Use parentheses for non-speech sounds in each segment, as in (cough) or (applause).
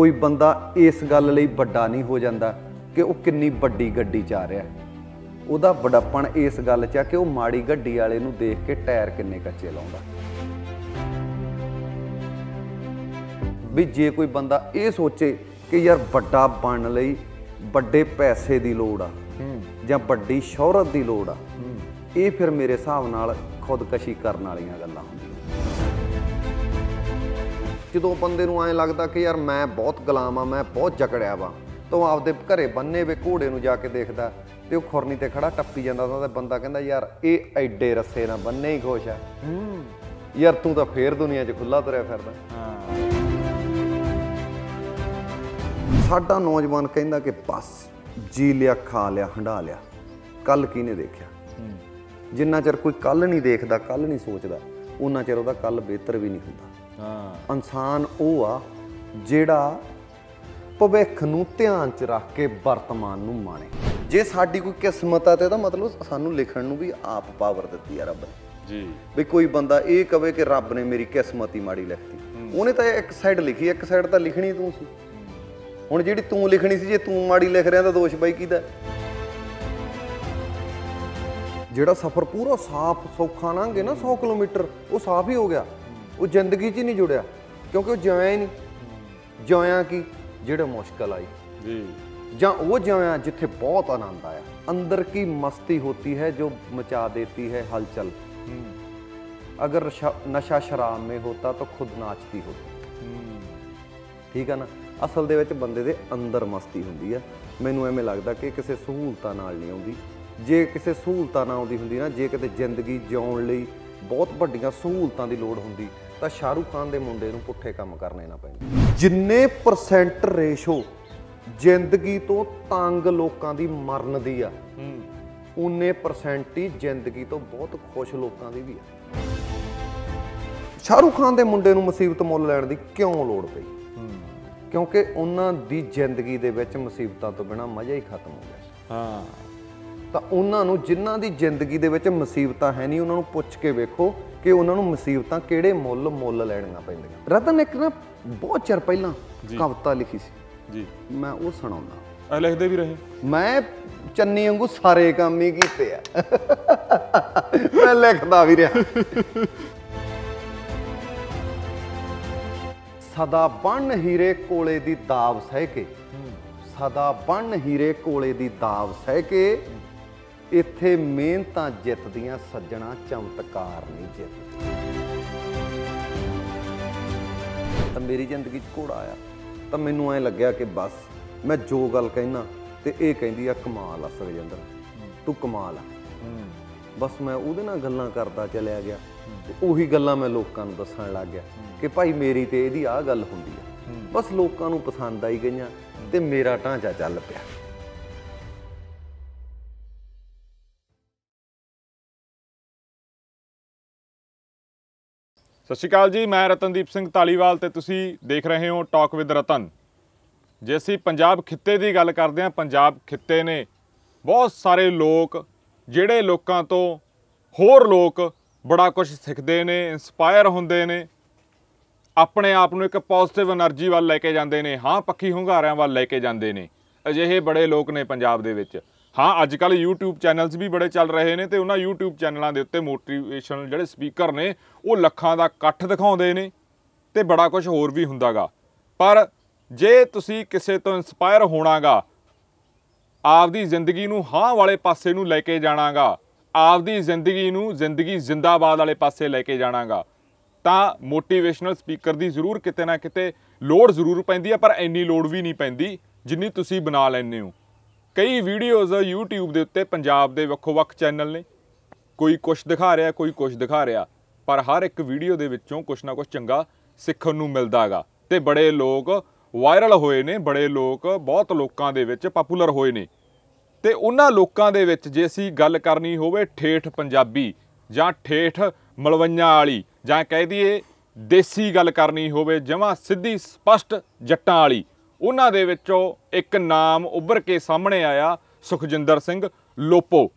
ਕੋਈ ਬੰਦਾ ਇਸ ਗੱਲ ਲਈ ਵੱਡਾ ਨਹੀਂ ਹੋ ਜਾਂਦਾ ਕਿ ਉਹ ਕਿੰਨੀ ਵੱਡੀ ਗੱਡੀ ਚਾ ਰਿਹਾ ਰਿਹਾ ਉਹਦਾ ਬੜੱਪਣ ਇਸ ਗੱਲ 'ਚ ਆ ਕਿ ਉਹ ਮਾੜੀ ਗੱਡੀ ਵਾਲੇ ਨੂੰ ਦੇਖ ਕੇ ਟਾਇਰ ਕਿੰਨੇ ਕੱਚੇ ਲਾਉਂਦਾ ਵੀ ਜੇ ਕੋਈ ਬੰਦਾ ਇਹ ਸੋਚੇ ਕਿ ਯਾਰ ਵੱਡਾ ਬਣਨ ਲਈ ਵੱਡੇ ਪੈਸੇ ਦੀ ਲੋੜ ਆ ਜਾਂ ਵੱਡੀ ਸ਼ੋਹਰਤ ਦੀ ਲੋੜ ਆ ਇਹ ਫਿਰ ਮੇਰੇ ਹਿਸਾਬ ਨਾਲ ਖੁਦਕਸ਼ੀ ਕਰਨ ਵਾਲੀਆਂ ਗੱਲਾਂ ਜਦੋਂ ਬੰਦੇ ਨੂੰ ਐਂ ਲੱਗਦਾ ਕਿ ਯਾਰ ਮੈਂ ਬਹੁਤ ਗੁਲਾਮ ਆ ਮੈਂ ਬਹੁਤ ਜਕੜਿਆ ਵਾ ਤੋਂ ਆਪਦੇ ਘਰੇ ਬੰਨੇ ਵੇ ਘੋੜੇ ਨੂੰ ਜਾ ਕੇ ਦੇਖਦਾ ਤੇ ਉਹ ਖੁਰਨੀ ਤੇ ਖੜਾ ਟੱਪੀ ਜਾਂਦਾ ਤਾਂ ਬੰਦਾ ਕਹਿੰਦਾ ਯਾਰ ਇਹ ਐਡੇ ਰਸੇ ਨਾਲ ਬੰਨੇ ਹੀ ਖੁਸ਼ ਆ ਹੂੰ ਯਾਰ ਤੂੰ ਤਾਂ ਫੇਰ ਦੁਨੀਆ 'ਚ ਖੁੱਲਾ ਤੁਰਿਆ ਫਿਰਦਾ ਸਾਡਾ ਨੌਜਵਾਨ ਕਹਿੰਦਾ ਕਿ ਬਸ ਜੀ ਲਿਆ ਖਾ ਲਿਆ ਹੰਡਾ ਲਿਆ ਕੱਲ ਕਿਹਨੇ ਦੇਖਿਆ ਜਿੰਨਾ ਚਿਰ ਕੋਈ ਕੱਲ ਨਹੀਂ ਦੇਖਦਾ ਕੱਲ ਨਹੀਂ ਸੋਚਦਾ ਉਹਨਾਂ ਚਿਰ ਉਹਦਾ ਕੱਲ ਬਿਹਤਰ ਵੀ ਨਹੀਂ ਹੁੰਦਾ ਹਾਂ ਇਨਸਾਨ ਉਹ ਆ ਜਿਹੜਾ ਭਵਿੱਖ ਨੂੰ ਧਿਆਨ 'ਚ ਰੱਖ ਕੇ ਵਰਤਮਾਨ ਨੂੰ ਮਾਣੇ ਜੇ ਸਾਡੀ ਕੋਈ ਕਿਸਮਤ ਆ ਤੇ ਤਾਂ ਮਤਲਬ ਸਾਨੂੰ ਲਿਖਣ ਨੂੰ ਵੀ ਆਪ ਪਾਵਰ ਦਿੱਤੀ ਆ ਰੱਬ ਨੇ ਜੀ ਵੀ ਕੋਈ ਬੰਦਾ ਇਹ ਕਵੇ ਕਿ ਰੱਬ ਨੇ ਮੇਰੀ ਕਿਸਮਤ ਹੀ ਮਾੜੀ ਲਿਖਤੀ ਉਹਨੇ ਤਾਂ ਇੱਕ ਸਾਈਡ ਲਿਖੀ ਇੱਕ ਸਾਈਡ ਤਾਂ ਲਿਖਣੀ ਤੂੰ ਸੀ ਹੁਣ ਜਿਹੜੀ ਤੂੰ ਲਿਖਣੀ ਸੀ ਜੇ ਤੂੰ ਮਾੜੀ ਲਿਖ ਰਿਹਾ ਤਾਂ ਦੋਸ਼ ਬਾਈ ਕੀਦਾ ਜਿਹੜਾ ਸਫ਼ਰ ਪੂਰਾ ਸਾਫ਼ ਸੌਖਾ ਨਾਂਗੇ ਨਾ 100 ਕਿਲੋਮੀਟਰ ਉਹ ਸਾਫ਼ ਹੀ ਹੋ ਗਿਆ ਉਹ ਜ਼ਿੰਦਗੀ 'ਚ ਹੀ ਨਹੀਂ ਜੁੜਿਆ ਕਿਉਂਕਿ ਉਹ ਜਿਉਂਿਆ ਹੀ ਨਹੀਂ ਜਿਉਂਿਆ ਕੀ ਜਿਹੜਾ ਮੁਸ਼ਕਲ ਆਈ ਜੀ ਜਾਂ ਉਹ ਜਿਉਂਿਆ ਜਿੱਥੇ ਬਹੁਤ ਆਨੰਦ ਆਇਆ ਅੰਦਰ ਕੀ ਮਸਤੀ ਹੁੰਦੀ ਹੈ ਜੋ ਮਚਾ ਦੇਤੀ ਹੈ ਹਲਚਲ ਅਗਰ ਨਸ਼ਾ ਸ਼ਰਾਬ ਮੇ ਹੋਤਾ ਤਾਂ ਖੁਦ ਨਾਚਦੀ ਹੁੰਦੀ ਠੀਕ ਹੈ ਨਾ ਅਸਲ ਦੇ ਵਿੱਚ ਬੰਦੇ ਦੇ ਅੰਦਰ ਮਸਤੀ ਹੁੰਦੀ ਆ ਮੈਨੂੰ ਐਵੇਂ ਲੱਗਦਾ ਕਿ ਕਿਸੇ ਸਹੂਲਤਾਂ ਨਾਲ ਨਹੀਂ ਆਉਂਦੀ ਜੇ ਕਿਸੇ ਸਹੂਲਤਾਂ ਨਾਲ ਆਉਂਦੀ ਹੁੰਦੀ ਨਾ ਜੇ ਕਿਤੇ ਜ਼ਿੰਦਗੀ ਜਿਉਣ ਲਈ ਬਹੁਤ ਵੱਡੀਆਂ ਸਹੂਲਤਾਂ ਦੀ ਲੋੜ ਹੁੰਦੀ ਤਾਂ ਸ਼ਾਹਰੂਖ ਖਾਨ ਦੇ ਮੁੰਡੇ ਨੂੰ ਪੁੱਠੇ ਕੰਮ ਕਰਨੇ ਨਾ ਪੈਂਦੇ ਜਿੰਨੇ ਪਰਸੈਂਟ ਰੇਸ਼ੋ ਜ਼ਿੰਦਗੀ ਤੋਂ ਤੰਗ ਲੋਕਾਂ ਦੀ ਮਰਨ ਦੀ ਆ ਉਨੇ ਪਰਸੈਂਟ ਹੀ ਜ਼ਿੰਦਗੀ ਤੋਂ ਬਹੁਤ ਖੁਸ਼ ਲੋਕਾਂ ਦੀ ਵੀ ਆ ਸ਼ਾਹਰੂਖ ਖਾਨ ਦੇ ਮੁੰਡੇ ਨੂੰ ਮੁਸੀਬਤ ਮੁੱਲ ਲੈਣ ਦੀ ਕਿਉਂ ਲੋੜ ਪਈ ਕਿਉਂਕਿ ਉਹਨਾਂ ਦੀ ਜ਼ਿੰਦਗੀ ਦੇ ਵਿੱਚ ਮੁਸੀਬਤਾਂ ਤੋਂ ਬਿਨਾ ਮਜ਼ਾ ਹੀ ਖਤਮ ਹੋ ਗਿਆ ਹਾਂ ਤਾਂ ਉਹਨਾਂ ਨੂੰ ਜਿਨ੍ਹਾਂ ਦੀ ਜ਼ਿੰਦਗੀ ਦੇ ਵਿੱਚ ਮੁਸੀਬਤਾਂ ਹੈ ਨਹੀਂ ਉਹਨਾਂ ਨੂੰ ਪੁੱਛ ਕੇ ਵੇਖੋ ਕਿ ਉਹਨਾਂ ਨੂੰ ਮੁਸੀਬਤਾਂ ਕਿਹੜੇ ਮੁੱਲ ਮੁੱਲ ਲੈਣੀਆਂ ਪੈਂਦੀਆਂ ਰਤਨ ਇੱਕ ਨਾ ਬਹੁਤ ਚਿਰ ਪਹਿਲਾਂ ਕਵਿਤਾ ਲਿਖੀ ਸੀ ਜੀ ਮੈਂ ਉਹ ਸੁਣਾਉਂਦਾ ਇਹ ਲਿਖਦੇ ਵੀ ਰਹੇ ਮੈਂ ਚੰਨੀ ਵਾਂਗੂ ਸਾਰੇ ਕੰਮ ਹੀ ਕੀਤੇ ਆ ਮੈਂ ਲਿਖਦਾ ਵੀ ਰਿਹਾ ਸਦਾ ਬਣ ਹੀਰੇ ਕੋਲੇ ਦੀ ਦਾਵ ਸਹਿ ਕੇ ਸਦਾ ਬਣ ਹੀਰੇ ਕੋਲੇ ਦੀ ਦਾਵ ਸਹਿ ਕੇ ਇੱਥੇ ਮਿਹਨਤਾਂ ਜਿੱਤਦੀਆਂ ਸੱਜਣਾ ਚਮਤਕਾਰ ਨਹੀਂ ਜਿੱਤਦੇ ਤਾਂ ਮੇਰੀ ਜ਼ਿੰਦਗੀ 'ਚ ਘੋੜਾ ਆਇਆ ਤਾਂ ਮੈਨੂੰ ਐ ਲੱਗਿਆ ਕਿ ਬਸ ਮੈਂ ਜੋ ਗੱਲ ਕਹਿਣਾ ਤੇ ਇਹ ਕਹਿੰਦੀ ਆ ਕਮਾਲ ਆ ਸਰਜਿੰਦਰ ਤੂੰ ਕਮਾਲ ਆ ਬਸ ਮੈਂ ਉਹਦੇ ਨਾਲ ਗੱਲਾਂ ਕਰਦਾ ਚੱਲਿਆ ਗਿਆ ਤੇ ਉਹੀ ਗੱਲਾਂ ਮੈਂ ਲੋਕਾਂ ਨੂੰ ਦੱਸਣ ਲੱਗ ਗਿਆ ਕਿ ਭਾਈ ਮੇਰੀ ਤੇ ਇਹਦੀ ਆਹ ਗੱਲ ਹੁੰਦੀ ਆ ਬਸ ਲੋਕਾਂ ਨੂੰ ਪਸੰਦ ਆਈ ਗਈਆਂ ਤੇ ਮੇਰਾ ਢਾਂਚਾ ਚੱਲ ਪਿਆ ਸਤਿ ਸ਼੍ਰੀ ਅਕਾਲ ਜੀ ਮੈਂ ਰਤਨਦੀਪ ਸਿੰਘ ਤਾਲੀਵਾਲ ਤੇ ਤੁਸੀਂ ਦੇਖ ਰਹੇ ਹੋ ਟਾਕ ਵਿਦ ਰਤਨ ਜੇ ਅਸੀਂ ਪੰਜਾਬ ਖਿੱਤੇ ਦੀ ਗੱਲ ਕਰਦੇ ਹਾਂ ਪੰਜਾਬ ਖਿੱਤੇ ਨੇ ਬਹੁਤ ਸਾਰੇ ਲੋਕ ਜਿਹੜੇ ਲੋਕਾਂ ਤੋਂ ਹੋਰ ਲੋਕ ਬੜਾ ਕੁਝ ਸਿੱਖਦੇ ਨੇ ਇਨਸਪਾਇਰ ਹੁੰਦੇ ਨੇ ਆਪਣੇ ਆਪ ਨੂੰ ਇੱਕ ਪੋਜ਼ਿਟਿਵ એનર્ਜੀ ਵੱਲ ਲੈ ਕੇ ਜਾਂਦੇ ਨੇ ਹਾਂ ਪੱਕੀ ਹੁੰਗਾਰਿਆਂ ਵੱਲ ਲੈ ਕੇ ਜਾਂਦੇ ਨੇ ਅਜਿਹੇ ਬੜੇ ਲੋਕ ਨੇ ਪੰਜਾਬ ਦੇ ਵਿੱਚ ਹਾਂ ਅੱਜ ਕੱਲ YouTube ਚੈਨਲਸ ਵੀ ਬੜੇ ਚੱਲ ਰਹੇ ਨੇ ਤੇ ਉਹਨਾਂ YouTube ਚੈਨਲਾਂ ਦੇ ਉੱਤੇ ਮੋਟੀਵੇਸ਼ਨਲ ਜਿਹੜੇ ਸਪੀਕਰ ਨੇ ਉਹ ਲੱਖਾਂ ਦਾ ਇਕੱਠ ਦਿਖਾਉਂਦੇ ਨੇ ਤੇ ਬੜਾ ਕੁਝ ਹੋਰ ਵੀ ਹੁੰਦਾਗਾ ਪਰ ਜੇ ਤੁਸੀਂ ਕਿਸੇ ਤੋਂ ਇਨਸਪਾਇਰ ਹੋਣਾਗਾ ਆਪਦੀ ਜ਼ਿੰਦਗੀ ਨੂੰ ਹਾਂ ਵਾਲੇ ਪਾਸੇ ਨੂੰ ਲੈ ਕੇ ਜਾਣਾਗਾ ਆਪਦੀ ਜ਼ਿੰਦਗੀ ਨੂੰ ਜ਼ਿੰਦਗੀ ਜ਼ਿੰਦਾਬਾਦ ਵਾਲੇ ਪਾਸੇ ਲੈ ਕੇ ਜਾਣਾਗਾ ਤਾਂ ਮੋਟੀਵੇਸ਼ਨਲ ਸਪੀਕਰ ਦੀ ਜ਼ਰੂਰ ਕਿਤੇ ਨਾ ਕਿਤੇ ਲੋੜ ਜ਼ਰੂਰ ਪੈਂਦੀ ਹੈ ਪਰ ਇੰਨੀ ਲੋੜ ਵੀ ਨਹੀਂ ਪੈਂਦੀ ਜਿੰਨੀ ਤੁਸੀਂ ਬਣਾ ਲੈਂਦੇ ਹੋ ਕਈ ਵੀਡੀਓਜ਼ YouTube ਦੇ ਉੱਤੇ ਪੰਜਾਬ ਦੇ ਵੱਖੋ-ਵੱਖ ਚੈਨਲ ਨੇ ਕੋਈ ਕੁਝ ਦਿਖਾ ਰਿਹਾ ਕੋਈ ਕੁਝ ਦਿਖਾ ਰਿਹਾ ਪਰ ਹਰ ਇੱਕ ਵੀਡੀਓ ਦੇ ਵਿੱਚੋਂ ਕੁਝ ਨਾ ਕੁਝ ਚੰਗਾ ਸਿੱਖਣ ਨੂੰ ਮਿਲਦਾਗਾ ਤੇ ਬੜੇ ਲੋਕ ਵਾਇਰਲ ਹੋਏ ਨੇ ਬੜੇ ਲੋਕ ਬਹੁਤ ਲੋਕਾਂ ਦੇ ਵਿੱਚ ਪਪੂਲਰ ਹੋਏ ਨੇ ਤੇ ਉਹਨਾਂ ਲੋਕਾਂ ਦੇ ਵਿੱਚ ਜੇ ਅਸੀਂ ਗੱਲ ਕਰਨੀ ਹੋਵੇ ਠੇਠ ਪੰਜਾਬੀ ਜਾਂ ਠੇਠ ਮਲਵਈਆਂ ਵਾਲੀ ਜਾਂ ਕਹਿ ਦਈਏ ਦੇਸੀ ਗੱਲ ਕਰਨੀ ਹੋਵੇ ਜਮਾਂ ਸਿੱਧੀ ਸਪਸ਼ਟ ਜੱਟਾਂ ਵਾਲੀ ਉਹਨਾਂ ਦੇ ਵਿੱਚੋਂ ਇੱਕ ਨਾਮ ਉੱਭਰ ਕੇ ਸਾਹਮਣੇ ਆਇਆ ਸੁਖਜਿੰਦਰ ਸਿੰਘ ਲੋਪੋ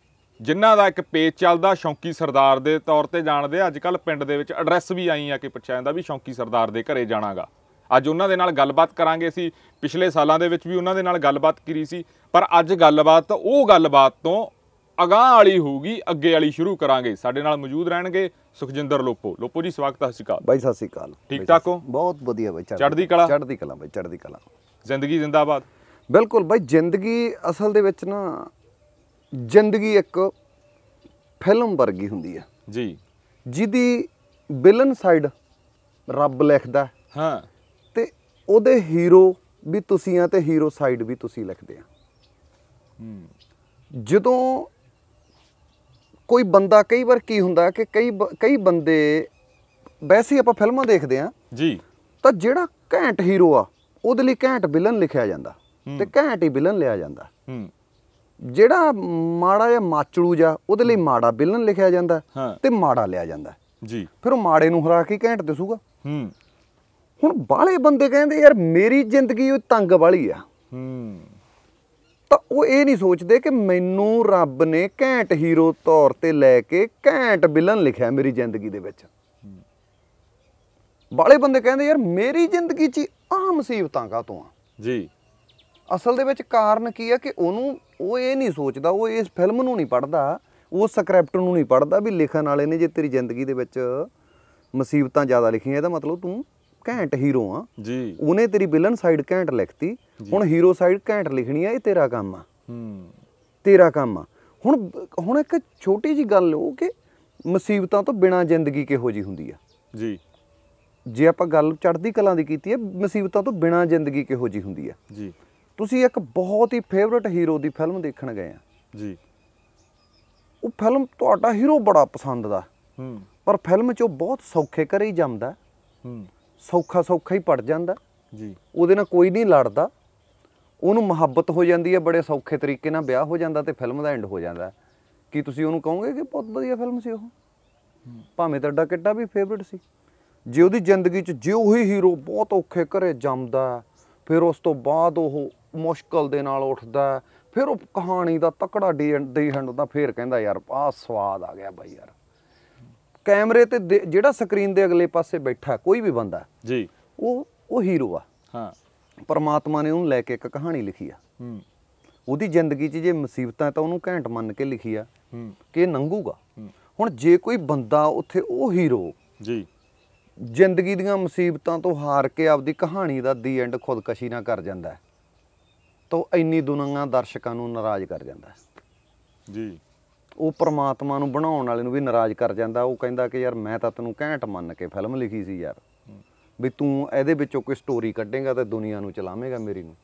ਜਿਨ੍ਹਾਂ ਦਾ ਇੱਕ ਪੇਜ ਚੱਲਦਾ ਸ਼ੌਂਕੀ ਸਰਦਾਰ ਦੇ ਤੌਰ ਤੇ ਜਾਣਦੇ ਆ ਅੱਜ ਕੱਲ ਪਿੰਡ ਦੇ ਵਿੱਚ ਐਡਰੈਸ ਵੀ ਆਈ ਆ ਕਿ ਪੁੱਛਿਆ ਜਾਂਦਾ ਵੀ ਸ਼ੌਂਕੀ ਸਰਦਾਰ ਦੇ ਘਰੇ ਜਾਣਾਗਾ ਅੱਜ ਉਹਨਾਂ ਦੇ ਨਾਲ ਗੱਲਬਾਤ ਕਰਾਂਗੇ ਸੀ ਪਿਛਲੇ ਸਾਲਾਂ ਦੇ ਵਿੱਚ ਵੀ ਉਹਨਾਂ ਦੇ ਨਾਲ ਗੱਲਬਾਤ ਕੀਤੀ ਸੀ ਪਰ ਅੱਜ ਗੱਲਬਾਤ ਉਹ ਗੱਲਬਾਤ ਤੋਂ ਅਗਾਹ ਵਾਲੀ ਹੋਊਗੀ ਅੱਗੇ ਵਾਲੀ ਸ਼ੁਰੂ ਕਰਾਂਗੇ ਸਾਡੇ ਨਾਲ ਮੌਜੂਦ ਰਹਿਣਗੇ ਸੁਖਜਿੰਦਰ ਲੋਪੋ ਲੋਪੋ ਜੀ ਸਵਾਗਤ ਹੈ ਸਿਕਾ ਬਾਈ ਸਤਿ ਸ਼੍ਰੀ ਅਕਾਲ ਠੀਕ ਠਾਕ ਹੋ ਬਹੁਤ ਵਧੀਆ ਬਾਈ ਚੜ੍ਹਦੀ ਕਲਾ ਚੜ੍ਹਦੀ ਕਲਾ ਬਾਈ ਚੜ੍ਹਦੀ ਕਲਾ ਜ਼ਿੰਦਗੀ ਜ਼ਿੰਦਾਬਾਦ ਬਿਲਕੁਲ ਬਾਈ ਜ਼ਿੰਦਗੀ ਅਸਲ ਦੇ ਵਿੱਚ ਨਾ ਜ਼ਿੰਦਗੀ ਇੱਕ ਫਿਲਮ ਵਰਗੀ ਹੁੰਦੀ ਹੈ ਜੀ ਜਿਹਦੀ ਵਿਲਨ ਸਾਈਡ ਰੱਬ ਲਿਖਦਾ ਹਾਂ ਤੇ ਉਹਦੇ ਹੀਰੋ ਵੀ ਤੁਸੀਂ ਆ ਤੇ ਹੀਰੋ ਸਾਈਡ ਵੀ ਤੁਸੀਂ ਲਿਖਦੇ ਆ ਜਦੋਂ ਕੋਈ ਬੰਦਾ ਕਈ ਵਾਰ ਕੀ ਹੁੰਦਾ ਕਿ ਕਈ ਕਈ ਬੰਦੇ ਵੈਸੇ ਆਪਾਂ ਫਿਲਮਾਂ ਦੇਖਦੇ ਆ ਜੀ ਤਾਂ ਜਿਹੜਾ ਘੈਂਟ ਹੀਰੋ ਆ ਉਹਦੇ ਲਈ ਘੈਂਟ ਵਿਲਨ ਲਿਖਿਆ ਜਾਂਦਾ ਤੇ ਘੈਂਟ ਹੀ ਵਿਲਨ ਲਿਆ ਜਾਂਦਾ ਜਿਹੜਾ ਮਾੜਾ ਜਾਂ ਮਾਚੜੂ ਜਾਂ ਉਹਦੇ ਲਈ ਮਾੜਾ ਵਿਲਨ ਲਿਖਿਆ ਜਾਂਦਾ ਤੇ ਮਾੜਾ ਲਿਆ ਜਾਂਦਾ ਜੀ ਫਿਰ ਉਹ ਮਾੜੇ ਨੂੰ ਹਰਾ ਕੇ ਘੈਂਟ ਦਿਸੂਗਾ ਹੂੰ ਹੁਣ ਬਾਲੇ ਬੰਦੇ ਕਹਿੰਦੇ ਯਾਰ ਮੇਰੀ ਜ਼ਿੰਦਗੀ ਉਹ ਤੰਗ ਵਾਲੀ ਆ ਹੂੰ ਤਾਂ ਉਹ ਇਹ ਨਹੀਂ ਸੋਚਦੇ ਕਿ ਮੈਨੂੰ ਰੱਬ ਨੇ ਘੈਂਟ ਹੀਰੋ ਤੌਰ ਤੇ ਲੈ ਕੇ ਘੈਂਟ ਵਿਲਨ ਲਿਖਿਆ ਮੇਰੀ ਜ਼ਿੰਦਗੀ ਦੇ ਵਿੱਚ ਬਾਲੇ ਬੰਦੇ ਕਹਿੰਦੇ ਯਾਰ ਮੇਰੀ ਜ਼ਿੰਦਗੀ 'ਚ ਆਹ ਮੁਸੀਬਤਾਂ ਕਾ ਤੋਂ ਆ ਜੀ ਅਸਲ ਦੇ ਵਿੱਚ ਕਾਰਨ ਕੀ ਆ ਕਿ ਉਹਨੂੰ ਉਹ ਇਹ ਨਹੀਂ ਸੋਚਦਾ ਉਹ ਇਸ ਫਿਲਮ ਨੂੰ ਨਹੀਂ ਪੜਦਾ ਉਹ ਸਕ੍ਰਿਪਟ ਨੂੰ ਨਹੀਂ ਪੜਦਾ ਵੀ ਲਿਖਣ ਵਾਲੇ ਨੇ ਜੇ ਤੇਰੀ ਜ਼ਿੰਦਗੀ ਦੇ ਵਿੱਚ ਮੁਸੀਬਤਾਂ ਜ਼ਿਆਦਾ ਲਿਖੀਆਂ ਇਹਦਾ ਮਤਲਬ ਤੂੰ ਘੈਂਟ ਹੀਰੋ ਆ ਜੀ ਉਹਨੇ ਤੇਰੀ ਵਿਲਨ ਸਾਈਡ ਘੈਂਟ ਲਿਖਤੀ ਹੁਣ ਹੀਰੋ ਸਾਈਡ ਘੈਂਟ ਲਿਖਣੀ ਆ ਇਹ ਤੇਰਾ ਕੰਮ ਆ ਹੂੰ ਤੇਰਾ ਕੰਮ ਆ ਹੁਣ ਹੁਣ ਇੱਕ ਛੋਟੀ ਜੀ ਗੱਲ ਉਹ ਕਿ ਮੁਸੀਬਤਾਂ ਤੋਂ ਬਿਨਾ ਜ਼ਿੰਦਗੀ ਕਿਹੋ ਜੀ ਹੁੰਦੀ ਆ ਜੀ ਜੇ ਆਪਾਂ ਗੱਲ ਚੜ੍ਹਦੀ ਕਲਾ ਦੀ ਕੀਤੀ ਹੈ ਮੁਸੀਬਤਾਂ ਤੋਂ ਬਿਨਾ ਜ਼ਿੰਦਗੀ ਕਿਹੋ ਜੀ ਹੁੰਦੀ ਹੈ ਜੀ ਤੁਸੀਂ ਇੱਕ ਬਹੁਤ ਹੀ ਫੇਵਰਿਟ ਹੀਰੋ ਦੀ ਫਿਲਮ ਦੇਖਣ ਗਏ ਆ ਜੀ ਉਹ ਫਿਲਮ ਤੁਹਾਡਾ ਹੀਰੋ ਬੜਾ ਪਸੰਦ ਦਾ ਹੂੰ ਪਰ ਫਿਲਮ 'ਚ ਉਹ ਬਹੁਤ ਸੌਖੇ ਕਰੇ ਹੀ ਜੰਮਦਾ ਹੂੰ ਸੌਖਾ ਸੌਖਾ ਹੀ ਪੜ ਜਾਂਦਾ ਜੀ ਉਹਦੇ ਨਾਲ ਕੋਈ ਨਹੀਂ ਲੜਦਾ ਉਹਨੂੰ ਮੁਹੱਬਤ ਹੋ ਜਾਂਦੀ ਹੈ ਬੜੇ ਸੌਖੇ ਤਰੀਕੇ ਨਾਲ ਵਿਆਹ ਹੋ ਜਾਂਦਾ ਤੇ ਫਿਲਮ ਦਾ ਐਂਡ ਹੋ ਜਾਂਦਾ ਕੀ ਤੁਸੀਂ ਉਹਨੂੰ ਕਹੋਗੇ ਕਿ ਬਹੁਤ ਵਧੀਆ ਫਿਲਮ ਸੀ ਉਹ ਭਾਵੇਂ ਤੁਹਾਡਾ ਕਿੱਡਾ ਵੀ ਫੇਵਰਿਟ ਸੀ ਜੇ ਉਹਦੀ ਜ਼ਿੰਦਗੀ 'ਚ ਜੇ ਉਹੀ ਹੀਰੋ ਬਹੁਤ ਔਖੇ ਘਰੇ ਜੰਮਦਾ ਫਿਰ ਉਸ ਤੋਂ ਬਾਅਦ ਉਹ ਮੁਸ਼ਕਲ ਦੇ ਨਾਲ ਉੱਠਦਾ ਫਿਰ ਉਹ ਕਹਾਣੀ ਦਾ ਤਕੜਾ ਦੇ ਹੰਡ ਹੁੰਦਾ ਫਿਰ ਕਹਿੰਦਾ ਯਾਰ ਆਹ ਸਵਾਦ ਆ ਗਿਆ ਬਾਈ ਯਾਰ ਕੈਮਰੇ ਤੇ ਜਿਹੜਾ ਸਕਰੀਨ ਦੇ ਅਗਲੇ ਪਾਸੇ ਬੈਠਾ ਕੋਈ ਵੀ ਬੰਦਾ ਜੀ ਉਹ ਉਹ ਹੀਰੋ ਆ ਹਾਂ ਪਰਮਾਤਮਾ ਨੇ ਉਹਨੂੰ ਲੈ ਕੇ ਇੱਕ ਕਹਾਣੀ ਲਿਖੀ ਆ ਹੂੰ ਉਹਦੀ ਜ਼ਿੰਦਗੀ 'ਚ ਜੇ ਮੁਸੀਬਤਾਂ ਤਾਂ ਉਹਨੂੰ ਘੈਂਟ ਮੰਨ ਕੇ ਲਿਖੀ ਆ ਹੂੰ ਕਿ ਨੰਗੂਗਾ ਹੁਣ ਜੇ ਕੋਈ ਬੰਦਾ ਉੱਥੇ ਉਹ ਹੀਰੋ ਜੀ ਜ਼ਿੰਦਗੀ ਦੀਆਂ ਮੁਸੀਬਤਾਂ ਤੋਂ ਹਾਰ ਕੇ ਆਪਦੀ ਕਹਾਣੀ ਦਾ ਦੀ ਐਂਡ ਖੁਦਕਸ਼ੀ ਨਾ ਕਰ ਜਾਂਦਾ ਤਾਂ ਇੰਨੀ ਦੁਨੀਆ ਦਰਸ਼ਕਾਂ ਨੂੰ ਨਾਰਾਜ਼ ਕਰ ਜਾਂਦਾ ਜੀ ਉਹ ਪ੍ਰਮਾਤਮਾ ਨੂੰ ਬਣਾਉਣ ਵਾਲੇ ਨੂੰ ਵੀ ਨਾਰਾਜ਼ ਕਰ ਜਾਂਦਾ ਉਹ ਕਹਿੰਦਾ ਕਿ ਯਾਰ ਮੈਂ ਤਾਂ ਤੈਨੂੰ ਘੈਂਟ ਮੰਨ ਕੇ ਫਿਲਮ ਲਿਖੀ ਸੀ ਯਾਰ ਵੀ ਤੂੰ ਇਹਦੇ ਵਿੱਚੋਂ ਕੋਈ ਸਟੋਰੀ ਕੱਢੇਗਾ ਤੇ ਦੁਨੀਆ ਨੂੰ ਚਲਾਵੇਂਗਾ ਮੇਰੀ ਨੂੰ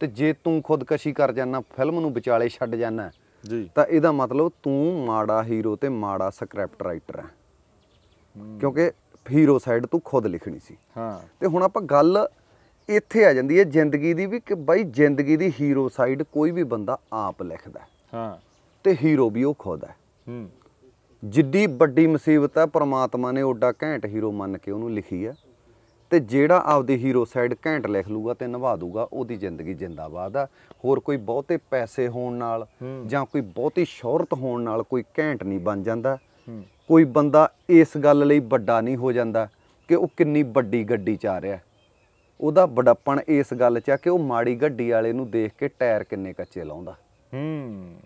ਤੇ ਜੇ ਤੂੰ ਖੁਦਕਸ਼ੀ ਕਰ ਜਾਣਾ ਫਿਲਮ ਨੂੰ ਵਿਚਾਲੇ ਛੱਡ ਜਾਣਾ ਜੀ ਤਾਂ ਇਹਦਾ ਮਤਲਬ ਤੂੰ ਮਾੜਾ ਹੀਰੋ ਤੇ ਮਾੜਾ ਸਕ੍ਰਿਪਟ ਰਾਈਟਰ ਹੈ ਕਿਉਂਕਿ ਹੀਰੋ ਸਾਈਡ ਤੂੰ ਖੁਦ ਲਿਖਣੀ ਸੀ ਹਾਂ ਤੇ ਹੁਣ ਆਪਾਂ ਗੱਲ ਇੱਥੇ ਆ ਜਾਂਦੀ ਹੈ ਜ਼ਿੰਦਗੀ ਦੀ ਵੀ ਕਿ ਬਾਈ ਜ਼ਿੰਦਗੀ ਦੀ ਹੀਰੋ ਸਾਈਡ ਕੋਈ ਵੀ ਬੰਦਾ ਆਪ ਲਿਖਦਾ ਹਾਂ ਤੇ ਹੀਰੋ ਵੀ ਉਹ ਖੁਦ ਹੈ ਹੂੰ ਜਿੱਡੀ ਵੱਡੀ ਮੁਸੀਬਤ ਹੈ ਪ੍ਰਮਾਤਮਾ ਨੇ ਓਡਾ ਘੈਂਟ ਹੀਰੋ ਮੰਨ ਕੇ ਉਹਨੂੰ ਲਿਖੀ ਹੈ ਤੇ ਜਿਹੜਾ ਆਪਦੀ ਹੀਰੋ ਸਾਈਡ ਘੈਂਟ ਲਿਖ ਲੂਗਾ ਤੇ ਨਿਭਾ ਦੂਗਾ ਉਹਦੀ ਜ਼ਿੰਦਗੀ ਜਿੰਦਾਬਾਦ ਆ ਹੋਰ ਕੋਈ ਬਹੁਤੇ ਪੈਸੇ ਹੋਣ ਨਾਲ ਜਾਂ ਕੋਈ ਬਹੁਤੀ ਸ਼ੋਹਰਤ ਹੋਣ ਨਾਲ ਕੋਈ ਘੈਂਟ ਨਹੀਂ ਬਣ ਜਾਂਦਾ ਕੋਈ ਬੰਦਾ ਇਸ ਗੱਲ ਲਈ ਵੱਡਾ ਨਹੀਂ ਹੋ ਜਾਂਦਾ ਕਿ ਉਹ ਕਿੰਨੀ ਵੱਡੀ ਗੱਡੀ ਚਾ ਰਿਹਾ ਉਹਦਾ ਬੜੱਪਣ ਇਸ ਗੱਲ 'ਚ ਆ ਕਿ ਉਹ ਮਾੜੀ ਗੱਡੀ ਵਾਲੇ ਨੂੰ ਦੇਖ ਕੇ ਟਾਇਰ ਕਿੰਨੇ ਕੱਚੇ ਲਾਉਂਦਾ ਹੂੰ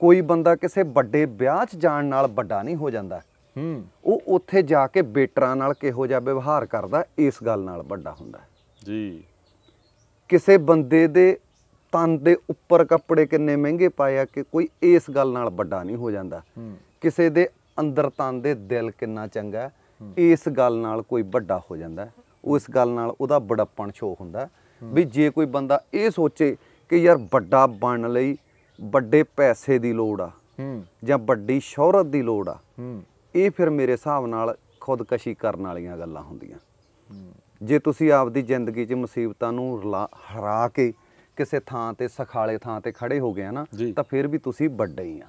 ਕੋਈ ਬੰਦਾ ਕਿਸੇ ਵੱਡੇ ਵਿਆਹ 'ਚ ਜਾਣ ਨਾਲ ਵੱਡਾ ਨਹੀਂ ਹੋ ਜਾਂਦਾ ਹੂੰ ਉਹ ਉੱਥੇ ਜਾ ਕੇ ਬੇਟਰਾਂ ਨਾਲ ਕਿਹੋ ਜਿਹਾ ਵਿਵਹਾਰ ਕਰਦਾ ਇਸ ਗੱਲ ਨਾਲ ਵੱਡਾ ਹੁੰਦਾ ਜੀ ਕਿਸੇ ਬੰਦੇ ਦੇ ਤਨ ਦੇ ਉੱਪਰ ਕੱਪੜੇ ਕਿੰਨੇ ਮਹਿੰਗੇ ਪਾਇਆ ਕਿ ਕੋਈ ਇਸ ਗੱਲ ਨਾਲ ਵੱਡਾ ਨਹੀਂ ਹੋ ਜਾਂਦਾ ਕਿਸੇ ਦੇ ਅੰਦਰ ਤਨ ਦੇ ਦਿਲ ਕਿੰਨਾ ਚੰਗਾ ਇਸ ਗੱਲ ਨਾਲ ਕੋਈ ਵੱਡਾ ਹੋ ਜਾਂਦਾ ਉਹ ਇਸ ਗੱਲ ਨਾਲ ਉਹਦਾ ਬੜਪਣ ਸ਼ੋ ਹੁੰਦਾ ਵੀ ਜੇ ਕੋਈ ਬੰਦਾ ਇਹ ਸੋਚੇ ਕਿ ਯਾਰ ਵੱਡਾ ਬਣਨ ਲਈ ਵੱਡੇ ਪੈਸੇ ਦੀ ਲੋੜ ਆ ਜਾਂ ਵੱਡੀ ਸ਼ੋਹਰਤ ਦੀ ਲੋੜ ਆ ਇਹ ਫਿਰ ਮੇਰੇ ਹਿਸਾਬ ਨਾਲ ਖੁਦਕਸ਼ੀ ਕਰਨ ਵਾਲੀਆਂ ਗੱਲਾਂ ਹੁੰਦੀਆਂ ਜੇ ਤੁਸੀਂ ਆਪਦੀ ਜ਼ਿੰਦਗੀ 'ਚ ਮੁਸੀਬਤਾਂ ਨੂੰ ਹਰਾ ਕੇ ਕਿਸੇ ਥਾਂ ਤੇ ਸਖਾਲੇ ਥਾਂ ਤੇ ਖੜੇ ਹੋ ਗਏ ਨਾ ਤਾਂ ਫਿਰ ਵੀ ਤੁਸੀਂ ਵੱਡੇ ਹੀ ਆ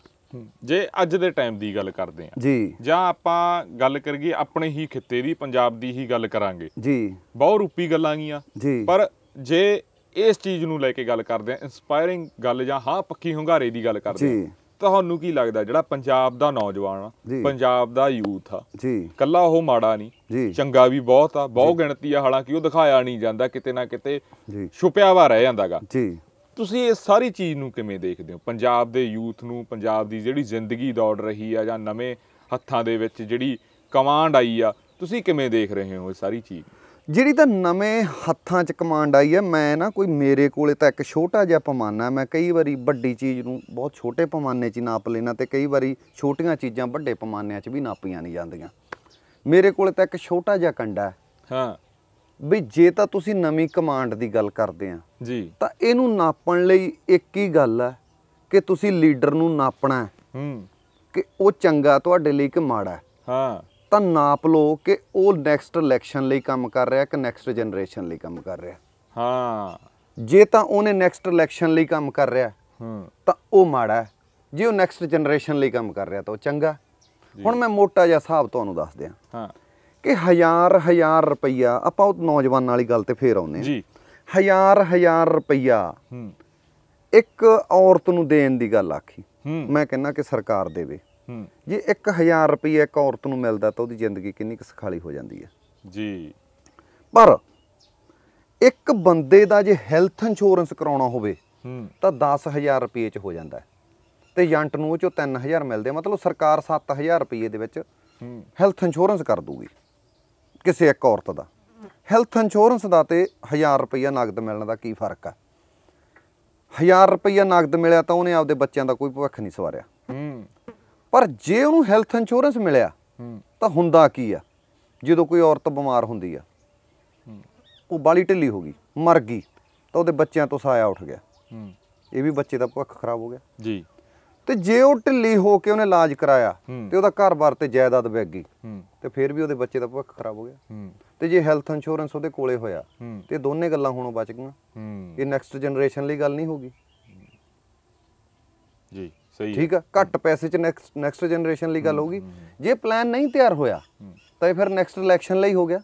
ਜੇ ਅੱਜ ਦੇ ਟਾਈਮ ਦੀ ਗੱਲ ਕਰਦੇ ਆ ਜੀ ਜਾਂ ਆਪਾਂ ਗੱਲ ਕਰੀਏ ਆਪਣੇ ਹੀ ਖਿੱਤੇ ਦੀ ਪੰਜਾਬ ਦੀ ਹੀ ਗੱਲ ਕਰਾਂਗੇ ਜੀ ਬਹੁ ਰੂਪੀ ਗੱਲਾਂ ਗੀਆਂ ਜੀ ਪਰ ਜੇ ਇਸ ਚੀਜ਼ ਨੂੰ ਲੈ ਕੇ ਗੱਲ ਕਰਦੇ ਆ ਇਨਸਪਾਇਰਿੰਗ ਗੱਲ ਜਾਂ ਹਾਂ ਪੱਕੀ ਹੰਗਾਰੇ ਦੀ ਗੱਲ ਕਰਦੇ ਜੀ ਤੁਹਾਨੂੰ ਕੀ ਲੱਗਦਾ ਜਿਹੜਾ ਪੰਜਾਬ ਦਾ ਨੌਜਵਾਨ ਆ ਪੰਜਾਬ ਦਾ ਯੂਥ ਆ ਜੀ ਕੱਲਾ ਉਹ ਮਾੜਾ ਨਹੀਂ ਚੰਗਾ ਵੀ ਬਹੁਤ ਆ ਬਹੁ ਗਿਣਤੀ ਆ ਹਾਲਾਂਕਿ ਉਹ ਦਿਖਾਇਆ ਨਹੀਂ ਜਾਂਦਾ ਕਿਤੇ ਨਾ ਕਿਤੇ ਛੁਪਿਆ ਵਾ ਰਹਿ ਜਾਂਦਾਗਾ ਜੀ ਤੁਸੀਂ ਇਹ ਸਾਰੀ ਚੀਜ਼ ਨੂੰ ਕਿਵੇਂ ਦੇਖਦੇ ਹੋ ਪੰਜਾਬ ਦੇ ਯੂਥ ਨੂੰ ਪੰਜਾਬ ਦੀ ਜਿਹੜੀ ਜ਼ਿੰਦਗੀ ਦੌੜ ਰਹੀ ਆ ਜਾਂ ਨਵੇਂ ਹੱਥਾਂ ਦੇ ਵਿੱਚ ਜਿਹੜੀ ਕਮਾਂਡ ਆਈ ਆ ਤੁਸੀਂ ਕਿਵੇਂ ਦੇਖ ਰਹੇ ਹੋ ਇਹ ਸਾਰੀ ਚੀਜ਼ ਜਿਹੜੀ ਤਾਂ ਨਵੇਂ ਹੱਥਾਂ 'ਚ ਕਮਾਂਡ ਆਈ ਹੈ ਮੈਂ ਨਾ ਕੋਈ ਮੇਰੇ ਕੋਲੇ ਤਾਂ ਇੱਕ ਛੋਟਾ ਜਿਹਾ ਪਮਾਨਾ ਮੈਂ ਕਈ ਵਾਰੀ ਵੱਡੀ ਚੀਜ਼ ਨੂੰ ਬਹੁਤ ਛੋਟੇ ਪਮਾਨੇ 'ਚ ਨਾਪ ਲੈਣਾ ਤੇ ਕਈ ਵਾਰੀ ਛੋਟੀਆਂ ਚੀਜ਼ਾਂ ਵੱਡੇ ਪਮਾਨਿਆਂ 'ਚ ਵੀ ਨਾਪੀਆਂ ਨਹੀਂ ਜਾਂਦੀਆਂ ਮੇਰੇ ਕੋਲੇ ਤਾਂ ਇੱਕ ਛੋਟਾ ਜਿਹਾ ਕੰਡਾ ਹੈ ਹਾਂ ਵੀ ਜੇ ਤਾਂ ਤੁਸੀਂ ਨਵੀਂ ਕਮਾਂਡ ਦੀ ਗੱਲ ਕਰਦੇ ਆ ਜੀ ਤਾਂ ਇਹਨੂੰ ਨਾਪਣ ਲਈ ਇੱਕ ਹੀ ਗੱਲ ਹੈ ਕਿ ਤੁਸੀਂ ਲੀਡਰ ਨੂੰ ਨਾਪਣਾ ਹੂੰ ਕਿ ਉਹ ਚੰਗਾ ਤੁਹਾਡੇ ਲਈ ਕਿ ਮਾੜਾ ਹਾਂ ਤਾਂ ਨਾਪ ਲਓ ਕਿ ਉਹ ਨੈਕਸਟ ਇਲੈਕਸ਼ਨ ਲਈ ਕੰਮ ਕਰ ਰਿਹਾ ਕਿ ਨੈਕਸਟ ਜਨਰੇਸ਼ਨ ਲਈ ਕੰਮ ਕਰ ਰਿਹਾ ਹਾਂ ਜੇ ਤਾਂ ਉਹਨੇ ਨੈਕਸਟ ਇਲੈਕਸ਼ਨ ਲਈ ਕੰਮ ਕਰ ਰਿਹਾ ਹੂੰ ਤਾਂ ਉਹ ਮਾੜਾ ਜੇ ਉਹ ਨੈਕਸਟ ਜਨਰੇਸ਼ਨ ਲਈ ਕੰਮ ਕਰ ਰਿਹਾ ਤਾਂ ਉਹ ਚੰਗਾ ਹੁਣ ਮੈਂ ਮੋਟਾ ਜਿਹਾ ਹਿਸਾਬ ਤੁਹਾਨੂੰ ਦੱਸ ਦਿਆਂ ਹਾਂ ਕਿ ਹਜ਼ਾਰ ਹਜ਼ਾਰ ਰੁਪਈਆ ਆਪਾਂ ਉਹ ਨੌਜਵਾਨਾਂ ਵਾਲੀ ਗੱਲ ਤੇ ਫੇਰ ਆਉਂਦੇ ਹਾਂ ਜੀ ਹਜ਼ਾਰ ਹਜ਼ਾਰ ਰੁਪਈਆ ਇੱਕ ਔਰਤ ਨੂੰ ਦੇਣ ਦੀ ਗੱਲ ਆਖੀ ਮੈਂ ਕਹਿੰਨਾ ਕਿ ਸਰਕਾਰ ਦੇਵੇ ਜੇ 1000 ਰੁਪਏ ਇੱਕ ਔਰਤ ਨੂੰ ਮਿਲਦਾ ਤਾਂ ਉਹਦੀ ਜ਼ਿੰਦਗੀ ਕਿੰਨੀ ਕੁ ਸਖਾਲੀ ਹੋ ਜਾਂਦੀ ਹੈ ਜੀ ਪਰ ਇੱਕ ਬੰਦੇ ਦਾ ਜੇ ਹੈਲਥ ਇੰਸ਼ੋਰੈਂਸ ਕਰਾਉਣਾ ਹੋਵੇ ਤਾਂ 10000 ਰੁਪਏ ਚ ਹੋ ਜਾਂਦਾ ਤੇ ਏਜੰਟ ਨੂੰ ਉਹ ਚੋਂ 3000 ਮਿਲਦੇ ਮਤਲਬ ਸਰਕਾਰ 7000 ਰੁਪਏ ਦੇ ਵਿੱਚ ਹੈਲਥ ਇੰਸ਼ੋਰੈਂਸ ਕਰ ਦੂਗੀ ਕਿਸੇ ਇੱਕ ਔਰਤ ਦਾ ਹੈਲਥ ਇੰਸ਼ੋਰੈਂਸ ਦਾ ਤੇ 1000 ਰੁਪਈਆ ਨਗਦ ਮਿਲਣ ਦਾ ਕੀ ਫਰਕ ਆ 1000 ਰੁਪਈਆ ਨਗਦ ਮਿਲਿਆ ਤਾਂ ਉਹਨੇ ਆਪਦੇ ਬੱਚਿਆਂ ਦਾ ਕੋਈ ਭਵਿੱਖ ਨਹੀਂ ਸਵਾਰਿਆ ਪਰ ਜੇ ਉਹਨੂੰ ਹੈਲਥ ਇੰਸ਼ੋਰੈਂਸ ਮਿਲਿਆ ਤਾਂ ਹੁੰਦਾ ਕੀ ਆ ਜਦੋਂ ਕੋਈ ਔਰਤ ਬਿਮਾਰ ਹੁੰਦੀ ਆ ਉਹ ਬਾਲੀ ਢਿੱਲੀ ਹੋ ਗਈ ਮਰ ਗਈ ਤਾਂ ਉਹਦੇ ਬੱਚਿਆਂ ਤੋਂ ਸਾਇਆ ਉੱਠ ਗਿਆ ਇਹ ਵੀ ਬੱਚੇ ਦਾ ਭੁੱਖ ਖਰਾਬ ਹੋ ਗਿਆ ਜੀ ਤੇ ਜੇ ਉਹ ਢਿੱਲੀ ਹੋ ਕੇ ਉਹਨੇ ਇਲਾਜ ਕਰਾਇਆ ਤੇ ਉਹਦਾ ਘਰ-ਬਾਰ ਤੇ ਜਾਇਦਾਦ ਵਗ ਗਈ ਤੇ ਫਿਰ ਵੀ ਉਹਦੇ ਬੱਚੇ ਦਾ ਭਵਿੱਖ ਖਰਾਬ ਹੋ ਗਿਆ ਤੇ ਜੇ ਹੈਲਥ ਇੰਸ਼ੋਰੈਂਸ ਉਹਦੇ ਕੋਲੇ ਹੋਇਆ ਤੇ ਦੋਨੇ ਗੱਲਾਂ ਹੁਣ ਬਚ ਗਈਆਂ ਇਹ ਨੈਕਸਟ ਜਨਰੇਸ਼ਨ ਲਈ ਗੱਲ ਨਹੀਂ ਹੋਗੀ ਜੀ ਸਹੀ ਠੀਕ ਆ ਘੱਟ ਪੈਸੇ 'ਚ ਨੈਕਸਟ ਨੈਕਸਟ ਜਨਰੇਸ਼ਨ ਲਈ ਗੱਲ ਹੋਗੀ ਜੇ ਪਲਾਨ ਨਹੀਂ ਤਿਆਰ ਹੋਇਆ ਤਾਂ ਇਹ ਫਿਰ ਨੈਕਸਟ ਇਲੈਕਸ਼ਨ ਲਈ ਹੋ ਗਿਆ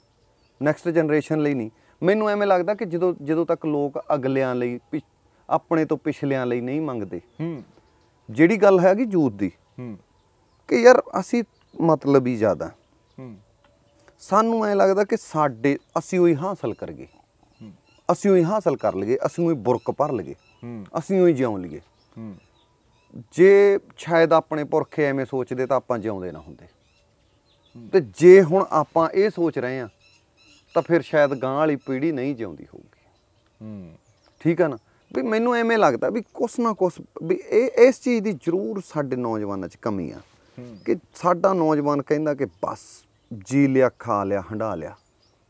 ਨੈਕਸਟ ਜਨਰੇਸ਼ਨ ਲਈ ਨਹੀਂ ਮੈਨੂੰ ਐਵੇਂ ਲੱਗਦਾ ਕਿ ਜਦੋਂ ਜਦੋਂ ਤੱਕ ਲੋਕ ਅਗਲਿਆਂ ਲਈ ਆਪਣੇ ਤੋਂ ਪਿਛਲਿਆਂ ਲਈ ਨਹੀਂ ਮੰਗਦੇ ਜਿਹੜੀ ਗੱਲ ਹੈਗੀ ਜੂਤ ਦੀ ਹੂੰ ਕਿ ਯਾਰ ਅਸੀਂ ਮਤਲਬ ਹੀ ਜ਼ਿਆਦਾ ਹੂੰ ਸਾਨੂੰ ਐ ਲੱਗਦਾ ਕਿ ਸਾਡੇ ਅਸੀਂ ਉਹੀ ਹਾਸਲ ਕਰ ਗਏ ਅਸੀਂ ਉਹੀ ਹਾਸਲ ਕਰ ਲਗੇ ਅਸੀਂ ਉਹੀ ਬੁਰਕ ਪਰ ਲਗੇ ਹੂੰ ਅਸੀਂ ਉਹੀ ਜਿਉਂ ਹੂੰ ਜੇ ਸ਼ਾਇਦ ਆਪਣੇ ਪੁਰਖੇ ਐਵੇਂ ਸੋਚਦੇ ਤਾਂ ਆਪਾਂ ਜਿਉਂਦੇ ਨਾ ਹੁੰਦੇ ਤੇ ਜੇ ਹੁਣ ਆਪਾਂ ਇਹ ਸੋਚ ਰਹੇ ਆ ਤਾਂ ਫਿਰ ਸ਼ਾਇਦ ਗਾਂ ਵਾਲੀ ਪੀੜ੍ਹੀ ਨਹੀਂ ਜਿਉਂਦੀ ਹੋਊਗੀ ਹੂੰ ਠੀਕ ਆ ਨਾ ਵੀ ਮੈਨੂੰ ਐਵੇਂ ਲੱਗਦਾ ਵੀ ਕੁਛ ਨਾ ਕੁਛ ਵੀ ਇਹ ਇਸ ਚੀਜ਼ ਦੀ ਜ਼ਰੂਰ ਸਾਡੇ ਨੌਜਵਾਨਾਂ 'ਚ ਕਮੀ ਆ ਕਿ ਸਾਡਾ ਨੌਜਵਾਨ ਕਹਿੰਦਾ ਕਿ ਬਸ ਜੀ ਲਿਆ ਖਾ ਲਿਆ ਹੰਡਾ ਲਿਆ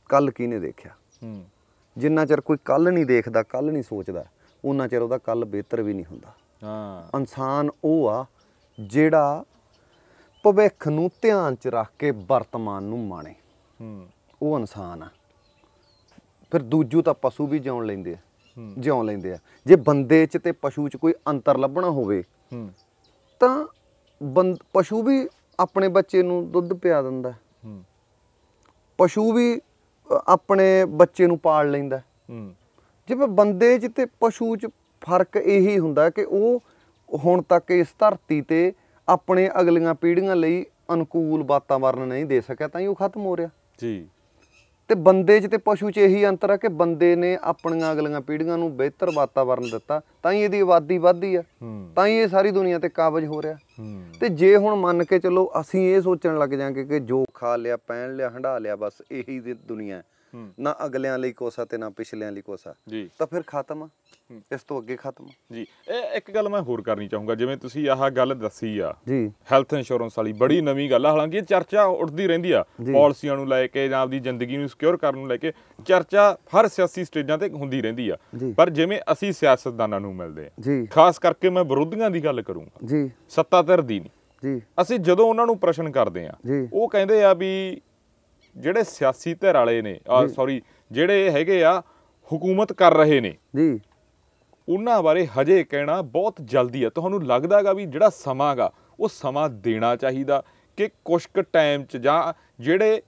ਕੱਲ ਨੇ ਦੇਖਿਆ ਜਿੰਨਾ ਚਿਰ ਕੋਈ ਕੱਲ ਨਹੀਂ ਦੇਖਦਾ ਕੱਲ ਨਹੀਂ ਸੋਚਦਾ ਉਹਨਾਂ ਚਿਰ ਉਹਦਾ ਕੱਲ ਬਿਹਤਰ ਵੀ ਨਹੀਂ ਹੁੰਦਾ ਹਾਂ ਇਨਸਾਨ ਉਹ ਆ ਜਿਹੜਾ ਭਵਿੱਖ ਨੂੰ ਧਿਆਨ 'ਚ ਰੱਖ ਕੇ ਵਰਤਮਾਨ ਨੂੰ ਮਾਣੇ ਹੂੰ ਉਹ ਇਨਸਾਨ ਆ ਫਿਰ ਦੂਜੂ ਤਾਂ ਪਸ਼ੂ ਵੀ ਜਿਉਣ ਲੈਂਦੇ ਆ ਜਿਉਂ ਲੈਂਦੇ ਆ ਜੇ ਬੰਦੇ 'ਚ ਤੇ ਪਸ਼ੂ 'ਚ ਕੋਈ ਅੰਤਰ ਲੱਭਣਾ ਹੋਵੇ ਤਾਂ ਪਸ਼ੂ ਵੀ ਆਪਣੇ ਬੱਚੇ ਨੂੰ ਦੁੱਧ ਪਿਆ ਦਿੰਦਾ ਪਸ਼ੂ ਵੀ ਆਪਣੇ ਬੱਚੇ ਨੂੰ ਪਾਲ ਲੈਂਦਾ ਜਿਵੇਂ ਬੰਦੇ 'ਚ ਤੇ ਪਸ਼ੂ 'ਚ ਫਰਕ ਇਹੀ ਹੁੰਦਾ ਕਿ ਉਹ ਹੁਣ ਤੱਕ ਇਸ ਧਰਤੀ ਤੇ ਆਪਣੇ ਅਗਲੀਆਂ ਪੀੜ੍ਹੀਆਂ ਲਈ ਅਨੁਕੂਲ ਵਾਤਾਵਰਣ ਨਹੀਂ ਦੇ ਸਕਿਆ ਤਾਂ ਹੀ ਉਹ ਖਤਮ ਹੋ ਰਿਹਾ ਜੀ ਤੇ ਬੰਦੇ 'ਚ ਤੇ ਪਸ਼ੂ 'ਚ ਇਹੀ ਅੰਤਰ ਆ ਕਿ ਬੰਦੇ ਨੇ ਆਪਣੀਆਂ ਅਗਲੀਆਂ ਪੀੜ੍ਹੀਆਂ ਨੂੰ ਬਿਹਤਰ ਵਾਤਾਵਰਣ ਦਿੱਤਾ ਤਾਂ ਹੀ ਇਹਦੀ ਆਬਾਦੀ ਵਧਦੀ ਆ ਤਾਂ ਹੀ ਇਹ ਸਾਰੀ ਦੁਨੀਆ ਤੇ ਕਾਬਜ ਹੋ ਰਿਹਾ ਤੇ ਜੇ ਹੁਣ ਮੰਨ ਕੇ ਚੱਲੋ ਅਸੀਂ ਇਹ ਸੋਚਣ ਲੱਗ ਜਾਾਂਗੇ ਕਿ ਜੋ ਖਾ ਲਿਆ ਪਹਿਨ ਲਿਆ ਹੰਡਾ ਲਿਆ ਬਸ ਇਹੀ ਦੁਨੀਆ ਹੈ ਨਾ ਅਗਲਿਆਂ ਲਈ ਕੋਸਾ ਤੇ ਨਾ ਪਿਛਲਿਆਂ ਲਈ ਕੋਸਾ ਤਾਂ ਫਿਰ ਖਤਮ ਇਸ ਤੋਂ ਅੱਗੇ ਖਤਮ ਜੀ ਇਹ ਇੱਕ ਗੱਲ ਮੈਂ ਹੋਰ ਕਰਨੀ ਚਾਹੂੰਗਾ ਜਿਵੇਂ ਤੁਸੀਂ ਆਹ ਗੱਲ ਦੱਸੀ ਆ ਜੀ ਹੈਲਥ ਇੰਸ਼ੋਰੈਂਸ ਵਾਲੀ ਬੜੀ ਨਵੀਂ ਗੱਲ ਆ ਹਾਲਾਂਕਿ ਇਹ ਚਰਚਾ ਉੱਠਦੀ ਰਹਿੰਦੀ ਆ ਪਾਲਿਸੀਆਂ ਨੂੰ ਲੈ ਕੇ ਜਾਂ ਆਪਦੀ ਜ਼ਿੰਦਗੀ ਨੂੰ ਸਿਕਿਉਰ ਕਰਨ ਨੂੰ ਲੈ ਕੇ ਚਰਚਾ ਹਰ ਸਿਆਸੀ ਸਟੇਜਾਂ ਤੇ ਹੁੰਦੀ ਰਹਿੰਦੀ ਆ ਪਰ ਜਿਵੇਂ ਅਸੀਂ ਸਿਆਸਤਦਾਨਾਂ ਨੂੰ ਮਿਲਦੇ ਆ ਖਾਸ ਕਰਕੇ ਮੈਂ ਵਿਰੋਧੀਆਂ ਦੀ ਗੱਲ ਕਰੂੰਗਾ ਜੀ ਸੱਤਾ ਧਿਰ ਦੀ ਜੀ ਅਸੀਂ ਜਦੋਂ ਉਹਨਾਂ ਨੂੰ ਪ੍ਰਸ਼ਨ ਕਰਦੇ ਆ ਉਹ ਕਹਿੰਦੇ ਆ ਵੀ ਜਿਹੜੇ ਸਿਆਸੀ ਧਿਰ ਵਾਲੇ ਨੇ ਸੌਰੀ ਜਿਹੜੇ ਹੈਗੇ ਆ ਹਕੂਮਤ ਕਰ ਰਹੇ ਨੇ ਜੀ ਉਹਨਾਂ ਬਾਰੇ ਹਜੇ ਕਹਿਣਾ ਬਹੁਤ ਜਲਦੀ ਹੈ ਤੁਹਾਨੂੰ ਲੱਗਦਾਗਾ ਵੀ ਜਿਹੜਾ ਸਮਾਂਗਾ ਉਹ ਸਮਾਂ ਦੇਣਾ ਚਾਹੀਦਾ ਕਿ ਕੁਝ ਕੁ ਟਾਈਮ 'ਚ ਜਾਂ ਜਿਹੜੇ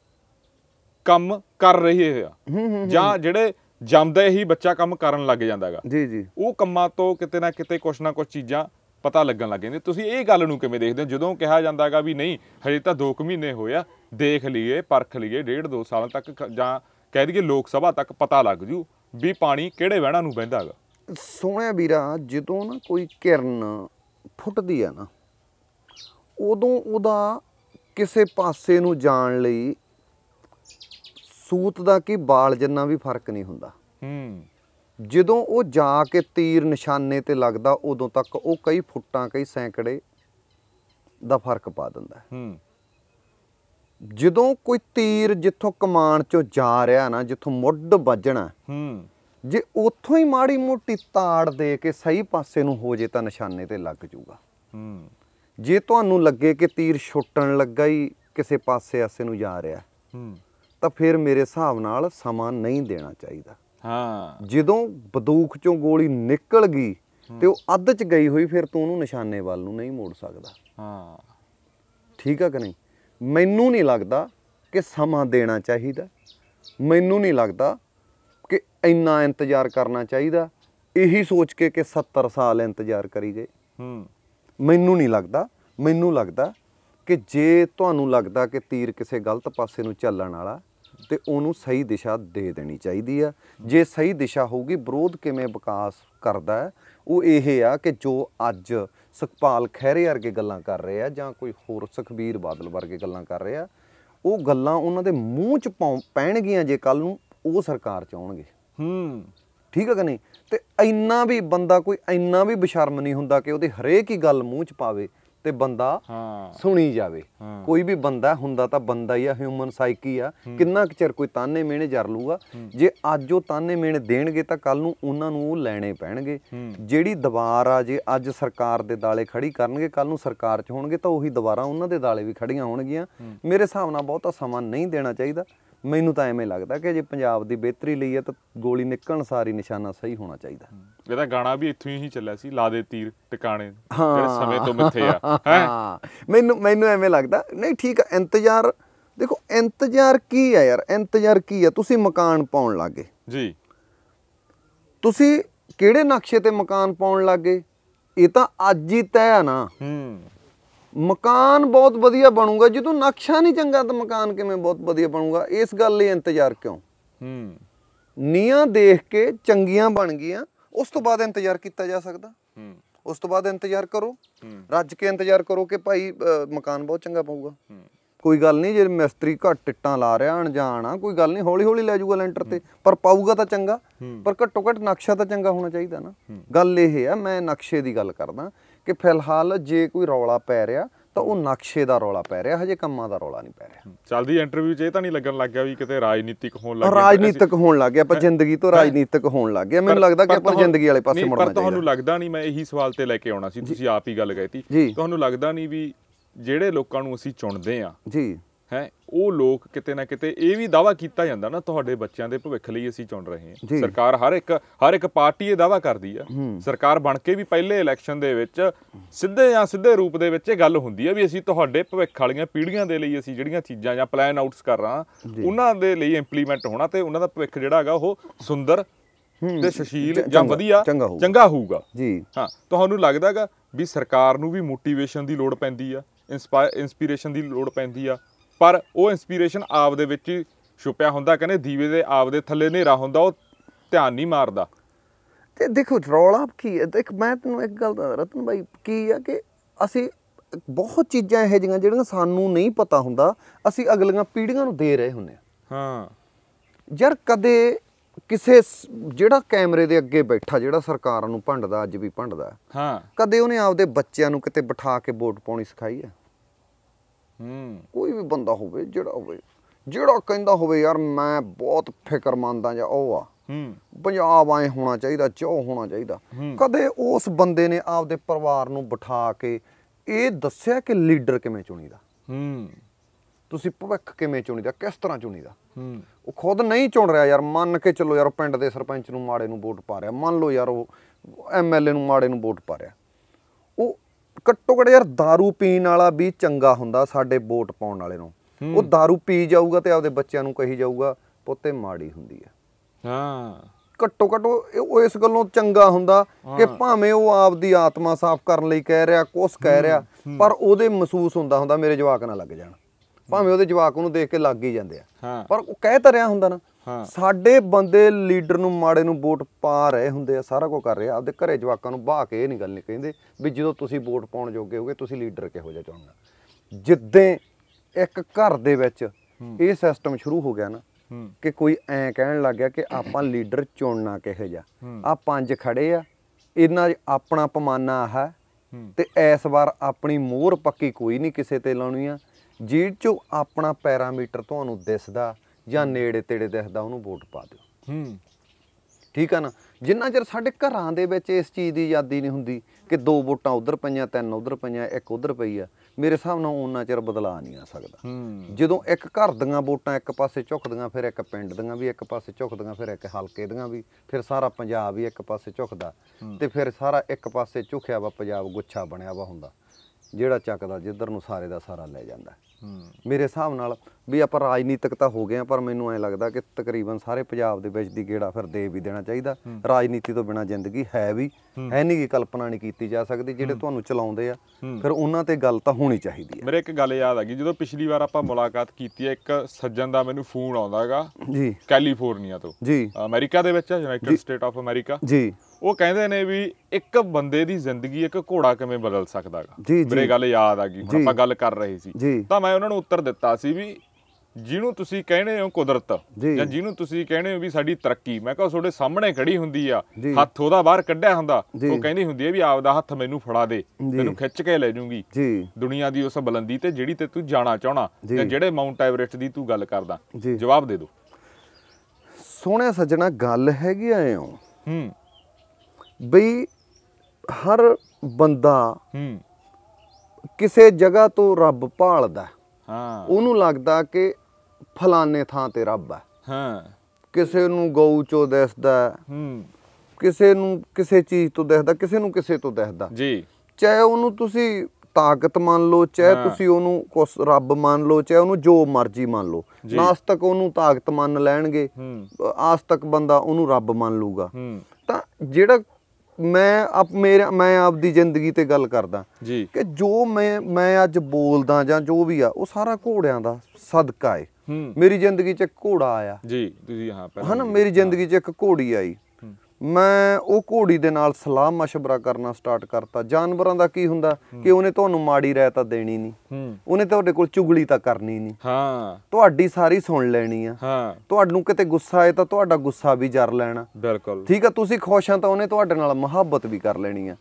ਕੰਮ ਕਰ ਰਹੇ ਆ ਜਾਂ ਜਿਹੜੇ ਜੰਮਦੇ ਹੀ ਬੱਚਾ ਕੰਮ ਕਰਨ ਲੱਗ ਜਾਂਦਾਗਾ ਜੀ ਜੀ ਉਹ ਕੰਮਾਂ ਤੋਂ ਕਿਤੇ ਨਾ ਕਿਤੇ ਕੁਛ ਨਾ ਕੁਛ ਚੀਜ਼ਾਂ ਪਤਾ ਲੱਗਣ ਲੱਗੇ ਨੇ ਤੁਸੀਂ ਇਹ ਗੱਲ ਨੂੰ ਕਿਵੇਂ ਦੇਖਦੇ ਹੋ ਜਦੋਂ ਕਿਹਾ ਜਾਂਦਾ ਹੈਗਾ ਵੀ ਨਹੀਂ ਹਜੇ ਤਾਂ 2 ਮਹੀਨੇ ਹੋਏ ਆ ਦੇਖ ਲਈਏ ਪਰਖ ਲਈਏ ਡੇਢ 2 ਸਾਲਾਂ ਤੱਕ ਜਾਂ ਕਹਿ ਦਈਏ ਲੋਕ ਸਭਾ ਤੱਕ ਪਤਾ ਲੱਗ ਜੂ ਵੀ ਪਾਣੀ ਕਿਹੜੇ ਵਹਿਣਾ ਨੂੰ ਵਹਿੰਦਾ ਹੈਗਾ ਸੋਹਣਿਆ ਵੀਰਾ ਜਦੋਂ ਨਾ ਕੋਈ ਕਿਰਨ ਫੁੱਟਦੀ ਆ ਨਾ ਉਦੋਂ ਉਹਦਾ ਕਿਸੇ ਪਾਸੇ ਨੂੰ ਜਾਣ ਲਈ ਸੂਤ ਦਾ ਕੀ ਬਾਲ ਜਿੰਨਾ ਵੀ ਫਰਕ ਨਹੀਂ ਹੁੰਦਾ ਹੂੰ ਜਦੋਂ ਉਹ ਜਾ ਕੇ ਤੀਰ ਨਿਸ਼ਾਨੇ ਤੇ ਲੱਗਦਾ ਉਦੋਂ ਤੱਕ ਉਹ ਕਈ ਫੁੱਟਾਂ ਕਈ ਸੈਂਕੜੇ ਦਾ ਫਰਕ ਪਾ ਦਿੰਦਾ ਹੂੰ ਜਦੋਂ ਕੋਈ ਤੀਰ ਜਿੱਥੋਂ ਕਮਾਨ ਚੋਂ ਜਾ ਰਿਹਾ ਨਾ ਜਿੱਥੋਂ ਮੁੱਢ ਵੱਜਣਾ ਹੂੰ ਜੇ ਉੱਥੋਂ ਹੀ ਮਾੜੀ ਮੋਟੀ ਤਾੜ ਦੇ ਕੇ ਸਹੀ ਪਾਸੇ ਨੂੰ ਹੋ ਜੇ ਤਾਂ ਨਿਸ਼ਾਨੇ ਤੇ ਲੱਗ ਜਾਊਗਾ ਹੂੰ ਜੇ ਤੁਹਾਨੂੰ ਲੱਗੇ ਕਿ ਤੀਰ ਛੁੱਟਣ ਲੱਗਾ ਹੀ ਕਿਸੇ ਪਾਸੇ ਆਸੇ ਨੂੰ ਜਾ ਰਿਹਾ ਹੂੰ ਤਾਂ ਫਿਰ ਮੇਰੇ ਹਿਸਾਬ ਨਾਲ ਸਮਾਂ ਨਹੀਂ ਦੇਣਾ ਚਾਹੀਦਾ ਹਾਂ ਜਦੋਂ ਬੰਦੂਖ ਚੋਂ ਗੋਲੀ ਨਿਕਲ ਗਈ ਤੇ ਉਹ ਅੱਧ ਚ ਗਈ ਹੋਈ ਫਿਰ ਤੂੰ ਉਹਨੂੰ ਨਿਸ਼ਾਨੇ ਵੱਲ ਨੂੰ ਨਹੀਂ ਮੋੜ ਸਕਦਾ ਹਾਂ ਠੀਕ ਆ ਕਿ ਨਹੀਂ ਮੈਨੂੰ ਨਹੀਂ ਲੱਗਦਾ ਕਿ ਸਮਾਂ ਦੇਣਾ ਚਾਹੀਦਾ ਮੈਨੂੰ ਨਹੀਂ ਲੱਗਦਾ ਕਿ ਇੰਨਾ ਇੰਤਜ਼ਾਰ ਕਰਨਾ ਚਾਹੀਦਾ ਇਹੀ ਸੋਚ ਕੇ ਕਿ 70 ਸਾਲ ਇੰਤਜ਼ਾਰ ਕਰੀ ਜੇ ਹੂੰ ਮੈਨੂੰ ਨਹੀਂ ਲੱਗਦਾ ਮੈਨੂੰ ਲੱਗਦਾ ਕਿ ਜੇ ਤੁਹਾਨੂੰ ਲੱਗਦਾ ਕਿ ਤੀਰ ਕਿਸੇ ਗਲਤ ਪਾਸੇ ਨੂੰ ਚੱਲਣ ਵਾਲਾ ਤੇ ਉਹਨੂੰ ਸਹੀ ਦਿਸ਼ਾ ਦੇ ਦੇਣੀ ਚਾਹੀਦੀ ਆ ਜੇ ਸਹੀ ਦਿਸ਼ਾ ਹੋਊਗੀ ਵਿਰੋਧ ਕਿਵੇਂ ਵਿਕਾਸ ਕਰਦਾ ਉਹ ਇਹ ਆ ਕਿ ਜੋ ਅੱਜ ਸੁਖਪਾਲ ਖਹਿਰੇ ਵਰਗੇ ਗੱਲਾਂ ਕਰ ਰਹੇ ਆ ਜਾਂ ਕੋਈ ਹੋਰ ਸੁਖਬੀਰ ਬਾਦਲ ਵਰਗੇ ਗੱਲਾਂ ਕਰ ਰਹੇ ਆ ਉਹ ਗੱਲਾਂ ਉਹਨਾਂ ਦੇ ਮੂੰਹ 'ਚ ਪੈਣਗੀਆਂ ਜੇ ਕੱਲ ਨੂੰ ਉਹ ਸਰਕਾਰ 'ਚ ਆਉਣਗੇ ਹੂੰ ਠੀਕ ਹੈ ਕਿ ਨਹੀਂ ਤੇ ਇੰਨਾ ਵੀ ਬੰਦਾ ਕੋਈ ਇੰਨਾ ਵੀ ਬਸ਼ਰਮ ਨਹੀਂ ਹੁੰਦਾ ਕਿ ਉਹਦੇ ਹਰੇਕ ਹੀ ਗੱਲ ਮੂੰਹ 'ਚ ਪਾਵੇ ਤੇ ਬੰਦਾ ਹਾਂ ਸੁਣੀ ਜਾਵੇ ਕੋਈ ਵੀ ਬੰਦਾ ਹੁੰਦਾ ਤਾਂ ਬੰਦਾ ਹੀ ਆ ਹਿਊਮਨ ਸਾਈਕੀ ਆ ਕਿੰਨਾ ਕੁ ਚਿਰ ਕੋਈ ਤਾਨੇ ਮੇਣੇ ਜਰ ਲੂਗਾ ਜੇ ਅੱਜ ਉਹ ਤਾਨੇ ਮੇਣੇ ਦੇਣਗੇ ਤਾਂ ਕੱਲ ਨੂੰ ਉਹਨਾਂ ਨੂੰ ਉਹ ਲੈਣੇ ਪੈਣਗੇ ਜਿਹੜੀ ਦੀਵਾਰ ਆ ਜੇ ਅੱਜ ਸਰਕਾਰ ਦੇ ਦਾਲੇ ਖੜੀ ਕਰਨਗੇ ਕੱਲ ਨੂੰ ਸਰਕਾਰ 'ਚ ਹੋਣਗੇ ਤਾਂ ਉਹੀ ਦੀਵਾਰਾਂ ਉਹਨਾਂ ਦੇ ਦਾਲੇ ਵੀ ਖੜੀਆਂ ਹੋਣਗੀਆਂ ਮੇਰੇ ਹਿਸਾਬ ਨਾਲ ਬਹੁਤਾ ਸਮਾਂ ਨਹੀਂ ਦੇਣਾ ਚਾਹੀਦਾ ਮੈਨੂੰ ਤਾਂ ਐਵੇਂ ਲੱਗਦਾ ਕਿ ਜੇ ਪੰਜਾਬ ਦੀ ਬਿਹਤਰੀ ਲਈ ਹੈ ਤਾਂ ਗੋਲੀ ਨਿਕਲਣ ਸਾਰੀ ਨਿਸ਼ਾਨਾ ਸਹੀ ਹੋਣਾ ਚਾਹੀਦਾ ਇਹਦਾ ਗਾਣਾ ਵੀ ਇੱਥੋਂ ਹੀ ਚੱਲਿਆ ਸੀ ਲਾ ਦੇ ਤੀਰ ਟਿਕਾਣੇ ਜਿਹੜੇ ਸਮੇਂ ਤੋਂ ਮਿੱਥੇ ਆ ਹੈ ਮੈਨੂੰ ਮੈਨੂੰ ਐਵੇਂ ਲੱਗਦਾ ਨਹੀਂ ਠੀਕ ਆ ਇੰਤਜ਼ਾਰ ਦੇਖੋ ਇੰਤਜ਼ਾਰ ਕੀ ਆ ਯਾਰ ਇੰਤਜ਼ਾਰ ਕੀ ਆ ਤੁਸੀਂ ਮਕਾਨ ਪਾਉਣ ਲੱਗੇ ਜੀ ਤੁਸੀਂ ਕਿਹੜੇ ਨਕਸ਼ੇ ਤੇ ਮਕਾਨ ਪਾਉਣ ਲੱਗੇ ਇਹ ਤਾਂ ਅੱਜ ਹੀ ਤੈਅ ਆ ਨਾ ਹੂੰ ਮਕਾਨ ਬਹੁਤ ਵਧੀਆ ਬਣੂਗਾ ਜੇ ਤੂੰ ਨਕਸ਼ਾ ਨਹੀਂ ਚੰਗਾ ਤਾਂ ਮਕਾਨ ਕਿਵੇਂ ਬਹੁਤ ਵਧੀਆ ਬਣੂਗਾ ਇਸ ਗੱਲ ਲਈ ਇੰਤਜ਼ਾਰ ਕਿਉਂ ਹੂੰ ਨੀਆਂ ਦੇਖ ਕੇ ਚੰਗੀਆਂ ਬਣ ਗਈਆਂ ਉਸ ਤੋਂ ਬਾਅਦ ਇੰਤਜ਼ਾਰ ਕੀਤਾ ਜਾ ਸਕਦਾ ਹੂੰ ਉਸ ਤੋਂ ਬਾਅਦ ਇੰਤਜ਼ਾਰ ਕਰੋ ਰੱਜ ਕੇ ਇੰਤਜ਼ਾਰ ਕਰੋ ਕਿ ਭਾਈ ਮਕਾਨ ਬਹੁਤ ਚੰਗਾ ਪਊਗਾ ਕੋਈ ਗੱਲ ਨਹੀਂ ਜੇ ਮਿਸਤਰੀ ਘੱਟ ਟਿੱਟਾਂ ਲਾ ਰਿਹਾ ਅਣਜਾਣ ਆ ਕੋਈ ਗੱਲ ਨਹੀਂ ਹੌਲੀ ਹੌਲੀ ਲੈ ਜਾਊਗਾ ਲੈਂਟਰ ਤੇ ਪਰ ਪਾਊਗਾ ਤਾਂ ਚੰਗਾ ਪਰ ਘੱਟੋ ਘੱਟ ਨਕਸ਼ਾ ਤਾਂ ਚੰਗਾ ਹੋਣਾ ਚਾਹੀਦਾ ਨਾ ਗੱਲ ਇਹ ਹੈ ਮੈਂ ਨਕਸ਼ੇ ਦੀ ਗੱਲ ਕਰਦਾ ਕਿ ਫਿਲਹਾਲ ਜੇ ਕੋਈ ਰੌਲਾ ਪੈ ਰਿਹਾ ਤਾਂ ਉਹ ਨਕਸ਼ੇ ਦਾ ਰੌਲਾ ਪੈ ਰਿਹਾ ਹਜੇ ਕੰਮਾਂ ਦਾ ਰੌਲਾ ਨਹੀਂ ਪੈ ਰਿਹਾ ਚਲਦੀ ਇੰਟਰਵਿਊ 'ਚ ਇਹ ਤਾਂ ਨਹੀਂ ਲੱਗਣ ਲੱਗ ਗਿਆ ਵੀ ਕਿਤੇ ਰਾਜਨੀਤਿਕ ਹੋਣ ਲੱਗ ਗਿਆ ਰਾਜਨੀਤਿਕ ਹੋਣ ਲੱਗ ਗਿਆ ਆਪਾਂ ਜ਼ਿੰਦਗੀ ਤੋਂ ਰਾਜਨੀਤਿਕ ਹੋਣ ਲੱਗ ਗਿਆ ਮੈਨੂੰ ਲੱਗਦਾ ਕਿ ਆਪਾਂ ਜ਼ਿੰਦਗੀ ਵਾਲੇ ਪਾਸੇ ਮੁੜਨਾ ਚਾਹੀਦਾ ਪਰ ਤੁਹਾਨੂੰ ਲੱਗਦਾ ਨਹੀਂ ਮੈਂ ਇਹੀ ਸਵਾਲ ਤੇ ਲੈ ਕੇ ਆਉਣਾ ਸੀ ਤੁਸੀਂ ਆਪ ਹੀ ਗੱਲ ਕਹੀ ਸੀ ਤੁਹਾਨੂੰ ਲੱਗਦਾ ਨਹੀਂ ਵੀ ਜਿਹੜੇ ਲੋਕਾਂ ਨੂੰ ਅਸੀਂ ਚੁਣਦੇ ਆ ਜੀ ਹੈ ਉਹ ਲੋਕ ਕਿਤੇ ਨਾ ਕਿਤੇ ਇਹ ਵੀ ਦਾਵਾ ਕੀਤਾ ਜਾਂਦਾ ਨਾ ਤੁਹਾਡੇ ਬੱਚਿਆਂ ਦੇ ਭਵਿੱਖ ਲਈ ਅਸੀਂ ਚੁਣ ਰਹੇ ਹਾਂ ਸਰਕਾਰ ਹਰ ਇੱਕ ਹਰ ਇੱਕ ਪਾਰਟੀ ਇਹ ਦਾਵਾ ਕਰਦੀ ਆ ਸਰਕਾਰ ਬਣ ਕੇ ਵੀ ਪਹਿਲੇ ਇਲੈਕਸ਼ਨ ਦੇ ਵਿੱਚ ਸਿੱਧੇ ਜਾਂ ਸਿੱਧੇ ਰੂਪ ਦੇ ਵਿੱਚ ਇਹ ਗੱਲ ਹੁੰਦੀ ਆ ਵੀ ਅਸੀਂ ਤੁਹਾਡੇ ਭਵਿੱਖ ਵਾਲੀਆਂ ਪੀੜ੍ਹੀਆਂ ਦੇ ਲਈ ਅਸੀਂ ਜਿਹੜੀਆਂ ਚੀਜ਼ਾਂ ਜਾਂ ਪਲਾਨ ਆਊਟਸ ਕਰ ਰਹਾ ਉਹਨਾਂ ਦੇ ਲਈ ਇੰਪਲੀਮੈਂਟ ਹੋਣਾ ਤੇ ਉਹਨਾਂ ਦਾ ਭਵਿੱਖ ਜਿਹੜਾ ਹੈਗਾ ਉਹ ਸੁੰਦਰ ਤੇ ਸ਼ਸ਼ੀਲ ਜਾਂ ਵਧੀਆ ਚੰਗਾ ਹੋਊਗਾ ਜੀ ਹਾਂ ਤੁਹਾਨੂੰ ਲੱਗਦਾਗਾ ਵੀ ਸਰਕਾਰ ਨੂੰ ਵੀ ਮੋਟੀਵੇਸ਼ਨ ਦੀ ਲੋੜ ਪੈਂਦੀ ਆ ਇਨਸਪਾਇਰ ਇਨਸਪੀਰੇਸ਼ਨ ਦੀ ਲੋੜ ਪੈਂਦੀ ਆ ਪਰ ਉਹ ਇਨਸਪੀਰੇਸ਼ਨ ਆਪ ਦੇ ਵਿੱਚ ਹੀ ਛੁਪਿਆ ਹੁੰਦਾ ਕਹਿੰਦੇ ਦੀਵੇ ਦੇ ਆਪ ਦੇ ਥੱਲੇ ਹਨੇਰਾ ਹੁੰਦਾ ਉਹ ਧਿਆਨ ਨਹੀਂ ਮਾਰਦਾ ਤੇ ਦੇਖੋ ਆਪ ਕੀ ਹੈ ਦੇਖ ਮੈਂ ਤੈਨੂੰ ਇੱਕ ਗੱਲ ਦੱਸ ਰਤਨ ਭਾਈ ਕੀ ਆ ਕਿ ਅਸੀਂ ਬਹੁਤ ਚੀਜ਼ਾਂ ਇਹ ਜਿਹੀਆਂ ਜਿਹੜੀਆਂ ਸਾਨੂੰ ਨਹੀਂ ਪਤਾ ਹੁੰਦਾ ਅਸੀਂ ਅਗਲੀਆਂ ਪੀੜ੍ਹੀਆਂ ਨੂੰ ਦੇ ਰਹੇ ਹੁੰਨੇ ਆ ਹਾਂ ਯਾਰ ਕਦੇ ਕਿਸੇ ਜਿਹੜਾ ਕੈਮਰੇ ਦੇ ਅੱਗੇ ਬੈਠਾ ਜਿਹੜਾ ਸਰਕਾਰਾਂ ਨੂੰ ਭੰਡਦਾ ਅੱਜ ਵੀ ਭੰਡਦਾ ਹਾਂ ਕਦੇ ਉਹਨੇ ਆਪਦੇ ਬੱਚਿਆਂ ਨੂੰ ਕਿਤੇ ਬਿਠਾ ਕੇ ਵੋਟ ਪਾਉਣੀ ਸਿਖਾਈ ਆ ਹੂੰ ਕੋਈ ਵੀ ਬੰਦਾ ਹੋਵੇ ਜਿਹੜਾ ਹੋਵੇ ਜਿਹੜਾ ਕਹਿੰਦਾ ਹੋਵੇ ਯਾਰ ਮੈਂ ਬਹੁਤ ਫਿਕਰਮੰਦ ਆ ਜਾਂ ਉਹ ਆ ਹੂੰ ਪੰਜਾਬ ਆਏ ਹੋਣਾ ਚਾਹੀਦਾ ਚੋ ਹੋਣਾ ਚਾਹੀਦਾ ਕਦੇ ਉਸ ਬੰਦੇ ਨੇ ਆਪਦੇ ਪਰਿਵਾਰ ਨੂੰ ਬਿਠਾ ਕੇ ਇਹ ਦੱਸਿਆ ਕਿ ਲੀਡਰ ਕਿਵੇਂ ਚੁਣੀਦਾ ਹੂੰ ਤੁਸੀਂ ਭਵਿੱਖ ਕਿਵੇਂ ਚੁਣੀਦਾ ਕਿਸ ਤਰ੍ਹਾਂ ਚੁਣੀਦਾ ਹੂੰ ਉਹ ਖੁਦ ਨਹੀਂ ਚੁਣ ਰਿਹਾ ਯਾਰ ਮੰਨ ਕੇ ਚੱਲੋ ਯਾਰ ਪਿੰਡ ਦੇ ਸਰਪੰਚ ਨੂੰ ਮਾੜੇ ਨੂੰ ਵੋਟ ਪਾ ਰਿਹਾ ਮੰਨ ਲਓ ਯਾਰ ਉਹ ਐਮਐਲਏ ਨੂੰ ਮਾੜੇ ਨੂੰ ਵੋਟ ਪਾ ਰਿਹਾ ਘੱਟੋ ਘੱਟ ਯਾਰ दारू ਪੀਣ ਵਾਲਾ ਵੀ ਚੰਗਾ ਹੁੰਦਾ ਸਾਡੇ ਵੋਟ ਪਾਉਣ ਵਾਲੇ ਨੂੰ ਉਹ दारू ਪੀ ਜਾਊਗਾ ਤੇ ਆਪਦੇ ਬੱਚਿਆਂ ਨੂੰ ਕਹੀ ਜਾਊਗਾ ਪੁੱਤੇ ਮਾੜੀ ਹੁੰਦੀ ਹੈ ਹਾਂ ਘੱਟੋ ਘੱਟ ਉਹ ਇਸ ਗੱਲੋਂ ਚੰਗਾ ਹੁੰਦਾ ਕਿ ਭਾਵੇਂ ਉਹ ਆਪਦੀ ਆਤਮਾ ਸਾਫ਼ ਕਰਨ ਲਈ ਕਹਿ ਰਿਹਾ ਕੁਸ ਕਹਿ ਰਿਹਾ ਪਰ ਉਹਦੇ ਮਹਿਸੂਸ ਹੁੰਦਾ ਹੁੰਦਾ ਮੇਰੇ ਜਵਾਕ ਨਾਲ ਲੱਗ ਜਾਣ ਭਾਵੇਂ ਉਹਦੇ ਜਵਾਕ ਨੂੰ ਦੇਖ ਕੇ ਲੱਗ ਹੀ ਜਾਂਦੇ ਆ ਪਰ ਉਹ ਕਹਿ ਤਾਂ ਰਿਹਾ ਹੁੰਦਾ ਨਾ ਹਾਂ ਸਾਡੇ ਬੰਦੇ ਲੀਡਰ ਨੂੰ ਮਾੜੇ ਨੂੰ ਵੋਟ ਪਾ ਰਹੇ ਹੁੰਦੇ ਆ ਸਾਰਾ ਕੁਝ ਕਰ ਰਹੇ ਆ ਆਪਦੇ ਘਰੇ ਜਵਾਕਾਂ ਨੂੰ ਬਾਹ ਕੇ ਇਹ ਨਹੀਂ ਗੱਲ ਨਹੀਂ ਕਹਿੰਦੇ ਵੀ ਜਦੋਂ ਤੁਸੀਂ ਵੋਟ ਪਾਉਣ ਜੋਗੇ ਹੋਗੇ ਤੁਸੀਂ ਲੀਡਰ ਕਿਹੋ ਜਿਹਾ ਚੁਣਨਾ ਜਿੱਦਾਂ ਇੱਕ ਘਰ ਦੇ ਵਿੱਚ ਇਹ ਸਿਸਟਮ ਸ਼ੁਰੂ ਹੋ ਗਿਆ ਨਾ ਕਿ ਕੋਈ ਐ ਕਹਿਣ ਲੱਗ ਗਿਆ ਕਿ ਆਪਾਂ ਲੀਡਰ ਚੁਣਨਾ ਕਿਹੋ ਜਿਹਾ ਆ ਪੰਜ ਖੜੇ ਆ ਇਹਨਾਂ ਆਪਣਾ ਪਮਾਨਾ ਆ ਤੇ ਇਸ ਵਾਰ ਆਪਣੀ ਮੋਹਰ ਪੱਕੀ ਕੋਈ ਨਹੀਂ ਕਿਸੇ ਤੇ ਲਾਉਣੀ ਆ ਜੀੜ ਚੋਂ ਆਪਣਾ ਪੈਰਾਮੀਟਰ ਤੁਹਾਨੂੰ ਦਿਸਦਾ ਜਾਂ ਨੇੜੇ ਤੇੜੇ ਦਿਖਦਾ ਉਹਨੂੰ ਵੋਟ ਪਾ ਦਿਓ ਹੂੰ ਠੀਕ ਆ ਨਾ ਜਿੰਨਾ ਚਿਰ ਸਾਡੇ ਘਰਾਂ ਦੇ ਵਿੱਚ ਇਸ ਚੀਜ਼ ਦੀ ਆਜ਼ਾਦੀ ਨਹੀਂ ਹੁੰਦੀ ਕਿ ਦੋ ਵੋਟਾਂ ਉਧਰ ਪਈਆਂ ਤਿੰਨ ਉਧਰ ਪਈਆਂ ਇੱਕ ਉਧਰ ਪਈ ਆ ਮੇਰੇ ਹਿਸਾਬ ਨਾਲ ਉਹਨਾਂ ਚਿਰ ਬਦਲਾ ਨਹੀਂ ਆ ਸਕਦਾ ਜਦੋਂ ਇੱਕ ਘਰ ਦੀਆਂ ਵੋਟਾਂ ਇੱਕ ਪਾਸੇ ਝੁਕਦੀਆਂ ਫਿਰ ਇੱਕ ਪਿੰਡ ਦੀਆਂ ਵੀ ਇੱਕ ਪਾਸੇ ਝੁਕਦੀਆਂ ਫਿਰ ਇੱਕ ਹਲਕੇ ਦੀਆਂ ਵੀ ਫਿਰ ਸਾਰਾ ਪੰਜਾਬ ਵੀ ਇੱਕ ਪਾਸੇ ਝੁਕਦਾ ਤੇ ਫਿਰ ਸਾਰਾ ਇੱਕ ਪਾਸੇ ਝੁਕਿਆ ਵਾ ਪੰਜਾਬ ਗੁੱਛਾ ਬਣਿਆ ਵਾ ਹੁੰਦਾ ਜਿਹੜਾ ਚੱਕਦਾ ਜਿੱਧਰ ਨੂੰ ਸਾਰੇ ਦਾ ਸਾਰਾ ਲੈ ਜਾਂਦਾ ਮੇਰੇ ਹਿਸਾਬ ਨਾਲ ਵੀ ਆਪਾਂ ਰਾਜਨੀਤਿਕ ਤਾਂ ਹੋ ਗਏ ਆ ਪਰ ਮੈਨੂੰ ਐ ਲੱਗਦਾ ਕਿ ਤਕਰੀਬਨ ਸਾਰੇ ਪੰਜਾਬ ਦੇ ਵਿੱਚ ਦੀ ਗੇੜਾ ਫਿਰ ਦੇ ਵੀ ਦੇਣਾ ਚਾਹੀਦਾ ਰਾਜਨੀਤੀ ਤੋਂ ਬਿਨਾ ਜ਼ਿੰਦਗੀ ਹੈ ਵੀ ਹੈ ਨਹੀਂ ਕੀ ਕਲਪਨਾ ਨਹੀਂ ਕੀਤੀ ਜਾ ਸਕਦੀ ਜਿਹੜੇ ਤੁਹਾਨੂੰ ਚਲਾਉਂਦੇ ਆ ਫਿਰ ਉਹਨਾਂ ਤੇ ਗੱਲ ਤਾਂ ਹੋਣੀ ਚਾਹੀਦੀ ਹੈ ਮੇਰੇ ਇੱਕ ਗੱਲ ਯਾਦ ਆ ਗਈ ਜਦੋਂ ਪਿਛਲੀ ਵਾਰ ਆਪਾਂ ਮੁਲਾਕਾਤ ਕੀਤੀ ਹੈ ਇੱਕ ਸੱਜਣ ਦਾ ਮੈਨੂੰ ਫੋਨ ਆਉਂਦਾਗਾ ਜੀ ਕੈਲੀਫੋਰਨੀਆ ਤੋਂ ਜੀ ਅਮਰੀਕਾ ਦੇ ਵਿੱਚ ਯੂਨਾਈਟਿਡ ਸਟੇਟ ਆਫ ਅਮਰੀਕਾ ਜੀ ਉਹ ਕਹਿੰਦੇ ਨੇ ਵੀ ਇੱਕ ਬੰਦੇ ਦੀ ਜ਼ਿੰਦਗੀ ਇੱਕ ਘੋੜਾ ਕਿਵੇਂ ਬਦਲ ਸਕਦਾ ਮੇਰੇ ਗੱਲ ਯਾਦ ਆ ਗਈ ਹੁਣ ਆਪਾਂ ਗੱਲ ਕਰ ਰਹੇ ਸੀ ਤਾਂ ਮੈਂ ਉਹਨਾਂ ਨੂੰ ਉੱਤਰ ਦਿੱਤਾ ਸੀ ਵੀ ਜਿਹਨੂੰ ਤੁਸੀਂ ਕਹਿੰਦੇ ਹੋ ਕੁਦਰਤ ਜਾਂ ਜਿਹਨੂੰ ਤੁਸੀਂ ਕਹਿੰਦੇ ਹੋ ਵੀ ਸਾਡੀ ਤਰੱਕੀ ਮੈਂ ਕਹਾਂ ਤੁਹਾਡੇ ਸਾਹਮਣੇ ਖੜੀ ਹੁੰਦੀ ਆ ਹੱਥ ਉਹਦਾ ਬਾਹਰ ਕੱਢਿਆ ਹੁੰਦਾ ਉਹ ਕਹਿੰਦੀ ਹੁੰਦੀ ਹੈ ਵੀ ਆਪਦਾ ਹੱਥ ਮੈਨੂੰ ਫੜਾ ਦੇ ਮੈਨੂੰ ਖਿੱਚ ਕੇ ਲੈ ਜੂਗੀ ਦੁਨੀਆ ਦੀ ਉਸ ਬਲੰਦੀ ਤੇ ਜਿਹੜੀ ਤੇ ਤੂੰ ਜਾਣਾ ਚਾਹਣਾ ਤੇ ਜਿਹੜੇ ਮਾਉਂਟ ਐਵਰੈਸਟ ਦੀ ਤੂੰ ਗੱਲ ਕਰਦਾ ਜਵਾਬ ਦੇ ਦੋ ਸੋਹਣਿਆ ਸੱਜਣਾ ਗੱਲ ਹੈਗੀ ਆਏ ਹੋ ਹੂੰ ਬਈ ਹਰ ਬੰਦਾ ਹੂੰ ਕਿਸੇ ਜਗ੍ਹਾ ਤੋਂ ਰੱਬ ਭਾਲਦਾ ਹਾਂ ਉਹਨੂੰ ਲੱਗਦਾ ਕਿ ਫਲਾਣੇ ਥਾਂ ਤੇ ਰੱਬ ਹੈ ਹਾਂ ਕਿਸੇ ਨੂੰ ਗਊ ਚੋਂ ਦਿਸਦਾ ਹੂੰ ਕਿਸੇ ਨੂੰ ਕਿਸੇ ਚੀਜ਼ ਤੋਂ ਦਿਸਦਾ ਕਿਸੇ ਨੂੰ ਕਿਸੇ ਤੋਂ ਦਿਸਦਾ ਜੀ ਚਾਹੇ ਉਹਨੂੰ ਤੁਸੀਂ ਤਾਕਤ ਮੰਨ ਲਓ ਚਾਹੇ ਤੁਸੀਂ ਉਹਨੂੰ ਕੋਸ ਰੱਬ ਮੰਨ ਲਓ ਚਾਹੇ ਉਹਨੂੰ ਜੋ ਮਰਜ਼ੀ ਮੰਨ ਲਓ ਨਾਸਤਕ ਉਹਨੂੰ ਤਾਕਤ ਮੰਨ ਲੈਣਗੇ ਆਸਤਕ ਬੰਦਾ ਉਹਨੂੰ ਰੱਬ ਮੰਨ ਲੂਗਾ ਤਾਂ ਜਿਹੜਾ ਮੈਂ ਆਪ ਮੇਰੇ ਮੈਂ ਆਪਦੀ ਜ਼ਿੰਦਗੀ ਤੇ ਗੱਲ ਕਰਦਾ ਜੀ ਕਿ ਜੋ ਮੈਂ ਮੈਂ ਅੱਜ ਬੋਲਦਾ ਜਾਂ ਜੋ ਵੀ ਆ ਉਹ ਸਾਰਾ ਘੋੜਿਆਂ ਦਾ ਸਦਕਾ ਏ ਮੇਰੀ ਜ਼ਿੰਦਗੀ 'ਚ ਘੋੜਾ ਆਇਆ ਜੀ ਤੁਸੀਂ ਹਾਂ ਪਹਿਲਾਂ ਹਨਾ ਮੇਰੀ ਜ਼ਿੰਦਗੀ 'ਚ ਇੱਕ ਘੋੜੀ ਆਈ ਮੈਂ ਉਹ ਘੋੜੀ ਦੇ ਨਾਲ ਸਲਾਹ ਮਸ਼ਵਰਾ ਕਰਨਾ ਸਟਾਰਟ ਕਰਤਾ ਜਾਨਵਰਾਂ ਦਾ ਕੀ ਹੁੰਦਾ ਕਿ ਉਹਨੇ ਤੁਹਾਨੂੰ ਮਾੜੀ ਰਾਇ ਤਾਂ ਦੇਣੀ ਨਹੀਂ ਉਹਨੇ ਤੁਹਾਡੇ ਕੋਲ ਚੁਗਲੀ ਤਾਂ ਕਰਨੀ ਨਹੀਂ ਹਾਂ ਤੁਹਾਡੀ ਸਾਰੀ ਸੁਣ ਲੈਣੀ ਆ ਹਾਂ ਤੁਹਾਨੂੰ ਕਿਤੇ ਗੁੱਸਾ ਆਏ ਤਾਂ ਤੁਹਾਡਾ ਗੁੱਸਾ ਵੀ ਜਰ ਲੈਣਾ ਬਿਲਕੁਲ ਠੀਕ ਆ ਤੁਸੀਂ ਖੁਸ਼ ਆ ਤਾਂ ਉਹਨੇ ਤੁਹਾਡੇ ਨਾਲ ਮੁਹੱਬਤ ਵੀ ਕਰ ਲੈਣੀ ਆ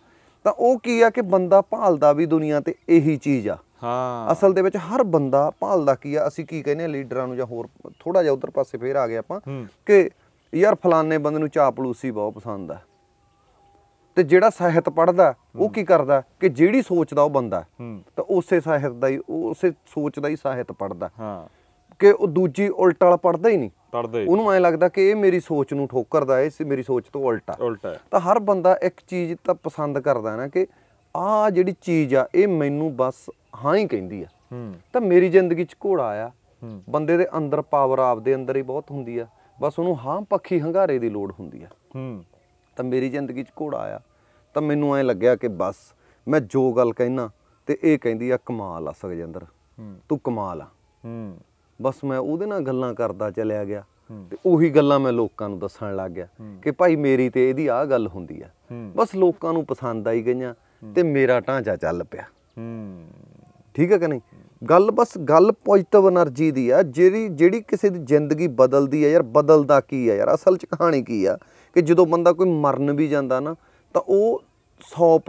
ਤਾਂ ਉਹ ਕੀ ਆ ਕਿ ਬੰਦਾ ਭਾਲਦਾ ਵੀ ਦੁਨੀਆ ਤੇ ਇਹੀ ਚੀਜ਼ ਆ ਹਾਂ ਅਸਲ ਦੇ ਵਿੱਚ ਹਰ ਬੰਦਾ ਭਾਲਦਾ ਕੀ ਆ ਅਸੀਂ ਕੀ ਕਹਿੰਦੇ ਆ ਲੀਡਰਾਂ ਨੂੰ ਜਾਂ ਹੋਰ ਥੋੜਾ ਜਿਹਾ ਉਧਰ ਪਾਸੇ ਫੇਰ ਆ ਗਏ ਆਪਾਂ ਕਿ ਯਾਰ ਫਲਾਣੇ ਬੰਦੇ ਨੂੰ ਚਾਪਲੂਸੀ ਬਹੁਤ ਪਸੰਦ ਆ ਤੇ ਜਿਹੜਾ ਸਾਹਿਤ ਪੜਦਾ ਉਹ ਕੀ ਕਰਦਾ ਕਿ ਜਿਹੜੀ ਸੋਚਦਾ ਉਹ ਬੰਦਾ ਤਾਂ ਉਸੇ ਸਾਹਿਤ ਦਾ ਹੀ ਉਸੇ ਸੋਚ ਦਾ ਹੀ ਸਾਹਿਤ ਪੜਦਾ ਹਾਂ ਕਿ ਉਹ ਦੂਜੀ ਉਲਟ ਵਾਲਾ ਪੜਦਾ ਹੀ ਨਹੀਂ ਪੜਦਾ ਹੀ ਉਹਨੂੰ ਐ ਲੱਗਦਾ ਕਿ ਇਹ ਮੇਰੀ ਸੋਚ ਨੂੰ ਠੋਕਰਦਾ ਇਹ ਮੇਰੀ ਸੋਚ ਤੋਂ ਉਲਟਾ ਉਲਟਾ ਤਾਂ ਹਰ ਬੰਦਾ ਇੱਕ ਚੀਜ਼ ਤਾਂ ਪਸੰਦ ਕਰਦਾ ਨਾ ਕਿ ਆ ਜਿਹੜੀ ਚੀਜ਼ ਆ ਇਹ ਮੈਨੂੰ ਬਸ ਹਾਂ ਹੀ ਕਹਿੰਦੀ ਆ ਤਾਂ ਮੇਰੀ ਜ਼ਿੰਦਗੀ 'ਚ ਘੋੜਾ ਆ ਬੰਦੇ ਦੇ ਅੰਦਰ ਪਾਵਰ ਆਪਦੇ ਅੰਦਰ ਹੀ ਬਹੁਤ ਹੁੰਦੀ ਆ ਬਸ ਉਹਨੂੰ ਹਾਂ ਪੱਖੀ ਹੰਗਾਰੇ ਦੀ ਲੋੜ ਹੁੰਦੀ ਆ ਹੂੰ ਤਾਂ ਮੇਰੀ ਜ਼ਿੰਦਗੀ 'ਚ ਘੋੜਾ ਆਇਆ ਤਾਂ ਮੈਨੂੰ ਐ ਲੱਗਿਆ ਕਿ ਬਸ ਮੈਂ ਜੋ ਗੱਲ ਕਹਿਣਾ ਤੇ ਇਹ ਕਹਿੰਦੀ ਆ ਕਮਾਲ ਆ ਸਕਜਿੰਦਰ ਤੂੰ ਕਮਾਲ ਆ ਹੂੰ ਬਸ ਮੈਂ ਉਹਦੇ ਨਾਲ ਗੱਲਾਂ ਕਰਦਾ ਚੱਲਿਆ ਗਿਆ ਤੇ ਉਹੀ ਗੱਲਾਂ ਮੈਂ ਲੋਕਾਂ ਨੂੰ ਦੱਸਣ ਲੱਗ ਗਿਆ ਕਿ ਭਾਈ ਮੇਰੀ ਤੇ ਇਹਦੀ ਆਹ ਗੱਲ ਹੁੰਦੀ ਆ ਬਸ ਲੋਕਾਂ ਨੂੰ ਪਸੰਦ ਆਈ ਗਈਆਂ ਤੇ ਮੇਰਾ ਢਾਂਚਾ ਚੱਲ ਪਿਆ ਹੂੰ ਠੀਕ ਹੈ ਕਿ ਨਹੀਂ ਗੱਲ ਬਸ ਗੱਲ ਪੋਜ਼ਿਟਿਵ એનર્ਜੀ ਦੀ ਆ ਜਿਹੜੀ ਜਿਹੜੀ ਕਿਸੇ ਦੀ ਜ਼ਿੰਦਗੀ ਬਦਲਦੀ ਆ ਯਾਰ ਬਦਲਦਾ ਕੀ ਆ ਯਾਰ ਅਸਲ ਚ ਕਹਾਣੀ ਕੀ ਆ ਕਿ ਜਦੋਂ ਬੰਦਾ ਕੋਈ ਮਰਨ ਵੀ ਜਾਂਦਾ ਨਾ ਤਾਂ ਉਹ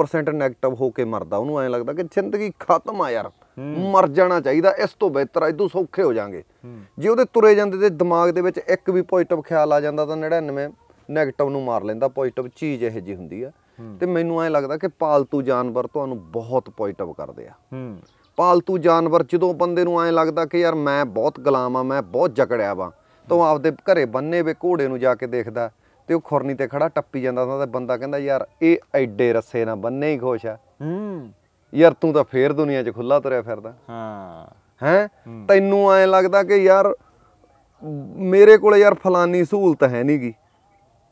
100% ਨੈਗੇਟਿਵ ਹੋ ਕੇ ਮਰਦਾ ਉਹਨੂੰ ਐਂ ਲੱਗਦਾ ਕਿ ਜ਼ਿੰਦਗੀ ਖਤਮ ਆ ਯਾਰ ਮਰ ਜਾਣਾ ਚਾਹੀਦਾ ਇਸ ਤੋਂ ਬਿਹਤਰ ਐ ਤੂੰ ਸੌਖੇ ਹੋ ਜਾਗੇ ਜੇ ਉਹਦੇ ਤੁਰੇ ਜਾਂਦੇ ਤੇ ਦਿਮਾਗ ਦੇ ਵਿੱਚ ਇੱਕ ਵੀ ਪੋਜ਼ਿਟਿਵ ਖਿਆਲ ਆ ਜਾਂਦਾ ਤਾਂ 99 ਨੈਗੇਟਿਵ ਨੂੰ ਮਾਰ ਲੈਂਦਾ ਪੋਜ਼ਿਟਿਵ ਚੀਜ਼ ਇਹ ਜੀ ਹੁੰਦੀ ਆ ਤੇ ਮੈਨੂੰ ਐਂ ਲੱਗਦਾ ਕਿ ਪਾਲਤੂ ਜਾਨਵਰ ਤੁਹਾਨੂੰ ਬਹੁਤ ਪੋਜ਼ਿਟਿਵ ਕਰਦੇ ਆ ਪਾਲਤੂ ਜਾਨਵਰ ਜਦੋਂ ਬੰਦੇ ਨੂੰ ਐਂ ਲੱਗਦਾ ਕਿ ਯਾਰ ਮੈਂ ਬਹੁਤ ਗੁਲਾਮ ਆ ਮੈਂ ਬਹੁਤ ਜਕੜਿਆ ਵਾ ਤੂੰ ਆਪਦੇ ਘਰੇ ਬੰਨੇ ਵੇ ਘੋੜੇ ਨੂੰ ਜਾ ਕੇ ਦੇਖਦਾ ਤੇ ਉਹ ਖੁਰਨੀ ਤੇ ਖੜਾ ਟੱਪੀ ਜਾਂਦਾ ਤਾਂ ਬੰਦਾ ਕਹਿੰਦਾ ਯਾਰ ਇਹ ਐਡੇ ਰੱਸੇ ਨਾਲ ਬੰਨੇ ਹੀ ਖੁਸ਼ ਆ ਹੂੰ ਯਾਰ ਤੂੰ ਤਾਂ ਫੇਰ ਦੁਨੀਆ 'ਚ ਖੁੱਲਾ ਤੁਰਿਆ ਫਿਰਦਾ ਹਾਂ ਹੈ ਤੈਨੂੰ ਐਂ ਲੱਗਦਾ ਕਿ ਯਾਰ ਮੇਰੇ ਕੋਲੇ ਯਾਰ ਫਲਾਨੀ ਸਹੂਲਤ ਹੈ ਨਹੀਂਗੀ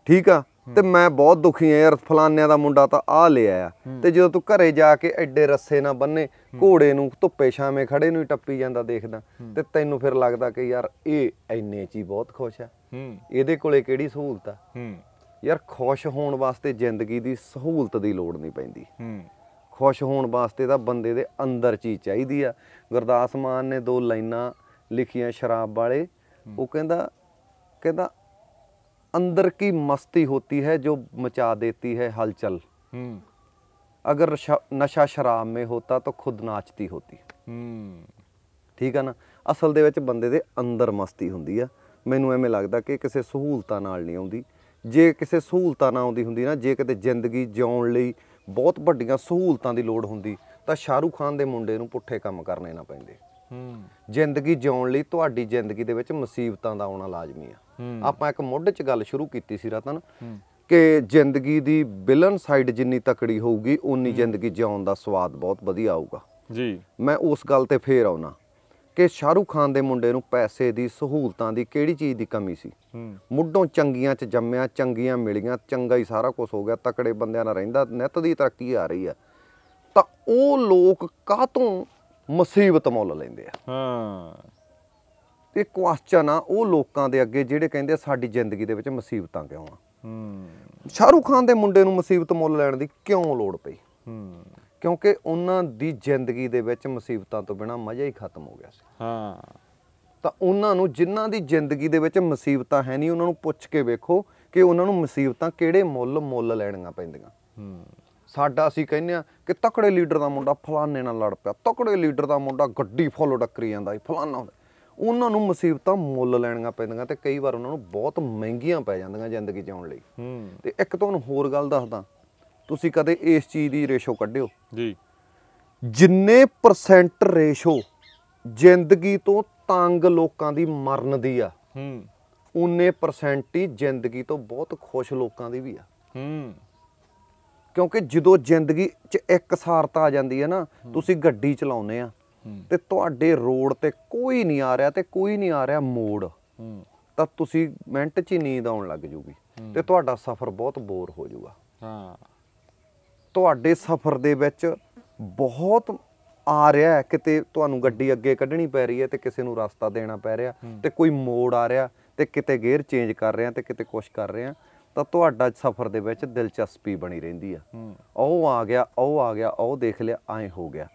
ਠੀਕ ਆ ਤੇ ਮੈਂ ਬਹੁਤ ਦੁਖੀ ਆ ਯਾਰ ਫਲਾਨਿਆਂ ਦਾ ਮੁੰਡਾ ਤਾਂ ਆ ਲਿਆ ਆ ਤੇ ਜਦੋਂ ਤੂੰ ਘਰੇ ਜਾ ਕੇ ਐਡੇ ਰੱਸੇ ਨਾ ਬੰਨੇ ਘੋੜੇ ਨੂੰ ਧੁੱਪੇ ਛਾਵੇਂ ਖੜੇ ਨੂੰ ਟੱਪੀ ਜਾਂਦਾ ਦੇਖਦਾ ਤੇ ਤੈਨੂੰ ਫਿਰ ਲੱਗਦਾ ਕਿ ਯਾਰ ਇਹ ਐਨੇ ਚ ਹੀ ਬਹੁਤ ਖੁਸ਼ ਆ ਇਹਦੇ ਕੋਲੇ ਕਿਹੜੀ ਸਹੂਲਤ ਆ ਯਾਰ ਖੁਸ਼ ਹੋਣ ਵਾਸਤੇ ਜ਼ਿੰਦਗੀ ਦੀ ਸਹੂਲਤ ਦੀ ਲੋੜ ਨਹੀਂ ਪੈਂਦੀ ਖੁਸ਼ ਹੋਣ ਵਾਸਤੇ ਤਾਂ ਬੰਦੇ ਦੇ ਅੰਦਰ ਚੀਜ਼ ਚਾਹੀਦੀ ਆ ਗੁਰਦਾਸ ਮਾਨ ਨੇ ਦੋ ਲਾਈਨਾਂ ਲਿਖੀਆਂ ਸ਼ਰਾਬ ਵਾਲੇ ਉਹ ਕਹਿੰਦਾ ਕਹਿੰਦਾ ਅੰਦਰ ਕੀ ਮਸਤੀ ਹੋਤੀ ਹੈ ਜੋ ਮਚਾ ਦੇਤੀ ਹੈ ਹਲਚਲ ਹੂੰ ਅਗਰ ਨਸ਼ਾ ਸ਼ਰਾਬ ਮੇ ਹੋਤਾ ਤਾਂ ਖੁਦ ਨਾਚਦੀ ਹੋਤੀ ਠੀਕ ਹੈ ਨਾ ਅਸਲ ਦੇ ਵਿੱਚ ਬੰਦੇ ਦੇ ਅੰਦਰ ਮਸਤੀ ਹੁੰਦੀ ਆ ਮੈਨੂੰ ਐਵੇਂ ਲੱਗਦਾ ਕਿ ਕਿਸੇ ਸਹੂਲਤਾਂ ਨਾਲ ਨਹੀਂ ਆਉਂਦੀ ਜੇ ਕਿਸੇ ਸਹੂਲਤਾਂ ਨਾਲ ਆਉਂਦੀ ਹੁੰਦੀ ਨਾ ਜੇ ਕਿਤੇ ਜ਼ਿੰਦਗੀ ਜਿਉਣ ਲਈ ਬਹੁਤ ਵੱਡੀਆਂ ਸਹੂਲਤਾਂ ਦੀ ਲੋੜ ਹੁੰਦੀ ਤਾਂ ਸ਼ਾਹਰੂਖ ਖਾਨ ਦੇ ਮੁੰਡੇ ਨੂੰ ਪੁੱਠੇ ਕੰਮ ਕਰਨੇ ਨਾ ਪੈਂਦੇ ਜ਼ਿੰਦਗੀ ਜਿਉਣ ਲਈ ਤੁਹਾਡੀ ਜ਼ਿੰਦਗੀ ਦੇ ਵਿੱਚ ਮੁਸੀਬਤਾਂ ਦਾ ਆਉਣਾ ਲਾਜ਼ਮੀ ਆ ਆਪਾਂ ਇੱਕ ਮੁੱਢ 'ਚ ਗੱਲ ਸ਼ੁਰੂ ਕੀਤੀ ਸੀ ਰਤਨ ਕਿ ਜ਼ਿੰਦਗੀ ਦੀ ਬਿਲਨ ਸਾਈਡ ਜਿੰਨੀ ਤਕੜੀ ਹੋਊਗੀ ਉਨੀ ਜ਼ਿੰਦਗੀ ਜਿਉਣ ਦਾ ਸਵਾਦ ਬਹੁਤ ਵਧੀਆ ਆਊਗਾ ਜੀ ਮੈਂ ਉਸ ਗੱਲ ਤੇ ਫੇਰ ਆਉਣਾ ਕਿ ਸ਼ਾਹਰੂਖ ਖਾਨ ਦੇ ਮੁੰਡੇ ਨੂੰ ਪੈਸੇ ਦੀ ਸਹੂਲਤਾਂ ਦੀ ਕਿਹੜੀ ਚੀਜ਼ ਦੀ ਕਮੀ ਸੀ ਮੁੱਢੋਂ ਚੰਗੀਆਂ 'ਚ ਜੰਮਿਆ ਚੰਗੀਆਂ ਮਿਲੀਆਂ ਚੰਗਾ ਹੀ ਸਾਰਾ ਕੁਝ ਹੋ ਗਿਆ ਤਕੜੇ ਬੰਦਿਆਂ ਨਾਲ ਰਹਿੰਦਾ ਨਿਤ ਦੀ ਤਰੱਕੀ ਆ ਰਹੀ ਆ ਤਾਂ ਉਹ ਲੋਕ ਕਾਹ ਤੋਂ ਮੁਸੀਬਤ ਮੁੱਲ ਲੈਂਦੇ ਆ ਹਾਂ ਤੇ ਕੁਐਸਚਨ ਆ ਉਹ ਲੋਕਾਂ ਦੇ ਅੱਗੇ ਜਿਹੜੇ ਕਹਿੰਦੇ ਸਾਡੀ ਜ਼ਿੰਦਗੀ ਦੇ ਵਿੱਚ ਮੁਸੀਬਤਾਂ ਕਿਉਂ ਆ ਹੂੰ ਸ਼ਾਹਰੂਖ ਖਾਨ ਦੇ ਮੁੰਡੇ ਨੂੰ ਮੁਸੀਬਤ ਮੁੱਲ ਲੈਣ ਦੀ ਕਿਉਂ ਲੋੜ ਪਈ ਹੂੰ ਕਿਉਂਕਿ ਉਹਨਾਂ ਦੀ ਜ਼ਿੰਦਗੀ ਦੇ ਵਿੱਚ ਮੁਸੀਬਤਾਂ ਤੋਂ ਬਿਨਾ ਮਜ਼ਾ ਹੀ ਖਤਮ ਹੋ ਗਿਆ ਸੀ ਹਾਂ ਤਾਂ ਉਹਨਾਂ ਨੂੰ ਜਿਨ੍ਹਾਂ ਦੀ ਜ਼ਿੰਦਗੀ ਦੇ ਵਿੱਚ ਮੁਸੀਬਤਾਂ ਹੈ ਨਹੀਂ ਉਹਨਾਂ ਨੂੰ ਪੁੱਛ ਕੇ ਵੇਖੋ ਕਿ ਉਹਨਾਂ ਨੂੰ ਮੁਸੀਬਤਾਂ ਕਿਹੜੇ ਮੁੱਲ ਮੁੱਲ ਲੈਣੀਆਂ ਪੈਂਦੀਆਂ ਹੂੰ ਸਾਡਾ ਅਸੀਂ ਕਹਿੰਨੇ ਆ ਕਿ ਤਕੜੇ ਲੀਡਰ ਦਾ ਮੁੰਡਾ ਫਲਾਣੇ ਨਾਲ ਲੜ ਪਿਆ ਤਕੜੇ ਲੀਡਰ ਦਾ ਮੁੰਡਾ ਗੱਡੀ ਫੋਲੋ ਟੱਕਰੀ ਜਾਂਦਾ ਫਲਾਣਾ ਹੁੰਦਾ ਉਹਨਾਂ ਨੂੰ ਮੁਸੀਬਤਾਂ ਮੁੱਲ ਲੈਣੀਆਂ ਪੈਂਦੀਆਂ ਤੇ ਕਈ ਵਾਰ ਉਹਨਾਂ ਨੂੰ ਬਹੁਤ ਮਹਿੰਗੀਆਂ ਪੈ ਜਾਂਦੀਆਂ ਜ਼ਿੰਦਗੀ ਜਿਉਣ ਲਈ ਤੇ ਇੱਕ ਤੁਹਾਨੂੰ ਹੋਰ ਗੱਲ ਦੱਸਦਾ ਤੁਸੀਂ ਕਦੇ ਇਸ ਚੀਜ਼ ਦੀ ਰੇਸ਼ੋ ਕੱਢਿਓ ਜੀ ਜਿੰਨੇ ਪਰਸੈਂਟ ਰੇਸ਼ੋ ਜ਼ਿੰਦਗੀ ਤੋਂ ਤੰਗ ਲੋਕਾਂ ਦੀ ਮਰਨ ਦੀ ਆ ਹੂੰ ਉਨੇ ਪਰਸੈਂਟ ਹੀ ਜ਼ਿੰਦਗੀ ਤੋਂ ਬਹੁਤ ਖੁਸ਼ ਲੋਕਾਂ ਦੀ ਵੀ ਆ ਹੂੰ ਕਿਉਂਕਿ ਜਦੋਂ ਜ਼ਿੰਦਗੀ 'ਚ ਇੱਕ ਸਾਰਤਾ ਆ ਜਾਂਦੀ ਹੈ ਨਾ ਤੁਸੀਂ ਗੱਡੀ ਚਲਾਉਨੇ ਆ ਤੇ ਤੁਹਾਡੇ ਰੋਡ ਤੇ ਕੋਈ ਨਹੀਂ ਆ ਰਿਹਾ ਤੇ ਕੋਈ ਨਹੀਂ ਆ ਰਿਹਾ ਮੋੜ ਤਾਂ ਤੁਸੀਂ ਮਿੰਟ 'ਚ ਹੀ ਨੀਂਦ ਆਉਣ ਲੱਗ ਜੂਗੀ ਤੇ ਤੁਹਾਡਾ ਸਫ਼ਰ ਬਹੁਤ ਬੋਰ ਹੋ ਜਾਊਗਾ ਹਾਂ ਤੁਹਾਡੇ ਸਫ਼ਰ ਦੇ ਵਿੱਚ ਬਹੁਤ ਆ ਰਿਹਾ ਹੈ ਕਿਤੇ ਤੁਹਾਨੂੰ ਗੱਡੀ ਅੱਗੇ ਕੱਢਣੀ ਪੈ ਰਹੀ ਹੈ ਤੇ ਕਿਸੇ ਨੂੰ ਰਸਤਾ ਦੇਣਾ ਪੈ ਰਿਹਾ ਤੇ ਕੋਈ ਮੋੜ ਆ ਰਿਹਾ ਤੇ ਕਿਤੇ ਗੇਅਰ ਚੇਂਜ ਕਰ ਰਿਹਾ ਤੇ ਕਿਤੇ ਕੁਝ ਕਰ ਰਿਹਾ ਤਾਂ ਤੁਹਾਡਾ ਸਫ਼ਰ ਦੇ ਵਿੱਚ ਦਿਲਚਸਪੀ ਬਣੀ ਰਹਿੰਦੀ ਆ ਉਹ ਆ ਗਿਆ ਉਹ ਆ ਗਿਆ ਉਹ ਦੇਖ ਲਿਆ ਐ ਹੋ ਗਿਆ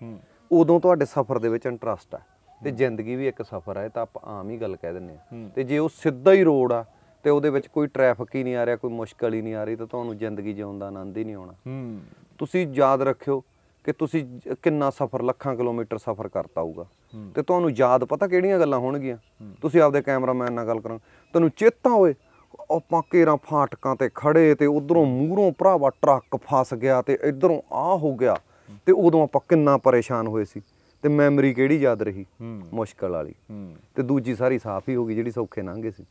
ਉਦੋਂ ਤੁਹਾਡੇ ਸਫ਼ਰ ਦੇ ਵਿੱਚ ਇੰਟਰਸਟ ਆ ਤੇ ਜ਼ਿੰਦਗੀ ਵੀ ਇੱਕ ਸਫ਼ਰ ਆ ਇਹ ਤਾਂ ਆਪਾਂ ਆਮ ਹੀ ਗੱਲ ਕਹਿ ਦਿੰਨੇ ਆ ਤੇ ਜੇ ਉਹ ਸਿੱਧਾ ਹੀ ਰੋਡ ਆ ਤੇ ਉਹਦੇ ਵਿੱਚ ਕੋਈ ਟ੍ਰੈਫਿਕ ਹੀ ਨਹੀਂ ਆ ਰਿਹਾ ਕੋਈ ਮੁਸ਼ਕਲ ਹੀ ਨਹੀਂ ਆ ਰਹੀ ਤਾਂ ਤੁਹਾਨੂੰ ਜ਼ਿੰਦਗੀ ਜਿਉਣ ਦਾ ਆਨੰਦ ਹੀ ਨਹੀਂ ਆਉਣਾ ਤੁਸੀਂ ਯਾਦ ਰੱਖਿਓ ਕਿ ਤੁਸੀਂ ਕਿੰਨਾ ਸਫ਼ਰ ਲੱਖਾਂ ਕਿਲੋਮੀਟਰ ਸਫ਼ਰ ਕਰਤਾ ਹੋਊਗਾ ਤੇ ਤੁਹਾਨੂੰ ਯਾਦ ਪਤਾ ਕਿਹੜੀਆਂ ਗੱਲਾਂ ਹੋਣਗੀਆਂ ਤੁਸੀਂ ਆਪਦੇ ਕੈਮਰਾਮੈਨ ਨਾਲ ਗੱਲ ਕਰਾਂ ਤੁਹਾਨੂੰ ਚੇਤਾ ਹੋਵੇ ਆਪਾਂ ਕੇਰਾਂ ਫਾਟਕਾਂ ਤੇ ਖੜੇ ਤੇ ਉਧਰੋਂ ਮੂਹਰੋਂ ਭਰਾਵਾ ਟਰੱਕ ਫਸ ਗਿਆ ਤੇ ਇਧਰੋਂ ਆ ਹੋ ਗਿਆ ਤੇ ਉਦੋਂ ਆਪਾਂ ਕਿੰਨਾ ਪਰੇਸ਼ਾਨ ਹੋਏ ਸੀ ਤੇ ਮੈਮਰੀ ਕਿਹੜੀ ਯਾਦ ਰਹੀ ਮੁਸ਼ਕਲ ਵਾਲੀ ਤੇ ਦੂਜੀ ਸਾਰੀ ਸਾਫ਼ ਹੀ ਹੋ ਗਈ ਜਿਹੜੀ ਸੌਖੇ ਲੰਘੇ ਸੀ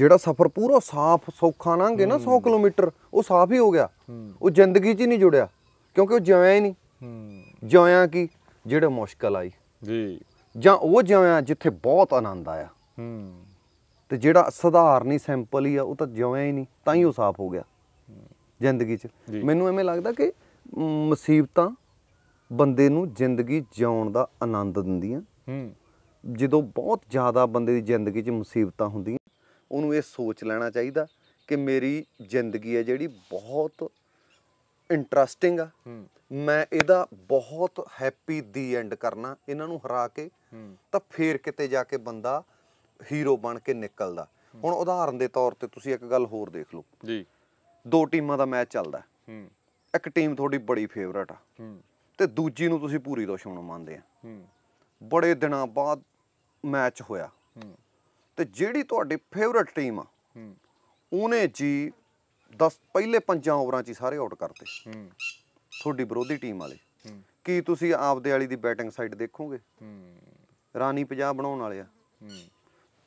ਜਿਹੜਾ ਸਫ਼ਰ ਪੂਰਾ ਸਾਫ਼ ਸੌਖਾ ਲੰਘੇ ਨਾ 100 ਕਿਲੋਮੀਟਰ ਉਹ ਸਾਫ਼ ਹੀ ਹੋ ਗਿਆ ਉਹ ਜ਼ਿੰਦਗੀ 'ਚ ਹੀ ਨਹੀਂ ਜੁੜਿਆ ਕਿਉਂਕਿ ਉਹ ਜਿਉਂਿਆ ਹੀ ਨਹੀਂ ਜਿਉਂਿਆ ਕੀ ਜਿਹੜਾ ਮੁਸ਼ਕਲ ਆਈ ਜੀ ਜਾਂ ਉਹ ਜਿਉਂਿਆ ਜਿੱਥੇ ਬਹੁਤ ਆਨੰਦ ਆਇਆ ਤੇ ਜਿਹੜਾ ਸਧਾਰਨ ਹੀ ਸਿੰਪਲ ਹੀ ਆ ਉਹ ਤਾਂ ਜਿਉਂਿਆ ਹੀ ਨਹੀਂ ਤਾਂ ਹੀ ਉਹ ਸਾਫ਼ ਹੋ ਗਿਆ ਜ਼ਿੰਦਗੀ 'ਚ ਮੈਨੂੰ ਐਵੇਂ ਲੱਗਦਾ ਕਿ ਮੁਸੀਬਤਾਂ ਬੰਦੇ ਨੂੰ ਜ਼ਿੰਦਗੀ ਜਿਉਣ ਦਾ ਆਨੰਦ ਦਿੰਦੀਆਂ ਹੂੰ ਜਦੋਂ ਬਹੁਤ ਜ਼ਿਆਦਾ ਬੰਦੇ ਦੀ ਜ਼ਿੰਦਗੀ 'ਚ ਮੁਸੀਬਤਾਂ ਹੁੰਦੀਆਂ ਉਹਨੂੰ ਇਹ ਸੋਚ ਲੈਣਾ ਚਾਹੀਦਾ ਕਿ ਮੇਰੀ ਜ਼ਿੰਦਗੀ ਹੈ ਜਿਹੜੀ ਬਹੁਤ ਇੰਟਰਸਟਿੰਗ ਆ ਮੈਂ ਇਹਦਾ ਬਹੁਤ ਹੈਪੀ ਦੀ ਐਂਡ ਕਰਨਾ ਇਹਨਾਂ ਨੂੰ ਹਰਾ ਕੇ ਤਾਂ ਫੇਰ ਕਿਤੇ ਜਾ ਕੇ ਬੰਦਾ ਹੀਰੋ ਬਣ ਕੇ ਨਿਕਲਦਾ ਹੁਣ ਉਦਾਹਰਨ ਦੇ ਤੌਰ ਤੇ ਤੁਸੀਂ ਇੱਕ ਗੱਲ ਹੋਰ ਦੇਖ ਲਓ ਜੀ ਦੋ ਟੀਮਾਂ ਦਾ ਮੈਚ ਚੱਲਦਾ ਹੂੰ ਇੱਕ ਟੀਮ ਤੁਹਾਡੀ ਬੜੀ ਫੇਵਰਟ ਆ ਤੇ ਦੂਜੀ ਨੂੰ ਤੁਸੀਂ ਪੂਰੀ ਦੁਸ਼ਮਣ ਮੰਨਦੇ ਆ ਬੜੇ ਦਿਨਾਂ ਬਾਅਦ ਮੈਚ ਹੋਇਆ ਤੇ ਜਿਹੜੀ ਤੁਹਾਡੀ ਫੇਵਰਟ ਟੀਮ ਆ ਉਹਨੇ ਜੀ 10 ਪਹਿਲੇ ਪੰਜਾਂ ਓਵਰਾਂ 'ਚ ਹੀ ਸਾਰੇ ਆਊਟ ਕਰਤੇ ਤੁਹਾਡੀ ਵਿਰੋਧੀ ਟੀਮ ਵਾਲੇ ਕੀ ਤੁਸੀਂ ਆਪਦੇ ਵਾਲੀ ਦੀ ਬੈਟਿੰਗ ਸਾਈਡ ਦੇਖੋਗੇ ਰਾਨੀ ਪੰਜਾਬ ਬਣਾਉਣ ਵਾਲਿਆ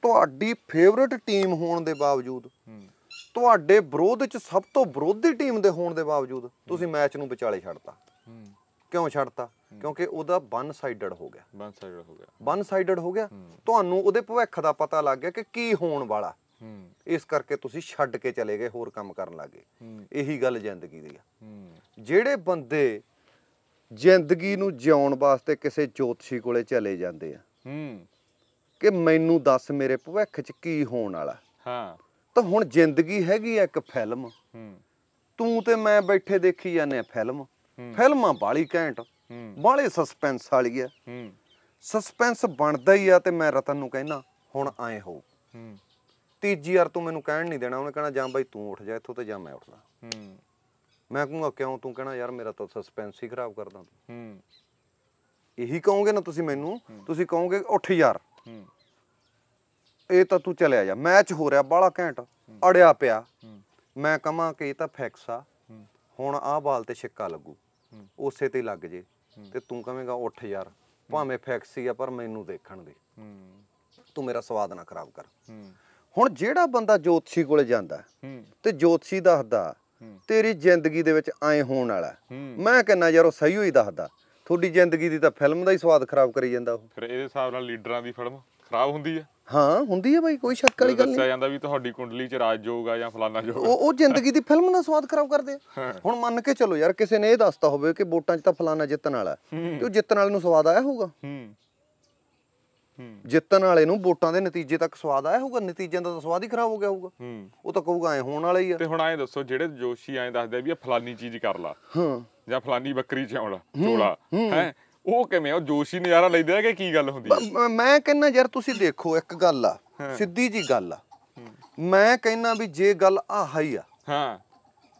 ਤੁਹਾਡੀ ਫੇਵਰਟ ਟੀਮ ਹੋਣ ਦੇ ਬਾਵਜੂਦ ਤੁਹਾਡੇ ਵਿਰੋਧ ਵਿੱਚ ਸਭ ਤੋਂ ਵਿਰੋਧੀ ਟੀਮ ਦੇ ਹੋਣ ਦੇ ਬਾਵਜੂਦ ਤੁਸੀਂ ਮੈਚ ਨੂੰ ਵਿਚਾਲੇ ਛੱਡਤਾ ਕਿਉਂ ਛੱਡਤਾ ਕਿਉਂਕਿ ਉਹਦਾ ਵਨ ਸਾਈਡਡ ਹੋ ਗਿਆ ਵਨ ਸਾਈਡਡ ਹੋ ਗਿਆ ਵਨ ਸਾਈਡਡ ਹੋ ਗਿਆ ਤੁਹਾਨੂੰ ਉਹਦੇ ਭਵਿੱਖ ਦਾ ਪਤਾ ਲੱਗ ਗਿਆ ਕਿ ਕੀ ਹੋਣ ਵਾਲਾ ਇਸ ਕਰਕੇ ਤੁਸੀਂ ਛੱਡ ਕੇ ਚਲੇ ਗਏ ਹੋਰ ਕੰਮ ਕਰਨ ਲੱਗੇ ਇਹੀ ਗੱਲ ਜ਼ਿੰਦਗੀ ਦੀ ਆ ਜਿਹੜੇ ਬੰਦੇ ਜ਼ਿੰਦਗੀ ਨੂੰ ਜਿਉਣ ਵਾਸਤੇ ਕਿਸੇ ਜੋਤਸ਼ੀ ਕੋਲੇ ਚਲੇ ਜਾਂਦੇ ਆ ਹੂੰ ਕਿ ਮੈਨੂੰ ਦੱਸ ਮੇਰੇ ਭਵਿੱਖ 'ਚ ਕੀ ਹੋਣ ਵਾਲਾ ਹਾਂ ਤਾਂ ਹੁਣ ਜ਼ਿੰਦਗੀ ਹੈਗੀ ਆ ਇੱਕ ਫਿਲਮ ਤੂੰ ਤੇ ਮੈਂ ਬੈਠੇ ਦੇਖੀ ਜਾਂਦੇ ਆ ਫਿਲਮ ਫਿਲਮਾਂ ਬਾਲੀ ਘੈਂਟ ਬਾਲੇ ਸਸਪੈਂਸ ਵਾਲੀ ਆ ਸਸਪੈਂਸ ਬਣਦਾ ਹੀ ਆ ਤੇ ਮੈਂ ਰਤਨ ਨੂੰ ਕਹਿਣਾ ਹੁਣ ਐ ਹੋ ਤੀਜੀ ਵਾਰ ਤੂੰ ਮੈਨੂੰ ਕਹਿਣ ਨਹੀਂ ਦੇਣਾ ਉਹਨੇ ਕਹਿਣਾ ਜਾਂ ਬਾਈ ਤੂੰ ਉੱਠ ਜਾ ਇੱਥੋਂ ਤੇ ਜਾਂ ਮੈਂ ਉੱਠਦਾ ਮੈਂ ਕਹੂੰਗਾ ਕਿਉਂ ਤੂੰ ਕਹਿਣਾ ਯਾਰ ਮੇਰਾ ਤਾਂ ਸਸਪੈਂਸ ਹੀ ਖਰਾਬ ਕਰਦਾ ਤੂੰ ਇਹੀ ਕਹੋਗੇ ਨਾ ਤੁਸੀਂ ਮੈਨੂੰ ਤੁਸੀਂ ਕਹੋਗੇ ਉੱਠ ਯਾਰ ਇਹ ਤਾਂ ਤੂੰ ਚਲਿਆ ਜਾ ਮੈਚ ਹੋ ਰਿਹਾ ਬਾਲਾ ਘੈਂਟ ਅੜਿਆ ਪਿਆ ਮੈਂ ਕਹਾਂ ਕਿ ਇਹ ਤਾਂ ਫਿਕਸ ਆ ਹੁਣ ਆਹ ਬਾਲ ਤੇ ਛਿੱਕਾ ਲੱਗੂ ਉਸੇ ਤੇ ਲੱਗ ਜੇ ਤੇ ਤੂੰ ਕਹਵੇਂਗਾ ਉੱਠ ਯਾਰ ਭਾਵੇਂ ਫਿਕਸ ਹੀ ਆ ਪਰ ਮੈਨੂੰ ਦੇਖਣ ਦੇ ਤੂੰ ਮੇਰਾ ਸਵਾਦ ਨਾ ਖਰਾਬ ਕਰ ਹੁਣ ਜਿਹੜਾ ਬੰਦਾ ਜੋਤਸ਼ੀ ਕੋਲੇ ਜਾਂਦਾ ਤੇ ਜੋਤਸ਼ੀ ਦੱਸਦਾ ਤੇਰੀ ਜ਼ਿੰਦਗੀ ਦੇ ਵਿੱਚ ਐ ਹੋਣ ਵਾਲਾ ਮੈਂ ਕਹਿੰਨਾ ਯਾਰ ਉਹ ਸਹੀ ਹੋਈ ਦੱਸਦਾ ਤੁਹਾਡੀ ਜ਼ਿੰਦਗੀ ਦੀ ਤਾਂ ਫਿਲਮ ਦਾ ਹੀ ਸਵਾਦ ਖਰਾਬ ਕਰੀ ਜਾਂਦਾ ਉਹ ਫਿਰ ਇਹਦੇ ਹਿਸਾਬ ਨਾਲ ਲੀਡਰਾਂ ਦੀ ਫਿਲਮ ਖਰਾਬ ਹੁੰਦੀ ਹੈ ਹਾਂ ਹੁੰਦੀ ਹੈ ਬਾਈ ਕੋਈ ਸ਼ੱਕ ਵਾਲੀ ਗੱਲ ਨਹੀਂ ਦੱਸਿਆ ਜਾਂਦਾ ਵੀ ਤੁਹਾਡੀ ਕੁੰਡਲੀ 'ਚ ਰਾਜ ਜੋਗ ਆ ਜਾਂ ਫਲਾਨਾ ਯੋਗ ਉਹ ਉਹ ਜ਼ਿੰਦਗੀ ਦੀ ਫਿਲਮ ਦਾ ਸਵਾਦ ਖਰਾਬ ਕਰਦੇ ਹੁਣ ਮੰਨ ਕੇ ਚੱਲੋ ਯਾਰ ਕਿਸੇ ਨੇ ਇਹ ਦੱਸਤਾ ਹੋਵੇ ਕਿ ਵੋਟਾਂ 'ਚ ਤਾਂ ਫਲਾਨਾ ਜਿੱਤਣ ਵਾਲਾ ਤੇ ਉਹ ਜਿੱਤਣ ਵਾਲੇ ਨੂੰ ਸਵਾਦ ਆਇਆ ਹੋਊਗਾ ਜਿੱਤਣ ਵਾਲੇ ਨੂੰ ਵੋਟਾਂ ਦੇ ਨਤੀਜੇ ਤੱਕ ਸਵਾਦ ਆਇਆ ਹੋਊਗਾ ਨਤੀਜਿਆਂ ਦਾ ਤਾਂ ਸਵਾਦ ਹੀ ਖਰਾਬ ਹੋ ਗਿਆ ਹੋਊਗਾ ਉਹ ਤਾਂ ਕਹੂਗਾ ਐ ਹੋਣ ਵਾਲਾ ਹੀ ਆ ਤੇ ਹੁਣ ਐ ਦੱਸੋ ਜਿਹੜੇ ਜੋਸ਼ੀ ਐ ਦੱਸਦੇ ਵੀ ਇਹ ਫਲਾਨੀ ਚੀਜ਼ ਕਰ ਲਾ ਹਾਂ ਜਾਂ ਫਲਾਨੀ ਬੱਕਰੀ ਆਉਣਾ ਚੋਲਾ ਹੈ ਉਹ ਕਿਵੇਂ ਉਹ ਜੋਸ਼ੀ ਨਜ਼ਾਰਾ ਲੈਂਦੇ ਆ ਕਿ ਕੀ ਗੱਲ ਹੁੰਦੀ ਹੈ ਮੈਂ ਕਹਿੰਨਾ ਯਾਰ ਤੁਸੀਂ ਦੇਖੋ ਇੱਕ ਗੱਲ ਆ ਸਿੱਧੀ ਜੀ ਗੱਲ ਆ ਮੈਂ ਕਹਿੰਨਾ ਵੀ ਜੇ ਗੱਲ ਆਹ ਹੀ ਆ ਹਾਂ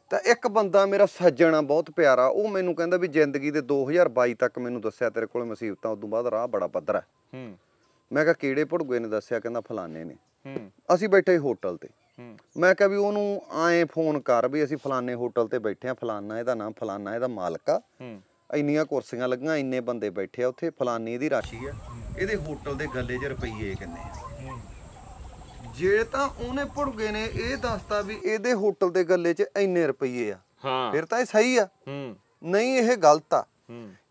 ਤਾਂ ਇੱਕ ਬੰਦਾ ਮੇਰਾ ਸੱਜਣਾ ਬਹੁਤ ਪਿਆਰਾ ਉਹ ਮੈਨੂੰ ਕਹਿੰਦਾ ਵੀ ਜ਼ਿੰਦਗੀ ਦੇ 2022 ਤੱਕ ਮੈਨੂੰ ਦੱਸਿਆ ਤੇਰੇ ਕੋਲ ਮੁਸੀਬਤਾਂ ਉਦੋਂ ਬਾਅਦ ਰਾਹ ਬੜਾ ਪੱਧਰਾ ਹੈ ਮੈਂ ਕਿਹਾ ਕਿਹੜੇ ਭੜਗੂਏ ਨੇ ਦੱਸਿਆ ਕਹਿੰਦਾ ਫਲਾਣੇ ਨੇ ਅਸੀਂ ਬੈਠੇ ਹੋਟਲ ਤੇ ਮੈਂ ਕਿਹਾ ਵੀ ਉਹਨੂੰ ਆਏ ਫੋਨ ਕਰ ਵੀ ਅਸੀਂ ਫਲਾਣੇ ਹੋਟਲ ਤੇ ਬੈਠੇ ਆ ਫਲਾਣਾ ਇਹਦਾ ਨਾਮ ਫਲਾਣਾ ਇਹਦਾ ਮਾਲਕ ਆ ਇੰਨੀਆਂ ਕੁਰਸੀਆਂ ਲੱਗੀਆਂ ਇੰਨੇ ਬੰਦੇ ਬੈਠੇ ਆ ਉੱਥੇ ਫਲਾਨੀ ਦੀ ਰਾਸ਼ੀ ਆ ਇਹਦੇ ਹੋਟਲ ਦੇ ਗੱਲੇ 'ਚ ਰੁਪਈਏ ਕਿੰਨੇ ਆ ਜੇ ਤਾਂ ਉਹਨੇ ਭੁੜਗੇ ਨੇ ਇਹ ਦੱਸਤਾ ਵੀ ਇਹਦੇ ਹੋਟਲ ਦੇ ਗੱਲੇ 'ਚ ਇੰਨੇ ਰੁਪਈਏ ਆ ਹਾਂ ਫਿਰ ਤਾਂ ਇਹ ਸਹੀ ਆ ਹੂੰ ਨਹੀਂ ਇਹ ਗਲਤ ਆ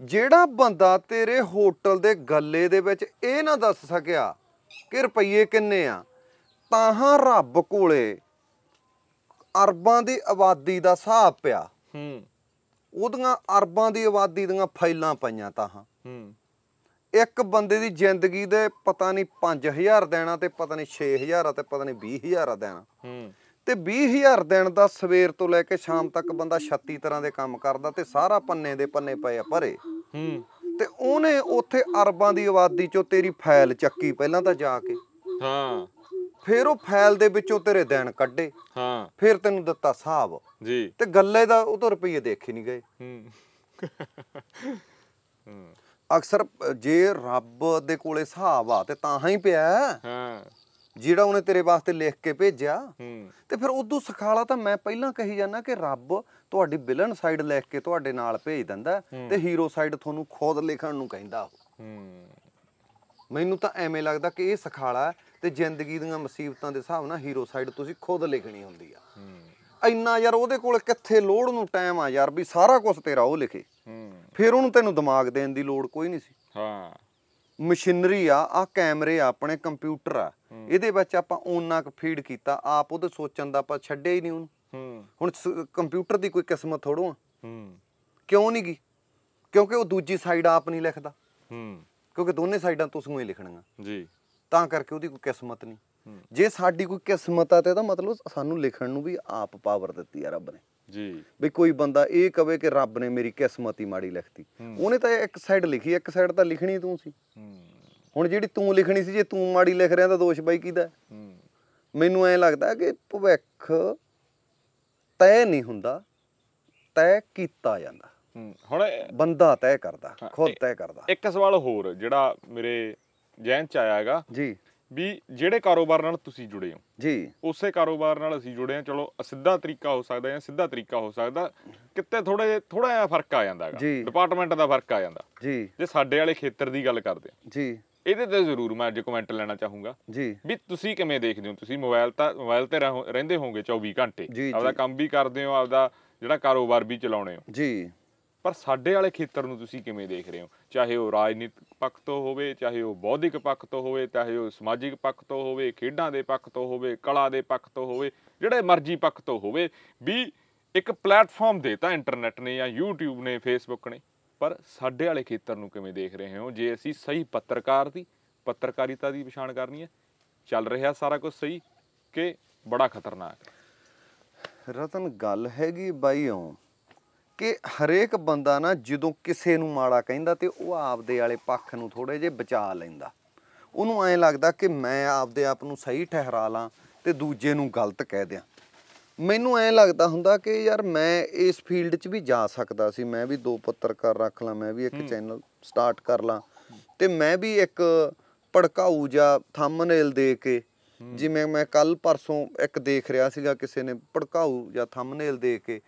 ਜਿਹੜਾ ਬੰਦਾ ਤੇਰੇ ਹੋਟਲ ਦੇ ਗੱਲੇ ਦੇ ਵਿੱਚ ਇਹ ਨਾ ਦੱਸ ਸਕਿਆ ਕਿ ਰੁਪਈਏ ਕਿੰਨੇ ਆ ਤਾਂ ਹਾਂ ਰੱਬ ਕੋਲੇ ਅਰਬਾਂ ਦੀ ਆਬਾਦੀ ਦਾ ਹਿਸਾਬ ਪਿਆ ਹੂੰ ਉਹਦੀਆਂ ਅਰਬਾਂ ਦੀ ਆਬਾਦੀ ਦੀਆਂ ਫਾਈਲਾਂ ਪਈਆਂ ਤਾਂ ਹਾਂ ਇੱਕ ਬੰਦੇ ਦੀ ਜ਼ਿੰਦਗੀ ਦੇ ਪਤਾ ਨਹੀਂ 5000 ਦੇਣਾ ਤੇ ਪਤਾ ਨਹੀਂ 6000 ਤੇ ਪਤਾ ਨਹੀਂ 20000 ਦੇਣਾ ਤੇ 20000 ਦੇਣ ਦਾ ਸਵੇਰ ਤੋਂ ਲੈ ਕੇ ਸ਼ਾਮ ਤੱਕ ਬੰਦਾ 36 ਤਰ੍ਹਾਂ ਦੇ ਕੰਮ ਕਰਦਾ ਤੇ ਸਾਰਾ ਪੰਨੇ ਦੇ ਪੰਨੇ ਪਏ ਆ ਭਰੇ ਤੇ ਉਹਨੇ ਉੱਥੇ ਅਰਬਾਂ ਦੀ ਆਬਾਦੀ ਚੋਂ ਤੇਰੀ ਫਾਈਲ ਚੱਕੀ ਪਹਿਲਾਂ ਤਾਂ ਜਾ ਕੇ ਹਾਂ ਫਿਰ ਉਹ ਫਾਈਲ ਦੇ ਵਿੱਚੋਂ ਤੇਰੇ ਦੇਣ ਕੱਢੇ ਹਾਂ ਫਿਰ ਤੈਨੂੰ ਦਿੱਤਾ ਸਾਹਬ ਜੀ ਤੇ ਗੱਲੇ ਦਾ ਉਹ ਤੋਂ ਰੁਪਏ ਦੇਖੇ ਨਹੀਂ ਗਏ ਹੂੰ ਅਕਸਰ ਜੇ ਰੱਬ ਦੇ ਕੋਲੇ ਹਿਸਾਬ ਆ ਤੇ ਤਾਂ ਹੀ ਪਿਆ ਹਾਂ ਜਿਹੜਾ ਉਹਨੇ ਤੇਰੇ ਵਾਸਤੇ ਲਿਖ ਕੇ ਭੇਜਿਆ ਹੂੰ ਤੇ ਫਿਰ ਉਦੋਂ ਸਖਾਲਾ ਤਾਂ ਮੈਂ ਪਹਿਲਾਂ ਕਹੀ ਜਾਂਦਾ ਕਿ ਰੱਬ ਤੁਹਾਡੀ ਵਿਲਨ ਸਾਈਡ ਲਿਖ ਕੇ ਤੁਹਾਡੇ ਨਾਲ ਭੇਜ ਦਿੰਦਾ ਤੇ ਹੀਰੋ ਸਾਈਡ ਤੁਹਾਨੂੰ ਖੁਦ ਲਿਖਣ ਨੂੰ ਕਹਿੰਦਾ ਹੂੰ ਮੈਨੂੰ ਤਾਂ ਐਵੇਂ ਲੱਗਦਾ ਕਿ ਇਹ ਸਖਾਲਾ ਤੇ ਜ਼ਿੰਦਗੀ ਦੀਆਂ ਮੁਸੀਬਤਾਂ ਦੇ ਹਿਸਾਬ ਨਾਲ ਹੀਰੋ ਸਾਈਡ ਤੁਸੀਂ ਖੁਦ ਲਿਖਣੀ ਹੁੰਦੀ ਆ ਇੰਨਾ ਯਾਰ ਉਹਦੇ ਕੋਲ ਕਿੱਥੇ ਲੋੜ ਨੂੰ ਟਾਈਮ ਆ ਯਾਰ ਵੀ ਸਾਰਾ ਕੁਝ ਤੇਰਾ ਉਹ ਲਿਖੇ ਫਿਰ ਉਹਨੂੰ ਤੈਨੂੰ ਦਿਮਾਗ ਦੇਣ ਦੀ ਲੋੜ ਕੋਈ ਨਹੀਂ ਸੀ ਹਾਂ ਮਸ਼ੀਨਰੀ ਆ ਆ ਕੈਮਰੇ ਆ ਆਪਣੇ ਕੰਪਿਊਟਰ ਆ ਇਹਦੇ ਵਿੱਚ ਆਪਾਂ ਉਹਨਾਂ ਕ ਫੀਡ ਕੀਤਾ ਆਪ ਉਹਦੇ ਸੋਚਣ ਦਾ ਆਪਾਂ ਛੱਡਿਆ ਹੀ ਨਹੀਂ ਉਹਨੂੰ ਹੁਣ ਕੰਪਿਊਟਰ ਦੀ ਕੋਈ ਕਿਸਮਤ ਥੋੜੋ ਆ ਕਿਉਂ ਨਹੀਂ ਗਈ ਕਿਉਂਕਿ ਉਹ ਦੂਜੀ ਸਾਈਡ ਆਪ ਨਹੀਂ ਲਿਖਦਾ ਹੂੰ ਕਿਉਂਕਿ ਦੋਨੇ ਸਾਈਡਾਂ ਤੁਸੀਂ ਹੀ ਲਿਖਣੀਆਂ ਜੀ ਤਾਂ ਕਰਕੇ ਉਹਦੀ ਕੋਈ ਕਿਸਮਤ ਨਹੀਂ ਜੇ ਸਾਡੀ ਕੋਈ ਕਿਸਮਤ ਆ ਤੇ ਤਾਂ ਮਤਲਬ ਸਾਨੂੰ ਲਿਖਣ ਨੂੰ ਵੀ ਆਪ ਪਾਵਰ ਦਿੱਤੀ ਆ ਰੱਬ ਨੇ ਜੀ ਵੀ ਕੋਈ ਬੰਦਾ ਇਹ ਕਵੇ ਕਿ ਰੱਬ ਨੇ ਮੇਰੀ ਕਿਸਮਤ ਹੀ ਮਾੜੀ ਲਿਖਤੀ ਉਹਨੇ ਤਾਂ ਇੱਕ ਸਾਈਡ ਲਿਖੀ ਇੱਕ ਸਾਈਡ ਤਾਂ ਲਿਖਣੀ ਤੂੰ ਸੀ ਹੁਣ ਜਿਹੜੀ ਤੂੰ ਲਿਖਣੀ ਸੀ ਜੇ ਤੂੰ ਮਾੜੀ ਲਿਖ ਰਿਆਂ ਤਾਂ ਦੋਸ਼ ਬਾਈ ਕਿਹਦਾ ਮੈਨੂੰ ਐਂ ਲੱਗਦਾ ਕਿ ਭਵਿੱਖ ਤੈ ਨਹੀਂ ਹੁੰਦਾ ਤੈ ਕੀਤਾ ਜਾਂਦਾ ਹੁਣ ਬੰਦਾ ਤੈ ਕਰਦਾ ਖੁਦ ਤੈ ਕਰਦਾ ਇੱਕ ਸਵਾਲ ਹੋਰ ਜਿਹੜਾ ਮੇਰੇ ਜੈਨ ਚ ਆਇਆ ਹੈਗਾ ਜੀ ਵੀ ਜਿਹੜੇ ਕਾਰੋਬਾਰ ਨਾਲ ਤੁਸੀਂ ਜੁੜੇ ਹੋ ਜੀ ਉਸੇ ਕਾਰੋਬਾਰ ਨਾਲ ਅਸੀਂ ਜੁੜੇ ਹਾਂ ਚਲੋ ਸਿੱਧਾ ਤਰੀਕਾ ਹੋ ਸਕਦਾ ਜਾਂ ਸਿੱਧਾ ਤਰੀਕਾ ਹੋ ਸਕਦਾ ਕਿਤੇ ਥੋੜਾ ਜਿਹਾ ਥੋੜਾ ਜਿਹਾ ਫਰਕ ਆ ਜਾਂਦਾ ਹੈਗਾ ਡਿਪਾਰਟਮੈਂਟ ਦਾ ਫਰਕ ਆ ਜਾਂਦਾ ਜੀ ਜੇ ਸਾਡੇ ਵਾਲੇ ਖੇਤਰ ਦੀ ਗੱਲ ਕਰਦੇ ਆ ਜੀ ਇਹਦੇ ਤੇ ਜ਼ਰੂਰ ਮੈਂ ਅੱਜ ਕਮੈਂਟ ਲੈਣਾ ਚਾਹੂੰਗਾ ਜੀ ਵੀ ਤੁਸੀਂ ਕਿਵੇਂ ਦੇਖਦੇ ਹੋ ਤੁਸੀਂ ਮੋਬਾਈਲ ਤਾਂ ਮੋਬਾਈਲ ਤੇ ਰਹਿੰਦੇ ਹੋਵੋਗੇ 24 ਘੰਟੇ ਆਪਦਾ ਕੰਮ ਵੀ ਕਰਦੇ ਹੋ ਆਪਦਾ ਜਿਹੜਾ ਕਾਰੋਬਾਰ ਵੀ ਚਲਾਉਣੇ ਹੋ ਜੀ ਪਰ ਸਾਡੇ ਵਾਲੇ ਖੇਤਰ ਨੂੰ ਤੁਸੀਂ ਕਿਵੇਂ ਦੇਖ ਰਹੇ ਹੋ ਚਾਹੇ ਉਹ ਰਾਜਨੀਤਿਕ ਪੱਖ ਤੋਂ ਹੋਵੇ ਚਾਹੇ ਉਹ ਬੌਧਿਕ ਪੱਖ ਤੋਂ ਹੋਵੇ ਚਾਹੇ ਉਹ ਸਮਾਜਿਕ ਪੱਖ ਤੋਂ ਹੋਵੇ ਖੇਡਾਂ ਦੇ ਪੱਖ ਤੋਂ ਹੋਵੇ ਕਲਾ ਦੇ ਪੱਖ ਤੋਂ ਹੋਵੇ ਜਿਹੜੇ ਮਰਜ਼ੀ ਪੱਖ ਤੋਂ ਹੋਵੇ ਵੀ ਇੱਕ ਪਲੇਟਫਾਰਮ ਦੇਤਾ ਇੰਟਰਨੈਟ ਨੇ ਜਾਂ YouTube ਨੇ Facebook ਨੇ ਪਰ ਸਾਡੇ ਵਾਲੇ ਖੇਤਰ ਨੂੰ ਕਿਵੇਂ ਦੇਖ ਰਹੇ ਹੋ ਜੇ ਅਸੀਂ ਸਹੀ ਪੱਤਰਕਾਰ ਦੀ ਪੱਤਰਕਾਰਿਤਾ ਦੀ ਪਛਾਣ ਕਰਨੀ ਹੈ ਚੱਲ ਰਿਹਾ ਸਾਰਾ ਕੁਝ ਸਹੀ ਕਿ ਬੜਾ ਖਤਰਨਾਕ ਰਤਨ ਗੱਲ ਹੈਗੀ ਬਾਈਓ ਕਿ ਹਰੇਕ ਬੰਦਾ ਨਾ ਜਦੋਂ ਕਿਸੇ ਨੂੰ ਮਾੜਾ ਕਹਿੰਦਾ ਤੇ ਉਹ ਆਪਦੇ ਵਾਲੇ ਪੱਖ ਨੂੰ ਥੋੜੇ ਜੇ ਬਚਾ ਲੈਂਦਾ ਉਹਨੂੰ ਐਂ ਲੱਗਦਾ ਕਿ ਮੈਂ ਆਪਦੇ ਆਪ ਨੂੰ ਸਹੀ ਠਹਿਰਾ ਲਾਂ ਤੇ ਦੂਜੇ ਨੂੰ ਗਲਤ ਕਹਿ ਦਿਆਂ ਮੈਨੂੰ ਐਂ ਲੱਗਦਾ ਹੁੰਦਾ ਕਿ ਯਾਰ ਮੈਂ ਇਸ ਫੀਲਡ 'ਚ ਵੀ ਜਾ ਸਕਦਾ ਸੀ ਮੈਂ ਵੀ ਦੋ ਪੱਤਰਕਾਰ ਰੱਖ ਲਾਂ ਮੈਂ ਵੀ ਇੱਕ ਚੈਨਲ ਸਟਾਰਟ ਕਰ ਲਾਂ ਤੇ ਮੈਂ ਵੀ ਇੱਕ ਪੜਕਾਉ ਜਾਂ ਥੰਬਨੇਲ ਦੇ ਕੇ ਜਿਵੇਂ ਮੈਂ ਕੱਲ ਪਰਸੋਂ ਇੱਕ ਦੇਖ ਰਿਹਾ ਸੀਗਾ ਕਿਸੇ ਨੇ ਭੜਕਾਊ ਜਾਂ ਥੰਬਨੇਲ ਦੇ ਕੇ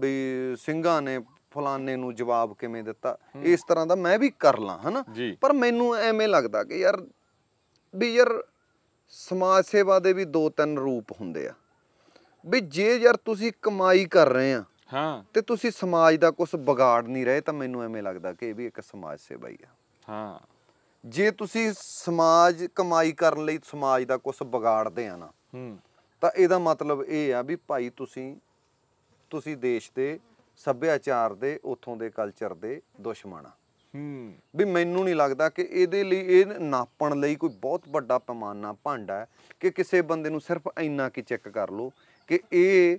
ਵੀ ਸਿੰਘਾਂ ਨੇ ਫਲਾਨੇ ਨੂੰ ਜਵਾਬ ਕਿਵੇਂ ਦਿੱਤਾ ਇਸ ਤਰ੍ਹਾਂ ਦਾ ਮੈਂ ਵੀ ਕਰ ਲਾਂ ਹਨਾ ਪਰ ਮੈਨੂੰ ਐਵੇਂ ਲੱਗਦਾ ਕਿ ਯਾਰ ਵੀ ਯਾਰ ਸਮਾਜ ਸੇਵਾ ਦੇ ਵੀ ਦੋ ਤਿੰਨ ਰੂਪ ਹੁੰਦੇ ਆ ਵੀ ਜੇ ਯਾਰ ਤੁਸੀਂ ਕਮਾਈ ਕਰ ਰਹੇ ਆ ਹਾਂ ਤੇ ਤੁਸੀਂ ਸਮਾਜ ਦਾ ਕੁਝ ਵਿਗਾੜ ਨਹੀਂ ਰਹੇ ਤਾਂ ਮੈਨੂੰ ਐਵੇਂ ਲੱਗਦਾ ਕਿ ਇਹ ਵੀ ਇੱਕ ਸਮਾਜ ਸੇਵਾ ਹੀ ਆ ਹਾਂ ਜੇ ਤੁਸੀਂ ਸਮਾਜ ਕਮਾਈ ਕਰਨ ਲਈ ਸਮਾਜ ਦਾ ਕੁਝ ਵਿਗਾੜਦੇ ਆ ਨਾ ਤਾਂ ਇਹਦਾ ਮਤਲਬ ਇਹ ਆ ਵੀ ਭਾਈ ਤੁਸੀਂ ਤੁਸੀਂ ਦੇਸ਼ ਦੇ ਸੱਭਿਆਚਾਰ ਦੇ ਉਥੋਂ ਦੇ ਕਲਚਰ ਦੇ ਦੁਸ਼ਮਣ ਆ ਹੂੰ ਵੀ ਮੈਨੂੰ ਨਹੀਂ ਲੱਗਦਾ ਕਿ ਇਹਦੇ ਲਈ ਇਹ ਨਾਪਣ ਲਈ ਕੋਈ ਬਹੁਤ ਵੱਡਾ ਪੈਮਾਨਾ ਭਾਂਡਾ ਹੈ ਕਿ ਕਿਸੇ ਬੰਦੇ ਨੂੰ ਸਿਰਫ ਇੰਨਾ ਕੀ ਚੈੱਕ ਕਰ ਲਓ ਕਿ ਇਹ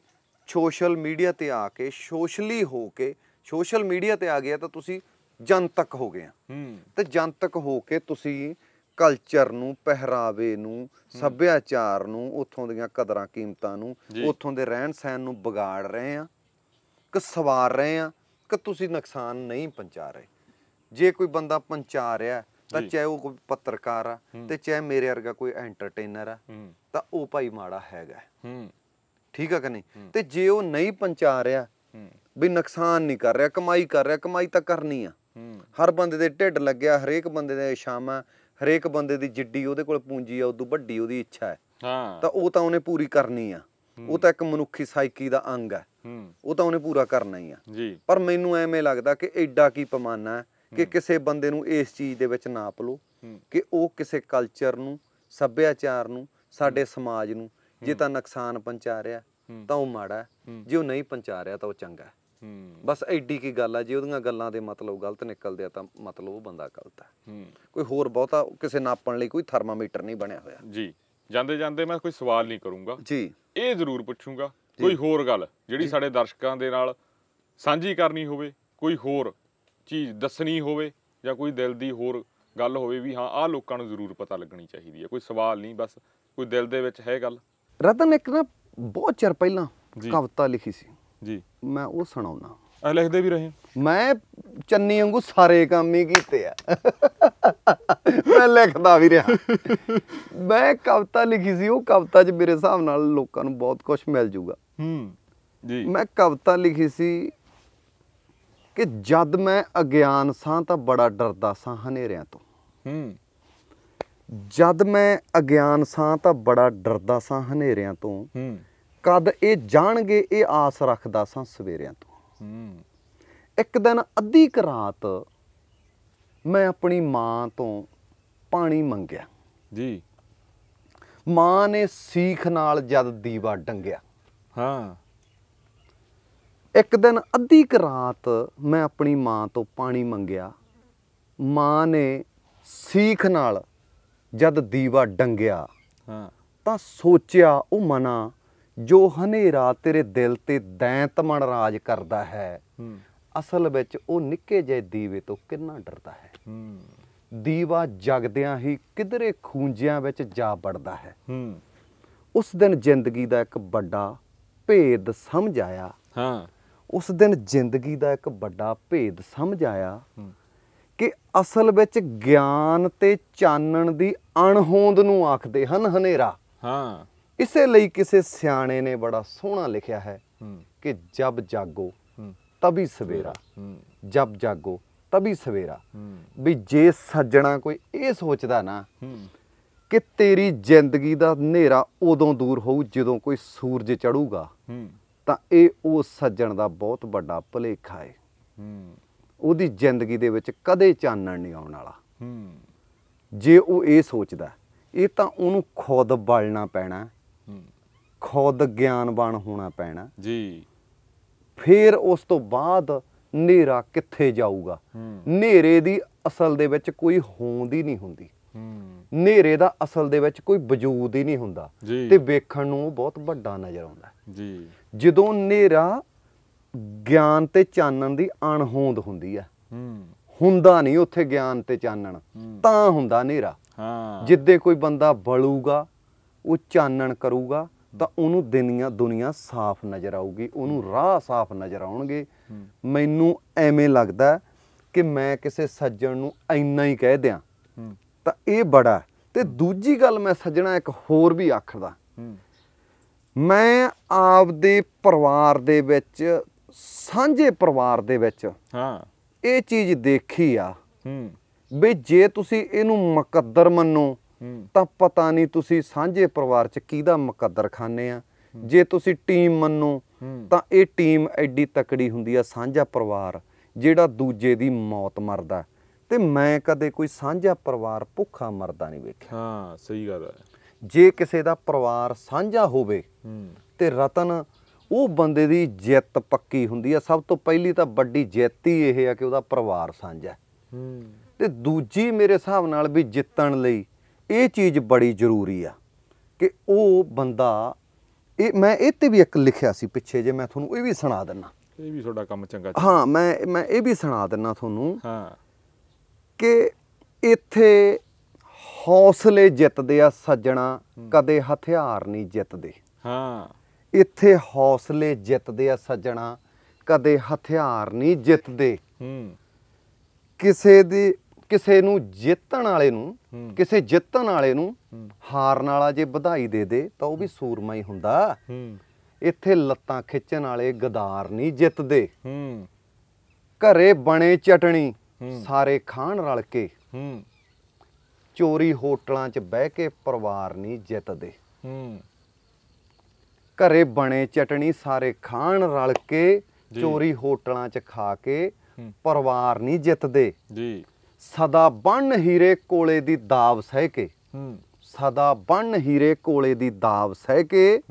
ਸੋਸ਼ਲ ਮੀਡੀਆ ਤੇ ਆ ਕੇ ਸੋਸ਼ਲੀ ਹੋ ਕੇ ਸੋਸ਼ਲ ਮੀਡੀਆ ਤੇ ਆ ਗਿਆ ਤਾਂ ਤੁਸੀਂ ਜਨਤਕ ਹੋ ਗਏ ਆ ਤੇ ਜਨਤਕ ਹੋ ਕੇ ਤੁਸੀਂ ਕਲਚਰ ਨੂੰ ਪਹਿਰਾਵੇ ਨੂੰ ਸੱਭਿਆਚਾਰ ਨੂੰ ਉੱਥੋਂ ਦੀਆਂ ਕਦਰਾਂ ਕੀਮਤਾਂ ਨੂੰ ਉੱਥੋਂ ਦੇ ਰਹਿਣ ਸਹਿਣ ਨੂੰ ਵਿਗਾੜ ਰਹੇ ਆ ਕਿ ਸਵਾਰ ਰਹੇ ਆ ਕਿ ਤੁਸੀਂ ਨੁਕਸਾਨ ਨਹੀਂ ਪਹੁੰਚਾ ਰਹੇ ਜੇ ਕੋਈ ਬੰਦਾ ਪਹੁੰਚਾ ਰਿਹਾ ਤਾਂ ਚਾਹੇ ਉਹ ਕੋਈ ਪੱਤਰਕਾਰ ਆ ਤੇ ਚਾਹੇ ਮੇਰੇ ਵਰਗਾ ਕੋਈ ਐਂਟਰਟੇਨਰ ਆ ਤਾਂ ਉਹ ਭਾਈ ਮਾੜਾ ਹੈਗਾ ਠੀਕ ਆ ਕਿ ਨਹੀਂ ਤੇ ਜੇ ਉਹ ਨਹੀਂ ਪਹੁੰਚਾ ਰਿਹਾ ਵੀ ਨੁਕਸਾਨ ਨਹੀਂ ਕਰ ਰਿਹਾ ਕਮਾਈ ਕਰ ਰਿਹਾ ਕਮਾਈ ਤਾਂ ਕਰਨੀ ਆ ਹਰ ਬੰਦੇ ਦੇ ਢਿੱਡ ਲੱਗਿਆ ਹਰੇਕ ਬੰਦੇ ਦੇ ਸ਼ਾਮਾ ਹਰੇਕ ਬੰਦੇ ਦੀ ਜਿੱਡੀ ਉਹਦੇ ਕੋਲ ਪੂੰਜੀ ਆ ਉਦੋਂ ਵੱਡੀ ਉਹਦੀ ਇੱਛਾ ਹੈ ਹਾਂ ਤਾਂ ਉਹ ਤਾਂ ਉਹਨੇ ਪੂਰੀ ਕਰਨੀ ਆ ਉਹ ਤਾਂ ਇੱਕ ਮਨੁੱਖੀ ਸਾਈਕੀ ਦਾ ਅੰਗ ਹੈ ਉਹ ਤਾਂ ਉਹਨੇ ਪੂਰਾ ਕਰਨਾ ਹੀ ਆ ਜੀ ਪਰ ਮੈਨੂੰ ਐਵੇਂ ਲੱਗਦਾ ਕਿ ਐਡਾ ਕੀ ਪਮਾਨਾ ਕਿ ਕਿਸੇ ਬੰਦੇ ਨੂੰ ਇਸ ਚੀਜ਼ ਦੇ ਵਿੱਚ ਨਾਪ ਲੋ ਕਿ ਉਹ ਕਿਸੇ ਕਲਚਰ ਨੂੰ ਸੱਭਿਆਚਾਰ ਨੂੰ ਸਾਡੇ ਸਮਾਜ ਨੂੰ ਜੇ ਤਾਂ ਨੁਕਸਾਨ ਪਹੁੰਚਾ ਰਿਹਾ ਤਾਂ ਉਹ ਮਾੜਾ ਜੇ ਉਹ ਨਹੀਂ ਪਹੁੰਚਾ ਰਿਹਾ ਤਾਂ ਉਹ ਚੰਗਾ ਬਸ ਐਡੀ ਕੀ ਗੱਲ ਆ ਜੇ ਉਹਦੀਆਂ ਗੱਲਾਂ ਦੇ ਮਤਲਬ ਗਲਤ ਨਿਕਲਦੇ ਆ ਤਾਂ ਮਤਲਬ ਉਹ ਬੰਦਾ ਗਲਤ ਆ ਕੋਈ ਹੋਰ ਬਹੁਤਾ ਕਿਸੇ ਨਾਪਣ ਲਈ ਕੋਈ ਥਰਮਾਮੀਟਰ ਨਹੀਂ ਬਣਿਆ ਹੋਇਆ ਜੀ ਜਾਂਦੇ ਜਾਂਦੇ ਮੈਂ ਕੋਈ ਸਵਾਲ ਨਹੀਂ ਕਰੂੰਗਾ ਜੀ ਇਹ ਜ਼ਰੂਰ ਪੁੱਛੂੰਗਾ ਕੋਈ ਹੋਰ ਗੱਲ ਜਿਹੜੀ ਸਾਡੇ ਦਰਸ਼ਕਾਂ ਦੇ ਨਾਲ ਸਾਂਝੀ ਕਰਨੀ ਹੋਵੇ ਕੋਈ ਹੋਰ ਚੀਜ਼ ਦੱਸਣੀ ਹੋਵੇ ਜਾਂ ਕੋਈ ਦਿਲ ਦੀ ਹੋਰ ਗੱਲ ਹੋਵੇ ਵੀ ਹਾਂ ਆਹ ਲੋਕਾਂ ਨੂੰ ਜ਼ਰੂਰ ਪਤਾ ਲੱਗਣੀ ਚਾਹੀਦੀ ਹੈ ਕੋਈ ਸਵਾਲ ਨਹੀਂ ਬਸ ਕੋਈ ਦਿਲ ਦੇ ਵਿੱਚ ਹੈ ਗੱਲ ਰਤਨ ਇੱਕ ਨਾ ਬਹੁਤ ਚਿਰ ਪਹਿਲਾਂ ਕਵਿਤਾ ਲਿਖੀ ਸੀ ਜੀ ਮੈਂ ਉਹ ਸੁਣਾਉਣਾ ਐ ਲਿਖਦੇ ਵੀ ਰਹੇ ਮੈਂ ਚੰਨੀ ਵਾਂਗੂ ਸਾਰੇ ਕੰਮ ਹੀ ਕੀਤੇ ਆ ਮੈਂ ਲਿਖਦਾ ਵੀ ਰਿਹਾ ਮੈਂ ਕਵਿਤਾ ਲਿਖੀ ਸੀ ਉਹ ਕਵਿਤਾ 'ਚ ਮੇਰੇ ਹਿਸਾਬ ਨਾਲ ਲੋਕਾਂ ਨੂੰ ਬਹੁਤ ਕੁਝ ਮਿਲ ਜੂਗਾ ਹੂੰ ਜੀ ਮੈਂ ਕਵਿਤਾ ਲਿਖੀ ਸੀ ਕਿ ਜਦ ਮੈਂ ਅਗਿਆਨ ਸਾਂ ਤਾਂ ਬੜਾ ਡਰਦਾ ਸਾਂ ਹਨੇਰਿਆਂ ਤੋਂ ਹੂੰ ਜਦ ਮੈਂ ਅਗਿਆਨ ਸਾਂ ਤਾਂ ਬੜਾ ਡਰਦਾ ਸਾਂ ਹਨੇਰਿਆਂ ਤੋਂ ਹੂੰ ਕਦ ਇਹ ਜਾਣਗੇ ਇਹ ਆਸ ਰੱਖਦਾ ਸਾਂ ਸਵੇਰਿਆਂ ਤੋਂ ਹੂੰ ਇੱਕ ਦਿਨ ਅੱਧੀ ਕ ਰਾਤ ਮੈਂ ਆਪਣੀ ਮਾਂ ਤੋਂ ਪਾਣੀ ਮੰਗਿਆ ਜੀ ਮਾਂ ਨੇ ਸੀਖ ਨਾਲ ਜਦ ਦੀਵਾ ਡੰਗਿਆ ਹਾਂ ਇੱਕ ਦਿਨ ਅੱਧੀ ਕ ਰਾਤ ਮੈਂ ਆਪਣੀ ਮਾਂ ਤੋਂ ਪਾਣੀ ਮੰਗਿਆ ਮਾਂ ਨੇ ਸੀਖ ਨਾਲ ਜਦ ਦੀਵਾ ਡੰਗਿਆ ਹਾਂ ਤਾਂ ਸੋਚਿਆ ਉਹ ਮਨਾ ਜੋ ਹਨੇਰਾ ਤੇਰੇ ਦਿਲ ਤੇ ਦੈਂਤਮਣ ਰਾਜ ਕਰਦਾ ਹੈ ਅਸਲ ਵਿੱਚ ਉਹ ਨਿੱਕੇ ਜਿਹੇ ਦੀਵੇ ਤੋਂ ਕਿੰਨਾ ਡਰਦਾ ਹੈ ਦੀਵਾ ਜਗਦਿਆਂ ਹੀ ਕਿਧਰੇ ਖੂੰਜਿਆਂ ਵਿੱਚ ਜਾ ਵੜਦਾ ਹੈ ਉਸ ਦਿਨ ਜ਼ਿੰਦਗੀ ਦਾ ਇੱਕ ਵੱਡਾ ਭੇਦ ਸਮਝ ਆਇਆ ਹਾਂ ਉਸ ਦਿਨ ਜ਼ਿੰਦਗੀ ਦਾ ਇੱਕ ਵੱਡਾ ਭੇਦ ਸਮਝ ਆਇਆ ਕਿ ਅਸਲ ਵਿੱਚ ਗਿਆਨ ਤੇ ਚਾਨਣ ਦੀ ਅਣਹੋਂਦ ਨੂੰ ਆਖਦੇ ਹਨ ਹਨੇਰਾ ਹਾਂ ਇਸੇ ਲਈ ਕਿਸੇ ਸਿਆਣੇ ਨੇ ਬੜਾ ਸੋਹਣਾ ਲਿਖਿਆ ਹੈ ਕਿ ਜਬ ਜਾਗੋ ਤਬੀ ਸਵੇਰਾ ਜਬ ਜਾਗੋ ਤਬੀ ਸਵੇਰਾ ਵੀ ਜੇ ਸੱਜਣਾ ਕੋਈ ਇਹ ਸੋਚਦਾ ਨਾ ਕਿ ਤੇਰੀ ਜ਼ਿੰਦਗੀ ਦਾ ਹਨੇਰਾ ਉਦੋਂ ਦੂਰ ਹੋਊ ਜਦੋਂ ਕੋਈ ਸੂਰਜ ਚੜੂਗਾ ਤਾਂ ਇਹ ਉਹ ਸੱਜਣ ਦਾ ਬਹੁਤ ਵੱਡਾ ਭਲੇਖਾ ਹੈ ਉਹਦੀ ਜ਼ਿੰਦਗੀ ਦੇ ਵਿੱਚ ਕਦੇ ਚਾਨਣ ਨਹੀਂ ਆਉਣ ਵਾਲਾ ਜੇ ਉਹ ਇਹ ਸੋਚਦਾ ਇਹ ਤਾਂ ਉਹਨੂੰ ਖੁਦ ਬਲਣਾ ਪੈਣਾ ਖੁਦ ਗਿਆਨਵਾਨ ਹੋਣਾ ਪੈਣਾ ਜੀ ਫਿਰ ਉਸ ਤੋਂ ਬਾਅਦ ਨੇਰਾ ਕਿੱਥੇ ਜਾਊਗਾ ਨੇਰੇ ਦੀ ਅਸਲ ਦੇ ਵਿੱਚ ਕੋਈ ਹੋਂਦ ਹੀ ਨਹੀਂ ਹੁੰਦੀ ਨੇਰੇ ਦਾ ਅਸਲ ਦੇ ਵਿੱਚ ਕੋਈ ਵਜੂਦ ਹੀ ਨਹੀਂ ਹੁੰਦਾ ਤੇ ਵੇਖਣ ਨੂੰ ਬਹੁਤ ਵੱਡਾ ਨਜ਼ਰ ਆਉਂਦਾ ਜੀ ਜਦੋਂ ਨੇਰਾ ਗਿਆਨ ਤੇ ਚਾਨਣ ਦੀ ਅਣਹੋਂਦ ਹੁੰਦੀ ਆ ਹੁੰਦਾ ਨਹੀਂ ਉੱਥੇ ਗਿਆਨ ਤੇ ਚਾਨਣ ਤਾਂ ਹੁੰਦਾ ਨੇਰਾ ਹਾਂ ਜਿੱਦੇ ਕੋਈ ਬੰਦਾ ਬਲੂਗਾ ਉਹ ਚਾਨਣ ਕਰੂਗਾ ਤਾਂ ਉਹਨੂੰ ਦੁਨੀਆ ਦੁਨੀਆ ਸਾਫ਼ ਨਜ਼ਰ ਆਊਗੀ ਉਹਨੂੰ ਰਾਹ ਸਾਫ਼ ਨਜ਼ਰ ਆਉਣਗੇ ਮੈਨੂੰ ਐਵੇਂ ਲੱਗਦਾ ਕਿ ਮੈਂ ਕਿਸੇ ਸੱਜਣ ਨੂੰ ਇੰਨਾ ਹੀ ਕਹਿ ਦਿਆਂ ਤਾਂ ਇਹ ਬੜਾ ਤੇ ਦੂਜੀ ਗੱਲ ਮੈਂ ਸੱਜਣਾ ਇੱਕ ਹੋਰ ਵੀ ਆਖਦਾ ਮੈਂ ਆਪਦੇ ਪਰਿਵਾਰ ਦੇ ਵਿੱਚ ਸਾਂਝੇ ਪਰਿਵਾਰ ਦੇ ਵਿੱਚ ਹਾਂ ਇਹ ਚੀਜ਼ ਦੇਖੀ ਆ ਹੂੰ ਵੀ ਜੇ ਤੁਸੀਂ ਇਹਨੂੰ ਮੁਕੱਦਰ ਮੰਨੋ ਤਾਂ ਪਤਾ ਨਹੀਂ ਤੁਸੀਂ ਸਾਂਝੇ ਪਰਿਵਾਰ 'ਚ ਕਿਹਦਾ ਮੁਕੱਦਰ ਖਾਨੇ ਆ ਜੇ ਤੁਸੀਂ ਟੀਮ ਮੰਨੋ ਤਾਂ ਇਹ ਟੀਮ ਐਡੀ ਤਕੜੀ ਹੁੰਦੀ ਆ ਸਾਂਝਾ ਪਰਿਵਾਰ ਜਿਹੜਾ ਦੂਜੇ ਦੀ ਮੌਤ ਮਰਦਾ ਤੇ ਮੈਂ ਕਦੇ ਕੋਈ ਸਾਂਝਾ ਪਰਿਵਾਰ ਭੁੱਖਾ ਮਰਦਾ ਨਹੀਂ ਵੇਖਿਆ ਹਾਂ ਸਹੀ ਗੱਲ ਹੈ ਜੇ ਕਿਸੇ ਦਾ ਪਰਿਵਾਰ ਸਾਂਝਾ ਹੋਵੇ ਤੇ ਰਤਨ ਉਹ ਬੰਦੇ ਦੀ ਜਿੱਤ ਪੱਕੀ ਹੁੰਦੀ ਆ ਸਭ ਤੋਂ ਪਹਿਲੀ ਤਾਂ ਵੱਡੀ ਜਿੱਤ ਹੀ ਇਹ ਆ ਕਿ ਉਹਦਾ ਪਰਿਵਾਰ ਸਾਂਝਾ ਤੇ ਦੂਜੀ ਮੇਰੇ ਹਿਸਾਬ ਨਾਲ ਵੀ ਜਿੱਤਣ ਲਈ ਇਹ ਚੀਜ਼ ਬੜੀ ਜ਼ਰੂਰੀ ਆ ਕਿ ਉਹ ਬੰਦਾ ਇਹ ਮੈਂ ਇਹ ਤੇ ਵੀ ਇੱਕ ਲਿਖਿਆ ਸੀ ਪਿੱਛੇ ਜੇ ਮੈਂ ਤੁਹਾਨੂੰ ਇਹ ਵੀ ਸੁਣਾ ਦਿੰਨਾ ਇਹ ਵੀ ਤੁਹਾਡਾ ਕੰਮ ਚੰਗਾ ਹਾਂ ਮੈਂ ਮੈਂ ਇਹ ਵੀ ਸੁਣਾ ਦਿੰਨਾ ਤੁਹਾਨੂੰ ਹਾਂ ਕਿ ਇੱਥੇ ਹੌਸਲੇ ਜਿੱਤਦੇ ਆ ਸੱਜਣਾ ਕਦੇ ਹਥਿਆਰ ਨਹੀਂ ਜਿੱਤਦੇ ਹਾਂ ਇੱਥੇ ਹੌਸਲੇ ਜਿੱਤਦੇ ਆ ਸੱਜਣਾ ਕਦੇ ਹਥਿਆਰ ਨਹੀਂ ਜਿੱਤਦੇ ਹੂੰ ਕਿਸੇ ਦੀ ਕਿਸੇ ਨੂੰ ਜਿੱਤਣ ਵਾਲੇ ਨੂੰ ਕਿਸੇ ਜਿੱਤਣ ਵਾਲੇ ਨੂੰ ਹਾਰਨ ਵਾਲਾ ਜੇ ਵਧਾਈ ਦੇ ਦੇ ਤਾਂ ਉਹ ਵੀ ਸੂਰਮਾ ਹੀ ਹੁੰਦਾ ਇੱਥੇ ਲੱਤਾਂ ਖਿੱਚਣ ਵਾਲੇ ਗਦਾਰ ਨਹੀਂ ਜਿੱਤਦੇ ਘਰੇ ਬਣੇ ਚਟਣੀ ਸਾਰੇ ਖਾਣ ਰਲ ਕੇ ਚੋਰੀ ਹੋਟਲਾਂ 'ਚ ਬਹਿ ਕੇ ਪਰਿਵਾਰ ਨਹੀਂ ਜਿੱਤਦੇ ਘਰੇ ਬਣੇ ਚਟਣੀ ਸਾਰੇ ਖਾਣ ਰਲ ਕੇ ਚੋਰੀ ਹੋਟਲਾਂ 'ਚ ਖਾ ਕੇ ਪਰਿਵਾਰ ਨਹੀਂ ਜਿੱਤਦੇ ਜੀ ਸਦਾ ਬਣ ਹੀਰੇ ਕੋਲੇ ਦੀ ਦਾਵ ਸਹਿ ਕੇ ਸਦਾ ਬਣ ਹੀਰੇ ਕੋਲੇ ਦੀ ਦਾਵ ਸਹਿ ਕੇ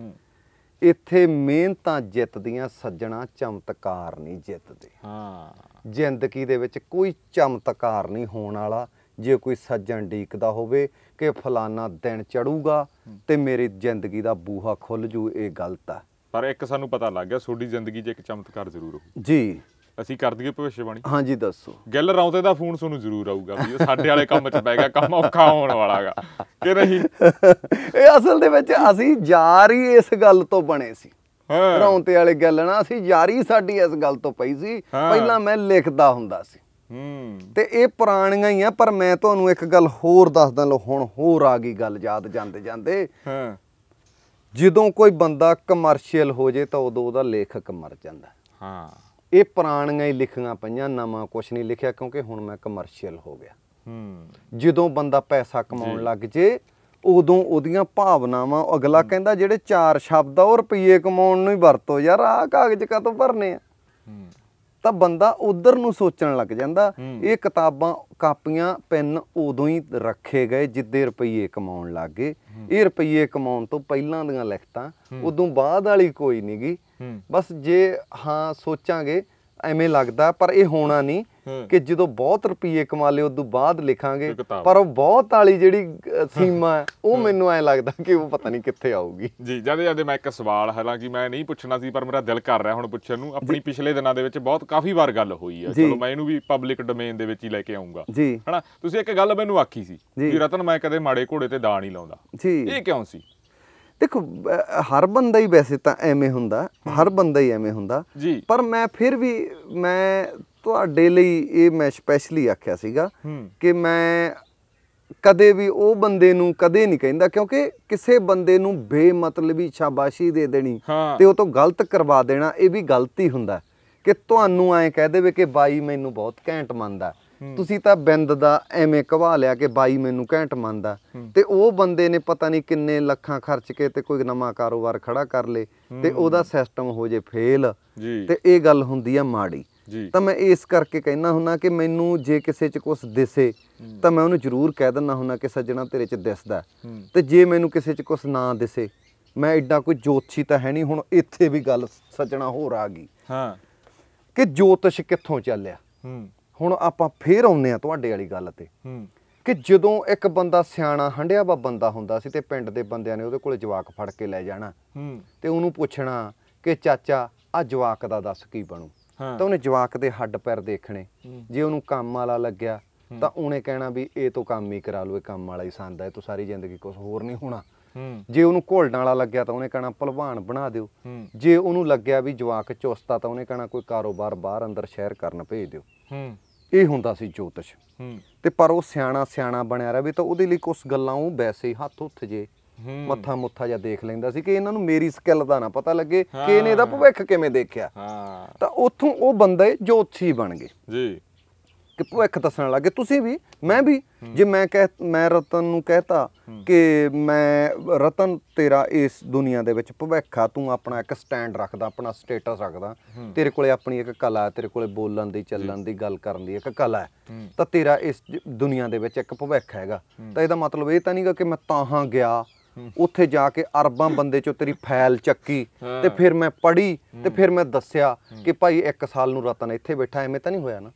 ਇੱਥੇ ਮਿਹਨਤਾਂ ਜਿੱਤਦੀਆਂ ਸੱਜਣਾ ਚਮਤਕਾਰ ਨਹੀਂ ਜਿੱਤਦੇ ਹਾਂ ਜ਼ਿੰਦਗੀ ਦੇ ਵਿੱਚ ਕੋਈ ਚਮਤਕਾਰ ਨਹੀਂ ਹੋਣ ਵਾਲਾ ਜੇ ਕੋਈ ਸੱਜਣ ਡੀਕਦਾ ਹੋਵੇ ਕਿ ਫਲਾਨਾ ਦਿਨ ਚੜੂਗਾ ਤੇ ਮੇਰੀ ਜ਼ਿੰਦਗੀ ਦਾ ਬੂਹਾ ਖੁੱਲ ਜੂ ਇਹ ਗਲਤ ਆ ਪਰ ਇੱਕ ਸਾਨੂੰ ਪਤਾ ਲੱਗ ਗਿਆ ਤੁਹਾਡੀ ਜ਼ਿੰਦਗੀ 'ਚ ਇੱਕ ਚਮਤਕਾਰ ਜ਼ਰੂਰ ਹੋਊ ਜੀ ਅਸੀਂ ਕਰ ਦਈਏ ਭਵਿੱਖਬਾਣੀ ਹਾਂਜੀ ਦੱਸੋ ਗਿੱਲ ਰੌਂਦੇ ਦਾ ਫੋਨ ਤੁਹਾਨੂੰ ਜ਼ਰੂਰ ਆਊਗਾ ਵੀ ਸਾਡੇ ਵਾਲੇ ਕੰਮ 'ਚ ਪੈ ਗਿਆ ਕੰਮ ਔਖਾ ਹੋਣ ਵਾਲਾਗਾ ਕਿ ਨਹੀਂ (laughs) ਇਹ ਅਸਲ ਦੇ ਵਿੱਚ ਅਸੀਂ ਯਾਰੀ ਇਸ ਗੱਲ ਤੋਂ ਬਣੇ ਸੀ ਹਾਂ ਰੌਂਤੇ ਵਾਲੇ ਗੱਲ ਨਾ ਅਸੀਂ ਯਾਰੀ ਸਾਡੀ ਇਸ ਗੱਲ ਤੋਂ ਪਈ ਸੀ ਪਹਿਲਾਂ ਮੈਂ ਲਿਖਦਾ ਹੁੰਦਾ ਸੀ ਤੇ ਇਹ ਪੁਰਾਣੀਆਂ ਹੀ ਆ ਪਰ ਮੈਂ ਤੁਹਾਨੂੰ ਇੱਕ ਗੱਲ ਹੋਰ ਦੱਸਦਾ ਲੋ ਹੁਣ ਹੋਰ ਆ ਗਈ ਗੱਲ ਯਾਦ ਜਾਂਦੇ ਜਾਂਦੇ ਹਾਂ ਜਦੋਂ ਕੋਈ ਬੰਦਾ ਕਮਰਸ਼ੀਅਲ ਹੋ ਜੇ ਤਾਂ ਉਦੋਂ ਉਹਦਾ ਲੇਖਕ ਮਰ ਜਾਂਦਾ ਹਾਂ ਇਹ ਪੁਰਾਣੀਆਂ ਹੀ ਲਿਖੀਆਂ ਪਈਆਂ ਨਵਾਂ ਕੁਝ ਨਹੀਂ ਲਿਖਿਆ ਕਿਉਂਕਿ ਹੁਣ ਮੈਂ ਕਮਰਸ਼ੀਅਲ ਹੋ ਗਿਆ ਹੂੰ ਜਦੋਂ ਬੰਦਾ ਪੈਸਾ ਕਮਾਉਣ ਲੱਗ ਜੇ ਉਦੋਂ ਉਹਦੀਆਂ ਭਾਵਨਾਵਾਂ ਅਗਲਾ ਕਹਿੰਦਾ ਜਿਹੜੇ ਚਾਰ ਸ਼ਬਦ ਆ ਉਹ ਰੁਪਏ ਕਮਾਉਣ ਨੂੰ ਹੀ ਵਰਤੋ ਯਾਰ ਆਹ ਕਾਗਜ਼ ਕਾਤੋਂ ਭਰਨੇ ਆ ਤਾਂ ਬੰਦਾ ਉਧਰ ਨੂੰ ਸੋਚਣ ਲੱਗ ਜਾਂਦਾ ਇਹ ਕਿਤਾਬਾਂ ਕਾਪੀਆਂ ਪੈਨ ਉਦੋਂ ਹੀ ਰੱਖੇ ਗਏ ਜਿੱਦੇ ਰੁਪਏ ਕਮਾਉਣ ਲੱਗੇ ਇਹ ਰੁਪਏ ਕਮਾਉਣ ਤੋਂ ਪਹਿਲਾਂ ਦੀਆਂ ਲਿਖਤਾਂ ਉਦੋਂ ਬਾਅਦ ਵਾਲੀ ਕੋਈ ਨਹੀਂ ਗਈ ਬਸ ਜੇ ਹਾਂ ਸੋਚਾਂਗੇ ਐਵੇਂ ਲੱਗਦਾ ਪਰ ਇਹ ਹੋਣਾ ਨਹੀਂ ਕਿ ਜਦੋਂ ਬਹੁਤ ਰੁਪਏ ਕਮਾ ਲਏ ਉਦੋਂ ਬਾਅਦ ਲਿਖਾਂਗੇ ਪਰ ਉਹ ਬਹੁਤ ਵਾਲੀ ਜਿਹੜੀ ਸੀਮਾ ਉਹ ਮੈਨੂੰ ਐ ਲੱਗਦਾ ਕਿ ਉਹ ਪਤਾ ਨਹੀਂ ਕਿੱਥੇ ਆਊਗੀ ਜੀ ਜਦੇ ਜਦੇ ਮੈਂ ਇੱਕ ਸਵਾਲ ਹਾਲਾਂਕਿ ਮੈਂ ਨਹੀਂ ਪੁੱਛਣਾ ਸੀ ਪਰ ਮੇਰਾ ਦਿਲ ਕਰ ਰਿਹਾ ਹੁਣ ਪੁੱਛਣ ਨੂੰ ਆਪਣੀ ਪਿਛਲੇ ਦਿਨਾਂ ਦੇ ਵਿੱਚ ਬਹੁਤ ਕਾਫੀ ਵਾਰ ਗੱਲ ਹੋਈ ਹੈ ਚਲੋ ਮੈਂ ਇਹਨੂੰ ਵੀ ਪਬਲਿਕ ਡੋਮੇਨ ਦੇ ਵਿੱਚ ਹੀ ਲੈ ਕੇ ਆਉਂਗਾ ਹਨਾ ਤੁਸੀਂ ਇੱਕ ਗੱਲ ਮੈਨੂੰ ਆਖੀ ਸੀ ਕਿ ਰਤਨ ਮੈਂ ਕਦੇ ਮਾੜੇ ਘੋੜੇ ਤੇ ਦਾਣ ਨਹੀਂ ਲਾਉਂਦਾ ਇਹ ਕਿਉਂ ਸੀ ਦੇਖੋ ਹਰ ਬੰਦਾ ਹੀ ਵੈਸੇ ਤਾਂ ਐਵੇਂ ਹੁੰਦਾ ਹਰ ਬੰਦਾ ਹੀ ਐਵੇਂ ਹੁੰਦਾ ਪਰ ਮੈਂ ਫਿਰ ਵੀ ਮੈਂ ਤੁਹਾਡੇ ਲਈ ਇਹ ਮੈਂ ਸਪੈਸ਼ਲੀ ਆਖਿਆ ਸੀਗਾ ਕਿ ਮੈਂ ਕਦੇ ਵੀ ਉਹ ਬੰਦੇ ਨੂੰ ਕਦੇ ਨਹੀਂ ਕਹਿੰਦਾ ਕਿਉਂਕਿ ਕਿਸੇ ਬੰਦੇ ਨੂੰ ਬੇਮਤਲਬੀ ਸ਼ਾਬਾਸ਼ੀ ਦੇ ਦੇਣੀ ਤੇ ਉਹ ਤੋਂ ਗਲਤ ਕਰਵਾ ਦੇਣਾ ਇਹ ਵੀ ਗਲਤੀ ਹੁੰਦਾ ਕਿ ਤੁਹਾਨੂੰ ਐ ਕਹਿ ਦੇਵੇ ਕਿ ਬਾਈ ਮੈਨੂੰ ਬਹੁਤ ਘੈਂਟ ਮੰਨਦਾ ਤੁਸੀਂ ਤਾਂ ਬਿੰਦ ਦਾ ਐਵੇਂ ਕਵਾ ਲਿਆ ਕਿ ਬਾਈ ਮੈਨੂੰ ਘੈਂਟ ਮੰਨਦਾ ਤੇ ਉਹ ਬੰਦੇ ਨੇ ਪਤਾ ਨਹੀਂ ਕਿੰਨੇ ਲੱਖਾਂ ਖਰਚ ਕੇ ਤੇ ਕੋਈ ਨਵਾਂ ਕਾਰੋਬਾਰ ਖੜਾ ਕਰ ਲੇ ਤੇ ਉਹਦਾ ਸਿਸਟਮ ਹੋ ਜੇ ਫੇਲ ਤੇ ਇਹ ਗੱਲ ਹੁੰਦੀ ਆ ਮਾੜੀ ਤਾਂ ਮੈਂ ਇਸ ਕਰਕੇ ਕਹਿਣਾ ਹੁੰਨਾ ਕਿ ਮੈਨੂੰ ਜੇ ਕਿਸੇ 'ਚ ਕੁਝ ਦਿਸੇ ਤਾਂ ਮੈਂ ਉਹਨੂੰ ਜ਼ਰੂਰ ਕਹਿ ਦਿੰਨਾ ਹੁੰਨਾ ਕਿ ਸੱਜਣਾ ਤੇਰੇ 'ਚ ਦਿਸਦਾ ਤੇ ਜੇ ਮੈਨੂੰ ਕਿਸੇ 'ਚ ਕੁਝ ਨਾ ਦਿਸੇ ਮੈਂ ਐਡਾ ਕੋਈ ਜੋਤਸ਼ੀ ਤਾਂ ਹੈ ਨਹੀਂ ਹੁਣ ਇੱਥੇ ਵੀ ਗੱਲ ਸੱਜਣਾ ਹੋਰ ਆ ਗਈ ਹਾਂ ਕਿ ਜੋਤਿਸ਼ ਕਿੱਥੋਂ ਚੱਲਿਆ ਹੂੰ ਹੁਣ ਆਪਾਂ ਫੇਰ ਆਉਂਦੇ ਆ ਤੁਹਾਡੇ ਵਾਲੀ ਗੱਲ ਤੇ ਕਿ ਜਦੋਂ ਇੱਕ ਬੰਦਾ ਸਿਆਣਾ ਹੰਡਿਆ ਬਾ ਬੰਦਾ ਹੁੰਦਾ ਸੀ ਤੇ ਪਿੰਡ ਦੇ ਬੰਦਿਆਂ ਨੇ ਉਹਦੇ ਕੋਲੇ ਜਵਾਕ ਫੜ ਕੇ ਲੈ ਜਾਣਾ ਤੇ ਉਹਨੂੰ ਪੁੱਛਣਾ ਕਿ ਚਾਚਾ ਆ ਜਵਾਕ ਦਾ ਦੱਸ ਕੀ ਬਣੂ ਤਾਂ ਉਹਨੇ ਜਵਾਕ ਦੇ ਹੱਡ ਪੈਰ ਦੇਖਣੇ ਜੇ ਉਹਨੂੰ ਕੰਮ ਵਾਲਾ ਲੱਗਿਆ ਤਾਂ ਉਹਨੇ ਕਹਿਣਾ ਵੀ ਇਹ ਤੋਂ ਕੰਮ ਹੀ ਕਰਾ ਲਓ ਇਹ ਕੰਮ ਵਾਲਾ ਹੀ ਸੰਦ ਹੈ ਤੂੰ ਸਾਰੀ ਜ਼ਿੰਦਗੀ ਕੁਝ ਹੋਰ ਨਹੀਂ ਹੋਣਾ ਜੇ ਉਹਨੂੰ ਘੋਲਣ ਵਾਲਾ ਲੱਗਿਆ ਤਾਂ ਉਹਨੇ ਕਹਿਣਾ ਭਲਵਾਨ ਬਣਾ ਦਿਓ ਜੇ ਉਹਨੂੰ ਲੱਗਿਆ ਵੀ ਜਵਾਕ ਚੁਸਤਾ ਤਾਂ ਉਹਨੇ ਕਹਿਣਾ ਕੋਈ ਕਾਰੋਬਾਰ ਬਾਹਰ ਅੰਦਰ ਸ਼ਹਿਰ ਕਰਨ ਭੇਜ ਦਿਓ ਇਹ ਹੁੰਦਾ ਸੀ ਜੋਤਿਸ਼ ਤੇ ਪਰ ਉਹ ਸਿਆਣਾ ਸਿਆਣਾ ਬਣਿਆ ਰਵੇ ਤਾਂ ਉਹਦੇ ਲਈ ਕੁਝ ਗੱਲਾਂ ਉਹ ਵੈਸੇ ਹੱਥ ਉੱਥ ਜੇ ਮੱਥਾ ਮੁੱਥਾ ਜਾਂ ਦੇਖ ਲੈਂਦਾ ਸੀ ਕਿ ਇਹਨਾਂ ਨੂੰ ਮੇਰੀ ਸਕਿੱਲ ਦਾ ਨਾ ਪਤਾ ਲੱਗੇ ਕਿ ਇਹਨੇ ਇਹਦਾ ਭਵਿੱਖ ਕਿਵੇਂ ਦੇਖਿਆ ਹਾਂ ਤਾਂ ਉੱਥੋਂ ਉਹ ਬੰਦੇ ਜੋਤਸ਼ੀ ਬਣ ਗਏ ਜੀ ਕਿ ਭਵਿੱਖ ਦੱਸਣ ਲੱਗੇ ਤੁਸੀਂ ਵੀ ਮੈਂ ਵੀ ਜੇ ਮੈਂ ਕਹਿ ਮੈਂ ਰਤਨ ਨੂੰ ਕਹਤਾ ਕਿ ਮੈਂ ਰਤਨ ਤੇਰਾ ਇਸ ਦੁਨੀਆ ਦੇ ਵਿੱਚ ਭਵਿੱਖ ਤੂੰ ਆਪਣਾ ਇੱਕ ਸਟੈਂਡ ਰੱਖਦਾ ਆਪਣਾ ਸਟੇਟਸ ਰੱਖਦਾ ਤੇਰੇ ਕੋਲੇ ਆਪਣੀ ਇੱਕ ਕਲਾ ਤੇਰੇ ਕੋਲੇ ਬੋਲਣ ਦੀ ਚੱਲਣ ਦੀ ਗੱਲ ਕਰਨ ਦੀ ਇੱਕ ਕਲਾ ਹੈ ਤਾਂ ਤੇਰਾ ਇਸ ਦੁਨੀਆ ਦੇ ਵਿੱਚ ਇੱਕ ਭਵਿੱਖ ਹੈਗਾ ਤਾਂ ਇਹਦਾ ਮਤਲਬ ਇਹ ਤਾਂ ਨਹੀਂਗਾ ਕਿ ਮੈਂ ਤਾਹਾਂ ਗਿਆ ਉੱਥੇ ਜਾ ਕੇ ਅਰਬਾਂ ਬੰਦੇ ਚੋਂ ਤੇਰੀ ਫਾਈਲ ਚੱਕੀ ਤੇ ਫਿਰ ਮੈਂ ਪੜ੍ਹੀ ਤੇ ਫਿਰ ਮੈਂ ਦੱਸਿਆ ਕਿ ਭਾਈ ਇੱਕ ਸਾਲ ਨੂੰ ਰਤਨ ਇੱਥੇ ਬੈਠਾ ਐਵੇਂ ਤਾਂ ਨਹੀਂ ਹੋਇਆ ਨਾ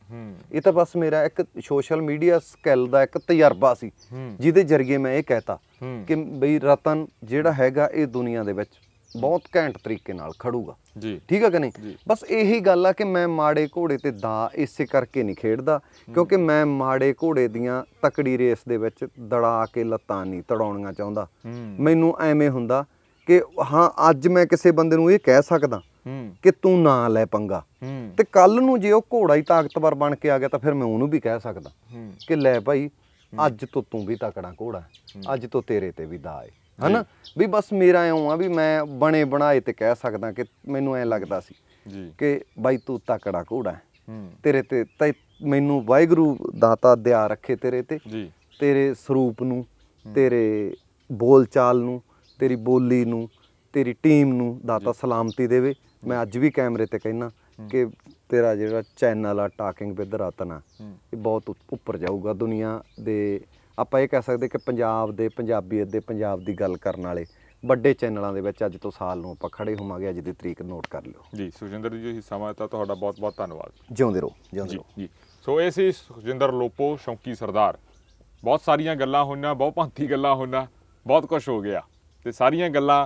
ਇਹ ਤਾਂ ਬਸ ਮੇਰਾ ਇੱਕ ਸੋਸ਼ਲ ਮੀਡੀਆ ਸਕਿੱਲ ਦਾ ਇੱਕ ਤਜਰਬਾ ਸੀ ਜਿਹਦੇ ਜ਼ਰੀਏ ਮੈਂ ਇਹ ਕਹਿਤਾ ਕਿ ਬਈ ਰਤਨ ਜਿਹੜਾ ਹੈਗਾ ਇਹ ਦੁਨੀਆ ਦੇ ਵਿੱਚ ਬਹੁਤ ਘੈਂਟ ਤਰੀਕੇ ਨਾਲ ਖੜੂਗਾ ਜੀ ਠੀਕ ਹੈ ਕਿ ਨਹੀਂ ਬਸ ਇਹੀ ਗੱਲ ਆ ਕਿ ਮੈਂ ਮਾੜੇ ਘੋੜੇ ਤੇ ਦਾ ਇਸੇ ਕਰਕੇ ਨਹੀਂ ਖੇਡਦਾ ਕਿਉਂਕਿ ਮੈਂ ਮਾੜੇ ਘੋੜੇ ਦੀਆਂ ਤਕੜੀ ਰੇਸ ਦੇ ਵਿੱਚ ਦੜਾ ਕੇ ਲੱਤਾਂ ਨਹੀਂ ਤੜਾਉਣੀਆਂ ਚਾਹੁੰਦਾ ਮੈਨੂੰ ਐਵੇਂ ਹੁੰਦਾ ਕਿ ਹਾਂ ਅੱਜ ਮੈਂ ਕਿਸੇ ਬੰਦੇ ਨੂੰ ਇਹ ਕਹਿ ਸਕਦਾ ਕਿ ਤੂੰ ਨਾ ਲੈ ਪੰਗਾ ਤੇ ਕੱਲ ਨੂੰ ਜੇ ਉਹ ਘੋੜਾ ਹੀ ਤਾਕਤਵਰ ਬਣ ਕੇ ਆ ਗਿਆ ਤਾਂ ਫਿਰ ਮੈਂ ਉਹਨੂੰ ਵੀ ਕਹਿ ਸਕਦਾ ਕਿ ਲੈ ਭਾਈ ਅੱਜ ਤੋਂ ਤੂੰ ਵੀ ਤਕੜਾ ਘੋੜਾ ਅੱਜ ਤੋਂ ਤੇਰੇ ਤੇ ਵੀ ਦਾ ਹੈ ਹਨਾ ਵੀ ਬਸ ਮੇਰਾ ਐਉਂ ਆ ਵੀ ਮੈਂ ਬਣੇ ਬਣਾਏ ਤੇ ਕਹਿ ਸਕਦਾ ਕਿ ਮੈਨੂੰ ਐ ਲੱਗਦਾ ਸੀ ਜੀ ਕਿ ਬਾਈ ਤੂੰ ਤਕੜਾ ਘੋੜਾ ਤੇਰੇ ਤੇ ਮੈਨੂੰ ਵਾਹਿਗੁਰੂ ਦਾਤਾ ਦਿਆ ਰੱਖੇ ਤੇਰੇ ਤੇ ਜੀ ਤੇਰੇ ਸਰੂਪ ਨੂੰ ਤੇਰੇ ਬੋਲ ਚਾਲ ਨੂੰ ਤੇਰੀ ਬੋਲੀ ਨੂੰ ਤੇਰੀ ਟੀਮ ਨੂੰ ਦਾਤਾ ਸਲਾਮਤੀ ਦੇਵੇ ਮੈਂ ਅੱਜ ਵੀ ਕੈਮਰੇ ਤੇ ਕਹਿਣਾ ਕਿ ਤੇਰਾ ਜਿਹੜਾ ਚੈਨਲ ਆ ਟਾਕਿੰਗ ਵਿਦ ਰਤਨਾ ਇਹ ਬਹੁਤ ਉੱਪਰ ਜਾਊਗਾ ਦੁਨੀਆ ਦੇ ਆਪਾਂ ਇਹ ਕਹਿ ਸਕਦੇ ਕਿ ਪੰਜਾਬ ਦੇ ਪੰਜਾਬੀਅਤ ਦੇ ਪੰਜਾਬ ਦੀ ਗੱਲ ਕਰਨ ਵਾਲੇ ਵੱਡੇ ਚੈਨਲਾਂ ਦੇ ਵਿੱਚ ਅੱਜ ਤੋਂ ਸਾਲ ਨੂੰ ਆਪਾਂ ਖੜੇ ਹੋਵਾਂਗੇ ਅੱਜ ਦੀ ਤਰੀਕ ਨੋਟ ਕਰ ਲਿਓ ਜੀ ਸੁਜਿੰਦਰ ਜੀ ਹਿੱਸਾ ਮਾਤਾ ਤੁਹਾਡਾ ਬਹੁਤ ਬਹੁਤ ਧੰਨਵਾਦ ਜਿਉਂਦੇ ਰਹੋ ਜਿਉਂਦੇ ਰਹੋ ਜੀ ਸੋ ਇਹ ਸੀ ਸੁਜਿੰਦਰ ਲੋਪੋ ਸ਼ੌਂਕੀ ਸਰਦਾਰ ਬਹੁਤ ਸਾਰੀਆਂ ਗੱਲਾਂ ਹੋਈਆਂ ਬਹੁਤ ਭਾਂਤੀ ਗੱਲਾਂ ਹੋਈਆਂ ਬਹੁਤ ਕੁਝ ਹੋ ਗਿਆ ਤੇ ਸਾਰੀਆਂ ਗੱਲਾਂ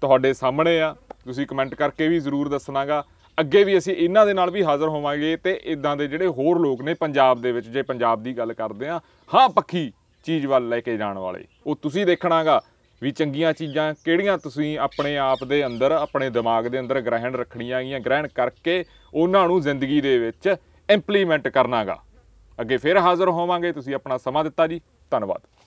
ਤੁਹਾਡੇ ਸਾਹਮਣੇ ਆ ਤੁਸੀਂ ਕਮੈਂਟ ਕਰਕੇ ਵੀ ਜ਼ਰੂਰ ਦੱਸਣਾਗਾ ਅੱਗੇ ਵੀ ਅਸੀਂ ਇਹਨਾਂ ਦੇ ਨਾਲ ਵੀ ਹਾਜ਼ਰ ਹੋਵਾਂਗੇ ਤੇ ਇਦਾਂ ਦੇ ਜਿਹੜੇ ਹੋਰ ਲੋਕ ਨੇ ਪੰਜਾਬ ਦੇ ਵਿੱਚ ਜੇ ਪੰਜਾਬ ਦੀ ਗੱਲ ਕਰਦੇ ਆ ਹਾਂ ਪੱਖੀ ਚੀਜ਼ ਵੱਲ ਲੈ ਕੇ ਜਾਣ ਵਾਲੇ ਉਹ ਤੁਸੀਂ ਦੇਖਣਾਗਾ ਵੀ ਚੰਗੀਆਂ ਚੀਜ਼ਾਂ ਕਿਹੜੀਆਂ ਤੁਸੀਂ ਆਪਣੇ ਆਪ ਦੇ ਅੰਦਰ ਆਪਣੇ ਦਿਮਾਗ ਦੇ ਅੰਦਰ ਗ੍ਰਹਿਣ ਰੱਖਣੀਆਂ ਆਈਆਂ ਗ੍ਰਹਿਣ ਕਰਕੇ ਉਹਨਾਂ ਨੂੰ ਜ਼ਿੰਦਗੀ ਦੇ ਵਿੱਚ ਇੰਪਲੀਮੈਂਟ ਕਰਨਾਗਾ ਅੱਗੇ ਫਿਰ ਹਾਜ਼ਰ ਹੋਵਾਂਗੇ ਤੁਸੀਂ ਆਪਣਾ ਸਮਾਂ ਦਿੱਤਾ ਜੀ ਧੰਨਵਾਦ